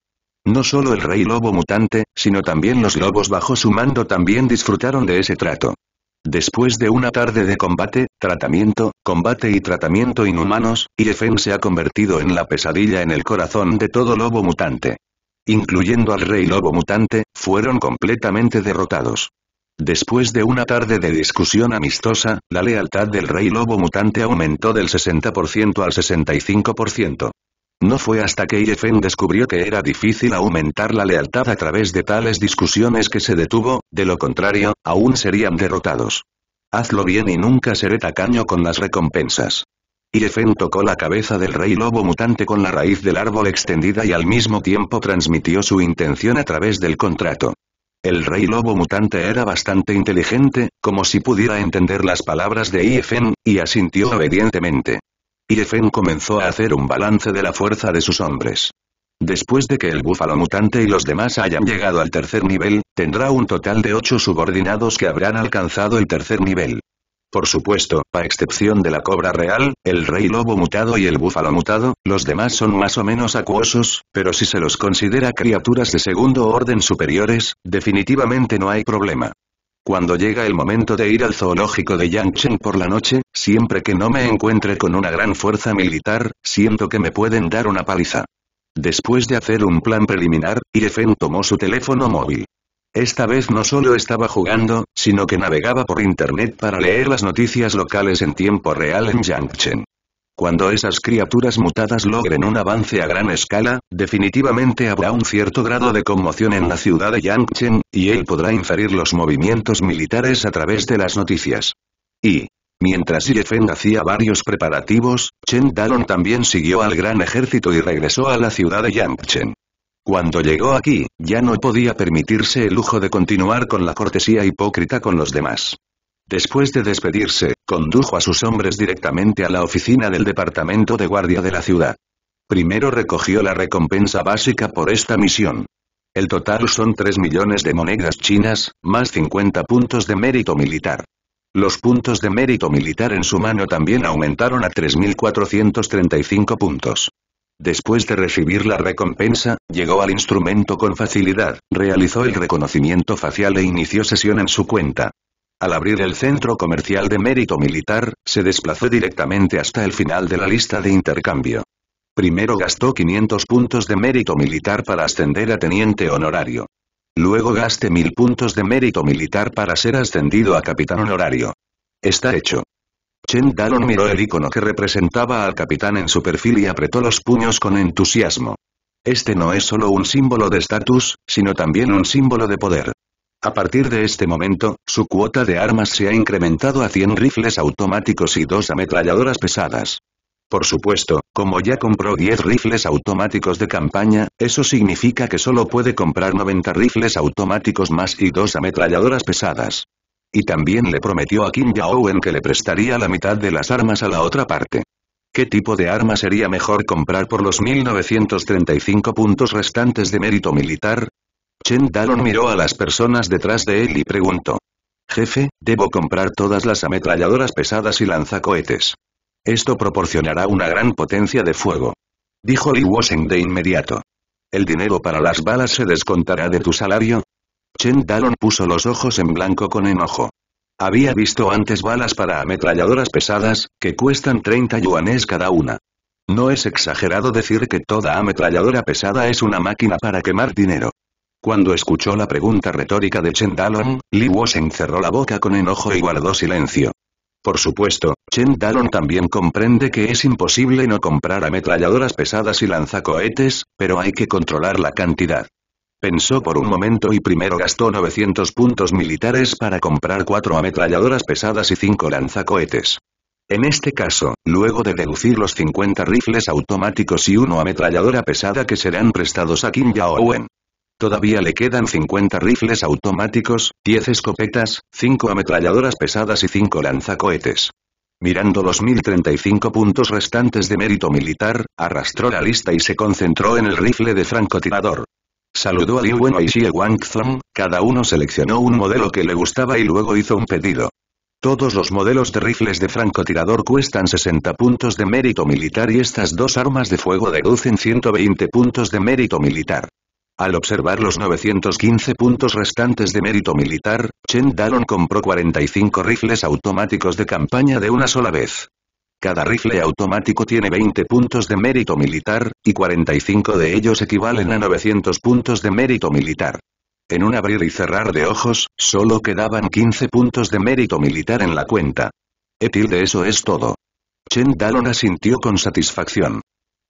No solo el rey lobo mutante, sino también los lobos bajo su mando también disfrutaron de ese trato. Después de una tarde de combate, tratamiento, combate y tratamiento inhumanos, IFN se ha convertido en la pesadilla en el corazón de todo lobo mutante. Incluyendo al rey lobo mutante, fueron completamente derrotados. Después de una tarde de discusión amistosa, la lealtad del rey lobo mutante aumentó del 60% al 65%. No fue hasta que Iefen descubrió que era difícil aumentar la lealtad a través de tales discusiones que se detuvo, de lo contrario, aún serían derrotados. Hazlo bien y nunca seré tacaño con las recompensas. Iefen tocó la cabeza del rey lobo mutante con la raíz del árbol extendida y al mismo tiempo transmitió su intención a través del contrato. El rey lobo mutante era bastante inteligente, como si pudiera entender las palabras de Iefen, y asintió obedientemente. Irefen comenzó a hacer un balance de la fuerza de sus hombres. Después de que el búfalo mutante y los demás hayan llegado al tercer nivel, tendrá un total de ocho subordinados que habrán alcanzado el tercer nivel. Por supuesto, a excepción de la cobra real, el rey lobo mutado y el búfalo mutado, los demás son más o menos acuosos, pero si se los considera criaturas de segundo orden superiores, definitivamente no hay problema. Cuando llega el momento de ir al zoológico de Yangchen por la noche, siempre que no me encuentre con una gran fuerza militar, siento que me pueden dar una paliza. Después de hacer un plan preliminar, Yifeng tomó su teléfono móvil. Esta vez no solo estaba jugando, sino que navegaba por internet para leer las noticias locales en tiempo real en Yangchen. Cuando esas criaturas mutadas logren un avance a gran escala, definitivamente habrá un cierto grado de conmoción en la ciudad de Yangchen, y él podrá inferir los movimientos militares a través de las noticias. Y, Mientras Yefeng hacía varios preparativos, Chen Dalon también siguió al gran ejército y regresó a la ciudad de Yangchen. Cuando llegó aquí, ya no podía permitirse el lujo de continuar con la cortesía hipócrita con los demás. Después de despedirse, condujo a sus hombres directamente a la oficina del departamento de guardia de la ciudad. Primero recogió la recompensa básica por esta misión. El total son 3 millones de monedas chinas, más 50 puntos de mérito militar. Los puntos de mérito militar en su mano también aumentaron a 3.435 puntos. Después de recibir la recompensa, llegó al instrumento con facilidad, realizó el reconocimiento facial e inició sesión en su cuenta. Al abrir el centro comercial de mérito militar, se desplazó directamente hasta el final de la lista de intercambio. Primero gastó 500 puntos de mérito militar para ascender a teniente honorario. Luego gaste 1000 puntos de mérito militar para ser ascendido a capitán honorario. Está hecho. Chen Dalon miró el icono que representaba al capitán en su perfil y apretó los puños con entusiasmo. Este no es solo un símbolo de estatus, sino también un símbolo de poder. A partir de este momento, su cuota de armas se ha incrementado a 100 rifles automáticos y dos ametralladoras pesadas. Por supuesto, como ya compró 10 rifles automáticos de campaña, eso significa que solo puede comprar 90 rifles automáticos más y dos ametralladoras pesadas. Y también le prometió a Kim Jong-un que le prestaría la mitad de las armas a la otra parte. ¿Qué tipo de arma sería mejor comprar por los 1935 puntos restantes de mérito militar? Chen Dalon miró a las personas detrás de él y preguntó. Jefe, debo comprar todas las ametralladoras pesadas y lanzacohetes. Esto proporcionará una gran potencia de fuego. Dijo Lee Woseng de inmediato. ¿El dinero para las balas se descontará de tu salario? Chen Dalon puso los ojos en blanco con enojo. Había visto antes balas para ametralladoras pesadas, que cuestan 30 yuanes cada una. No es exagerado decir que toda ametralladora pesada es una máquina para quemar dinero. Cuando escuchó la pregunta retórica de Chen Dalong, Li Wosen cerró la boca con enojo y guardó silencio. Por supuesto, Chen Dalong también comprende que es imposible no comprar ametralladoras pesadas y lanzacohetes, pero hay que controlar la cantidad. Pensó por un momento y primero gastó 900 puntos militares para comprar cuatro ametralladoras pesadas y cinco lanzacohetes. En este caso, luego de deducir los 50 rifles automáticos y 1 ametralladora pesada que serán prestados a Kim jong Wen. Todavía le quedan 50 rifles automáticos, 10 escopetas, 5 ametralladoras pesadas y 5 lanzacohetes. Mirando los 1035 puntos restantes de mérito militar, arrastró la lista y se concentró en el rifle de francotirador. Saludó a Liu Wenwei y Xie cada uno seleccionó un modelo que le gustaba y luego hizo un pedido. Todos los modelos de rifles de francotirador cuestan 60 puntos de mérito militar y estas dos armas de fuego deducen 120 puntos de mérito militar. Al observar los 915 puntos restantes de mérito militar, Chen Daron compró 45 rifles automáticos de campaña de una sola vez. Cada rifle automático tiene 20 puntos de mérito militar, y 45 de ellos equivalen a 900 puntos de mérito militar. En un abrir y cerrar de ojos, solo quedaban 15 puntos de mérito militar en la cuenta. Etil de eso es todo. Chen Dalon asintió con satisfacción.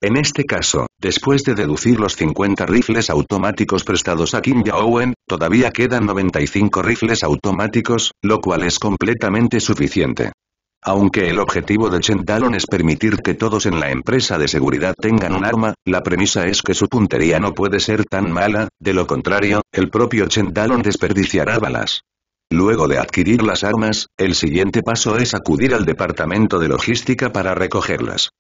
En este caso, después de deducir los 50 rifles automáticos prestados a Kim Jong-un, todavía quedan 95 rifles automáticos, lo cual es completamente suficiente. Aunque el objetivo de Chen es permitir que todos en la empresa de seguridad tengan un arma, la premisa es que su puntería no puede ser tan mala, de lo contrario, el propio Chen desperdiciará balas. Luego de adquirir las armas, el siguiente paso es acudir al departamento de logística para recogerlas.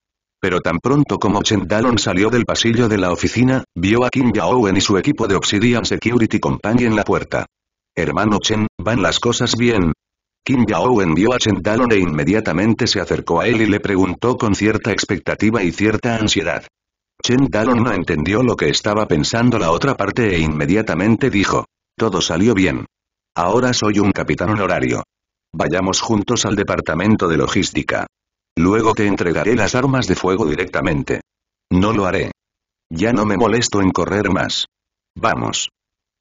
Pero tan pronto como Chen Dalong salió del pasillo de la oficina, vio a Kim Yaowen y su equipo de Obsidian Security Company en la puerta. Hermano Chen, ¿van las cosas bien? Kim Yaowen vio a Chen Dalong e inmediatamente se acercó a él y le preguntó con cierta expectativa y cierta ansiedad. Chen Dalong no entendió lo que estaba pensando la otra parte e inmediatamente dijo. Todo salió bien. Ahora soy un capitán honorario. Vayamos juntos al departamento de logística. Luego te entregaré las armas de fuego directamente. No lo haré. Ya no me molesto en correr más. Vamos.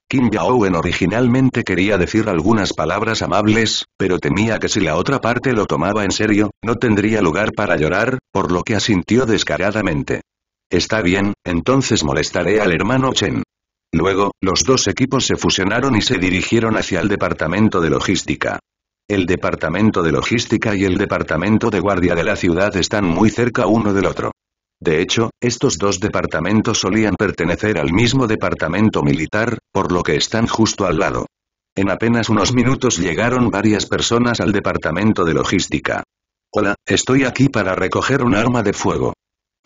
Kim jong originalmente quería decir algunas palabras amables, pero temía que si la otra parte lo tomaba en serio, no tendría lugar para llorar, por lo que asintió descaradamente. Está bien, entonces molestaré al hermano Chen. Luego, los dos equipos se fusionaron y se dirigieron hacia el departamento de logística. El departamento de logística y el departamento de guardia de la ciudad están muy cerca uno del otro. De hecho, estos dos departamentos solían pertenecer al mismo departamento militar, por lo que están justo al lado. En apenas unos minutos llegaron varias personas al departamento de logística. Hola, estoy aquí para recoger un arma de fuego.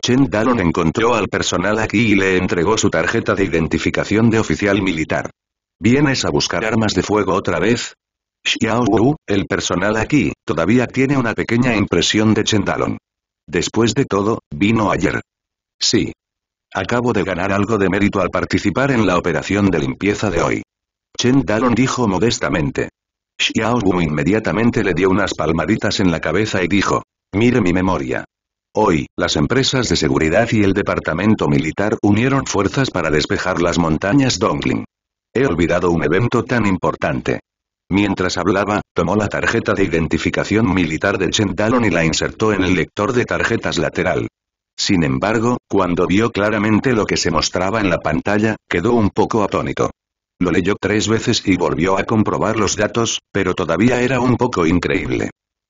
Chen Dalon encontró al personal aquí y le entregó su tarjeta de identificación de oficial militar. ¿Vienes a buscar armas de fuego otra vez? Xiao Wu, el personal aquí, todavía tiene una pequeña impresión de Dalong. Después de todo, vino ayer. Sí. Acabo de ganar algo de mérito al participar en la operación de limpieza de hoy. Chen Dalong dijo modestamente. Xiao Wu inmediatamente le dio unas palmaditas en la cabeza y dijo, mire mi memoria. Hoy, las empresas de seguridad y el departamento militar unieron fuerzas para despejar las montañas Dongling. He olvidado un evento tan importante. Mientras hablaba, tomó la tarjeta de identificación militar de Chendalon y la insertó en el lector de tarjetas lateral. Sin embargo, cuando vio claramente lo que se mostraba en la pantalla, quedó un poco atónito. Lo leyó tres veces y volvió a comprobar los datos, pero todavía era un poco increíble.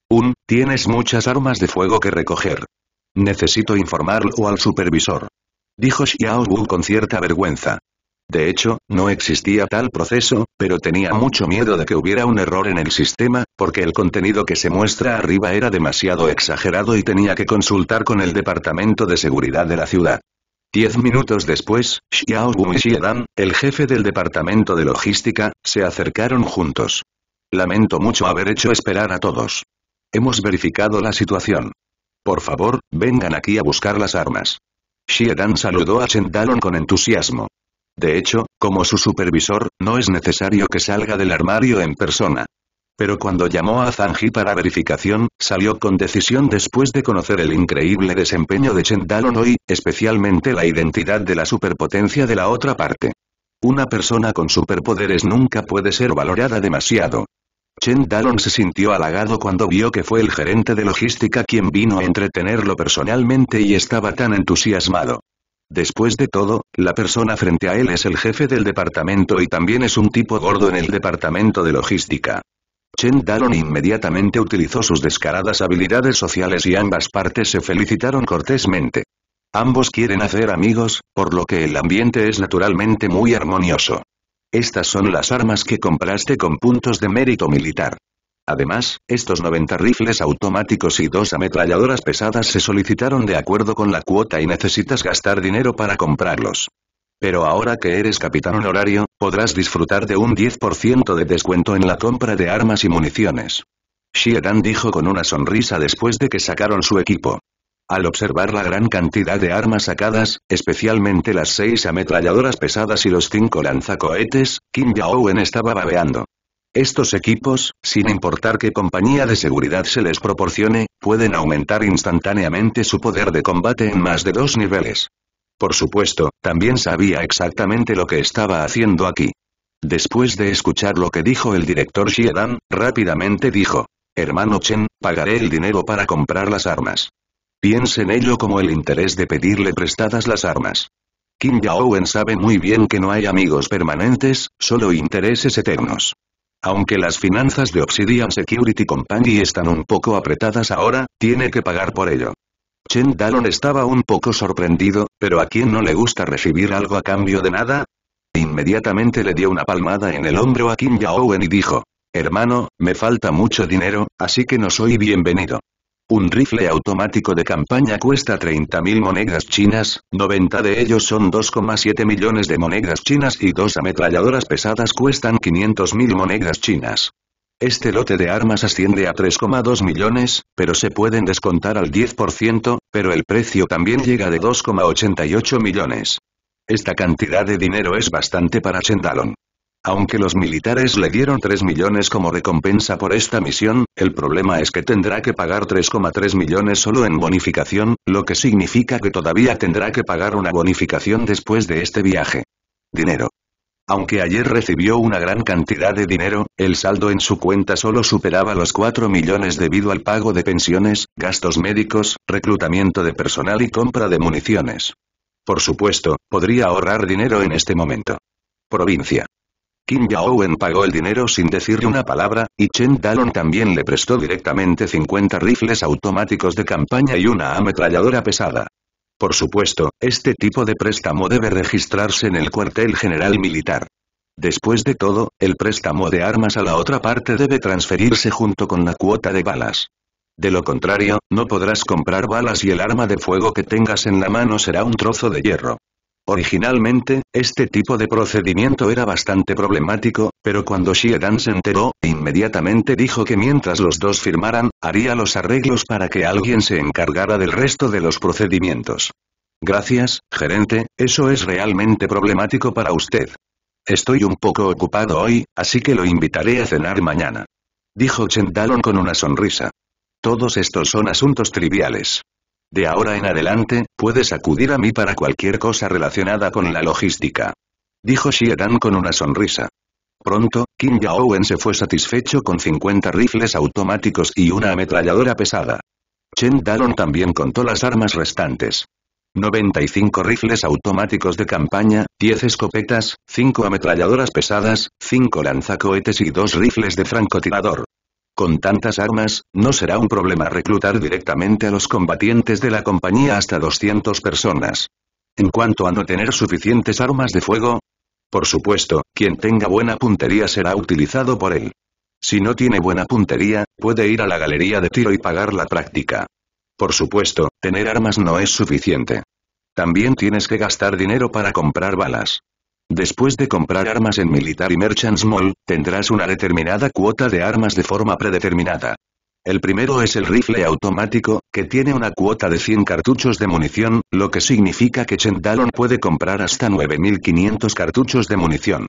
Un, tienes muchas armas de fuego que recoger. Necesito informarlo al supervisor. Dijo Xiao Wu con cierta vergüenza. De hecho, no existía tal proceso, pero tenía mucho miedo de que hubiera un error en el sistema, porque el contenido que se muestra arriba era demasiado exagerado y tenía que consultar con el Departamento de Seguridad de la ciudad. Diez minutos después, Xiao Wu y Xiedan, el jefe del Departamento de Logística, se acercaron juntos. Lamento mucho haber hecho esperar a todos. Hemos verificado la situación. Por favor, vengan aquí a buscar las armas. Xiedan saludó a Chen con entusiasmo. De hecho, como su supervisor, no es necesario que salga del armario en persona. Pero cuando llamó a Zanji para verificación, salió con decisión después de conocer el increíble desempeño de Chen hoy, especialmente la identidad de la superpotencia de la otra parte. Una persona con superpoderes nunca puede ser valorada demasiado. Chen Dalon se sintió halagado cuando vio que fue el gerente de logística quien vino a entretenerlo personalmente y estaba tan entusiasmado. Después de todo, la persona frente a él es el jefe del departamento y también es un tipo gordo en el departamento de logística. Chen Dalon inmediatamente utilizó sus descaradas habilidades sociales y ambas partes se felicitaron cortésmente. Ambos quieren hacer amigos, por lo que el ambiente es naturalmente muy armonioso. Estas son las armas que compraste con puntos de mérito militar. Además, estos 90 rifles automáticos y dos ametralladoras pesadas se solicitaron de acuerdo con la cuota y necesitas gastar dinero para comprarlos. Pero ahora que eres capitán honorario, podrás disfrutar de un 10% de descuento en la compra de armas y municiones. Shiedan dijo con una sonrisa después de que sacaron su equipo. Al observar la gran cantidad de armas sacadas, especialmente las seis ametralladoras pesadas y los cinco lanzacohetes, Kim Yaowen estaba babeando. Estos equipos, sin importar qué compañía de seguridad se les proporcione, pueden aumentar instantáneamente su poder de combate en más de dos niveles. Por supuesto, también sabía exactamente lo que estaba haciendo aquí. Después de escuchar lo que dijo el director dan rápidamente dijo, Hermano Chen, pagaré el dinero para comprar las armas. Piense en ello como el interés de pedirle prestadas las armas. Kim Yaowen sabe muy bien que no hay amigos permanentes, solo intereses eternos. Aunque las finanzas de Obsidian Security Company están un poco apretadas ahora, tiene que pagar por ello. Chen Dalon estaba un poco sorprendido, pero ¿a quién no le gusta recibir algo a cambio de nada? Inmediatamente le dio una palmada en el hombro a Kim Yaowen y dijo, Hermano, me falta mucho dinero, así que no soy bienvenido. Un rifle automático de campaña cuesta 30.000 monedas chinas, 90 de ellos son 2,7 millones de monedas chinas y dos ametralladoras pesadas cuestan 500.000 monedas chinas. Este lote de armas asciende a 3,2 millones, pero se pueden descontar al 10%, pero el precio también llega de 2,88 millones. Esta cantidad de dinero es bastante para Chendalon. Aunque los militares le dieron 3 millones como recompensa por esta misión, el problema es que tendrá que pagar 3,3 millones solo en bonificación, lo que significa que todavía tendrá que pagar una bonificación después de este viaje. Dinero. Aunque ayer recibió una gran cantidad de dinero, el saldo en su cuenta solo superaba los 4 millones debido al pago de pensiones, gastos médicos, reclutamiento de personal y compra de municiones. Por supuesto, podría ahorrar dinero en este momento. Provincia. Kim jong pagó el dinero sin decirle una palabra, y Chen Dalong también le prestó directamente 50 rifles automáticos de campaña y una ametralladora pesada. Por supuesto, este tipo de préstamo debe registrarse en el cuartel general militar. Después de todo, el préstamo de armas a la otra parte debe transferirse junto con la cuota de balas. De lo contrario, no podrás comprar balas y el arma de fuego que tengas en la mano será un trozo de hierro. Originalmente, este tipo de procedimiento era bastante problemático, pero cuando Shiedan se enteró, inmediatamente dijo que mientras los dos firmaran, haría los arreglos para que alguien se encargara del resto de los procedimientos. Gracias, gerente, eso es realmente problemático para usted. Estoy un poco ocupado hoy, así que lo invitaré a cenar mañana. Dijo Chendalon con una sonrisa. Todos estos son asuntos triviales. De ahora en adelante, puedes acudir a mí para cualquier cosa relacionada con la logística. Dijo Shiedan con una sonrisa. Pronto, Kim Yaowen se fue satisfecho con 50 rifles automáticos y una ametralladora pesada. Chen Daron también contó las armas restantes. 95 rifles automáticos de campaña, 10 escopetas, 5 ametralladoras pesadas, 5 lanzacohetes y 2 rifles de francotirador. Con tantas armas, no será un problema reclutar directamente a los combatientes de la compañía hasta 200 personas. En cuanto a no tener suficientes armas de fuego, por supuesto, quien tenga buena puntería será utilizado por él. Si no tiene buena puntería, puede ir a la galería de tiro y pagar la práctica. Por supuesto, tener armas no es suficiente. También tienes que gastar dinero para comprar balas. Después de comprar armas en Military Merchants Mall, tendrás una determinada cuota de armas de forma predeterminada. El primero es el rifle automático, que tiene una cuota de 100 cartuchos de munición, lo que significa que Chendalon puede comprar hasta 9.500 cartuchos de munición.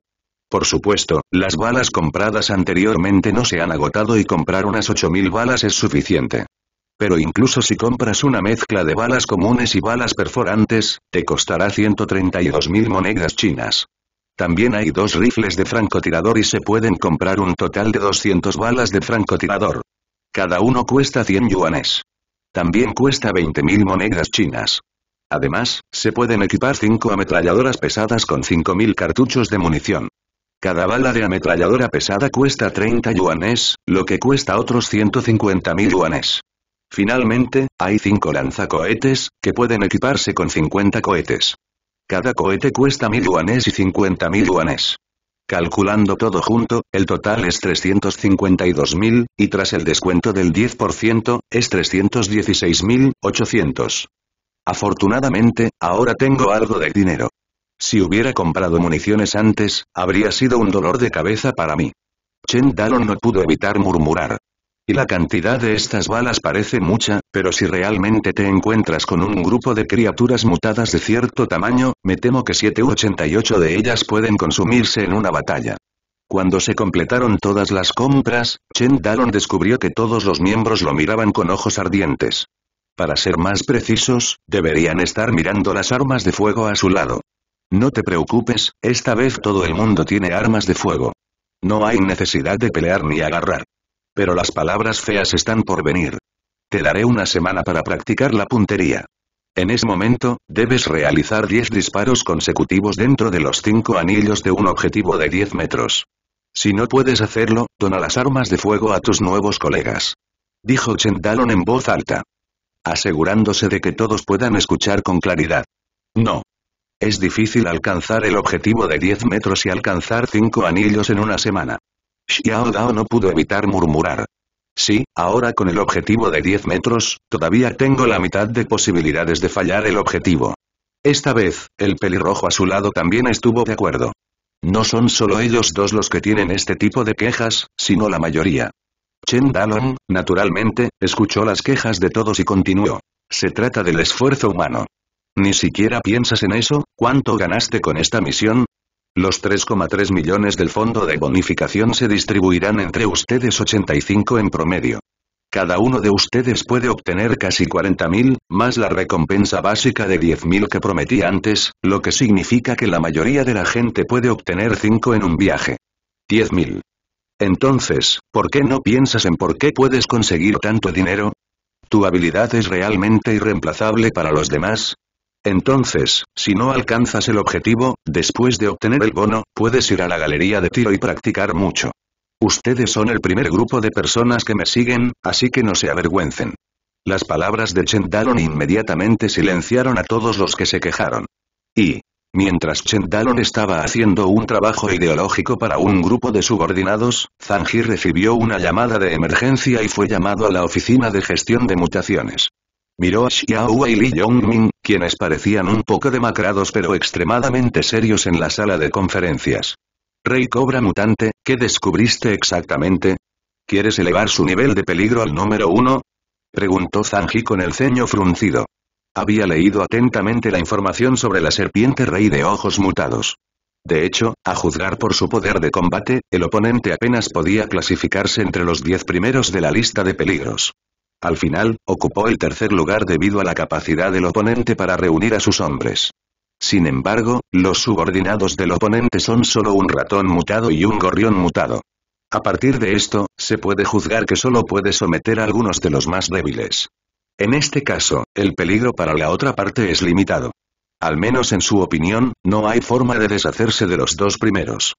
Por supuesto, las balas compradas anteriormente no se han agotado y comprar unas 8.000 balas es suficiente. Pero incluso si compras una mezcla de balas comunes y balas perforantes, te costará 132.000 monedas chinas. También hay dos rifles de francotirador y se pueden comprar un total de 200 balas de francotirador. Cada uno cuesta 100 yuanes. También cuesta 20.000 monedas chinas. Además, se pueden equipar 5 ametralladoras pesadas con 5.000 cartuchos de munición. Cada bala de ametralladora pesada cuesta 30 yuanes, lo que cuesta otros 150.000 yuanes. Finalmente, hay cinco lanzacohetes, que pueden equiparse con 50 cohetes. Cada cohete cuesta 1000 yuanes y 50.000 yuanes. Calculando todo junto, el total es 352.000, y tras el descuento del 10%, es 316.800. Afortunadamente, ahora tengo algo de dinero. Si hubiera comprado municiones antes, habría sido un dolor de cabeza para mí. Chen Dalon no pudo evitar murmurar. Y la cantidad de estas balas parece mucha, pero si realmente te encuentras con un grupo de criaturas mutadas de cierto tamaño, me temo que 7 u 88 de ellas pueden consumirse en una batalla. Cuando se completaron todas las compras, Chen Dalon descubrió que todos los miembros lo miraban con ojos ardientes. Para ser más precisos, deberían estar mirando las armas de fuego a su lado. No te preocupes, esta vez todo el mundo tiene armas de fuego. No hay necesidad de pelear ni agarrar. Pero las palabras feas están por venir. Te daré una semana para practicar la puntería. En ese momento, debes realizar 10 disparos consecutivos dentro de los 5 anillos de un objetivo de 10 metros. Si no puedes hacerlo, dona las armas de fuego a tus nuevos colegas. Dijo Chendalon en voz alta. Asegurándose de que todos puedan escuchar con claridad. No. Es difícil alcanzar el objetivo de 10 metros y alcanzar 5 anillos en una semana. Xiao Dao no pudo evitar murmurar. Sí, ahora con el objetivo de 10 metros, todavía tengo la mitad de posibilidades de fallar el objetivo. Esta vez, el pelirrojo a su lado también estuvo de acuerdo. No son solo ellos dos los que tienen este tipo de quejas, sino la mayoría. Chen Dalong, naturalmente, escuchó las quejas de todos y continuó. Se trata del esfuerzo humano. Ni siquiera piensas en eso, ¿cuánto ganaste con esta misión? Los 3,3 millones del fondo de bonificación se distribuirán entre ustedes 85 en promedio. Cada uno de ustedes puede obtener casi 40.000, más la recompensa básica de 10.000 que prometí antes, lo que significa que la mayoría de la gente puede obtener 5 en un viaje. 10.000. Entonces, ¿por qué no piensas en por qué puedes conseguir tanto dinero? Tu habilidad es realmente irreemplazable para los demás, entonces, si no alcanzas el objetivo, después de obtener el bono, puedes ir a la galería de tiro y practicar mucho. Ustedes son el primer grupo de personas que me siguen, así que no se avergüencen. Las palabras de Dalon inmediatamente silenciaron a todos los que se quejaron. Y, mientras Dalon estaba haciendo un trabajo ideológico para un grupo de subordinados, Zhang Yi recibió una llamada de emergencia y fue llamado a la oficina de gestión de mutaciones. Miró a y Li Yongming, quienes parecían un poco demacrados pero extremadamente serios en la sala de conferencias. Rey Cobra Mutante, ¿qué descubriste exactamente? ¿Quieres elevar su nivel de peligro al número uno? Preguntó Zanji con el ceño fruncido. Había leído atentamente la información sobre la serpiente rey de ojos mutados. De hecho, a juzgar por su poder de combate, el oponente apenas podía clasificarse entre los diez primeros de la lista de peligros. Al final, ocupó el tercer lugar debido a la capacidad del oponente para reunir a sus hombres. Sin embargo, los subordinados del oponente son solo un ratón mutado y un gorrión mutado. A partir de esto, se puede juzgar que solo puede someter a algunos de los más débiles. En este caso, el peligro para la otra parte es limitado. Al menos en su opinión, no hay forma de deshacerse de los dos primeros.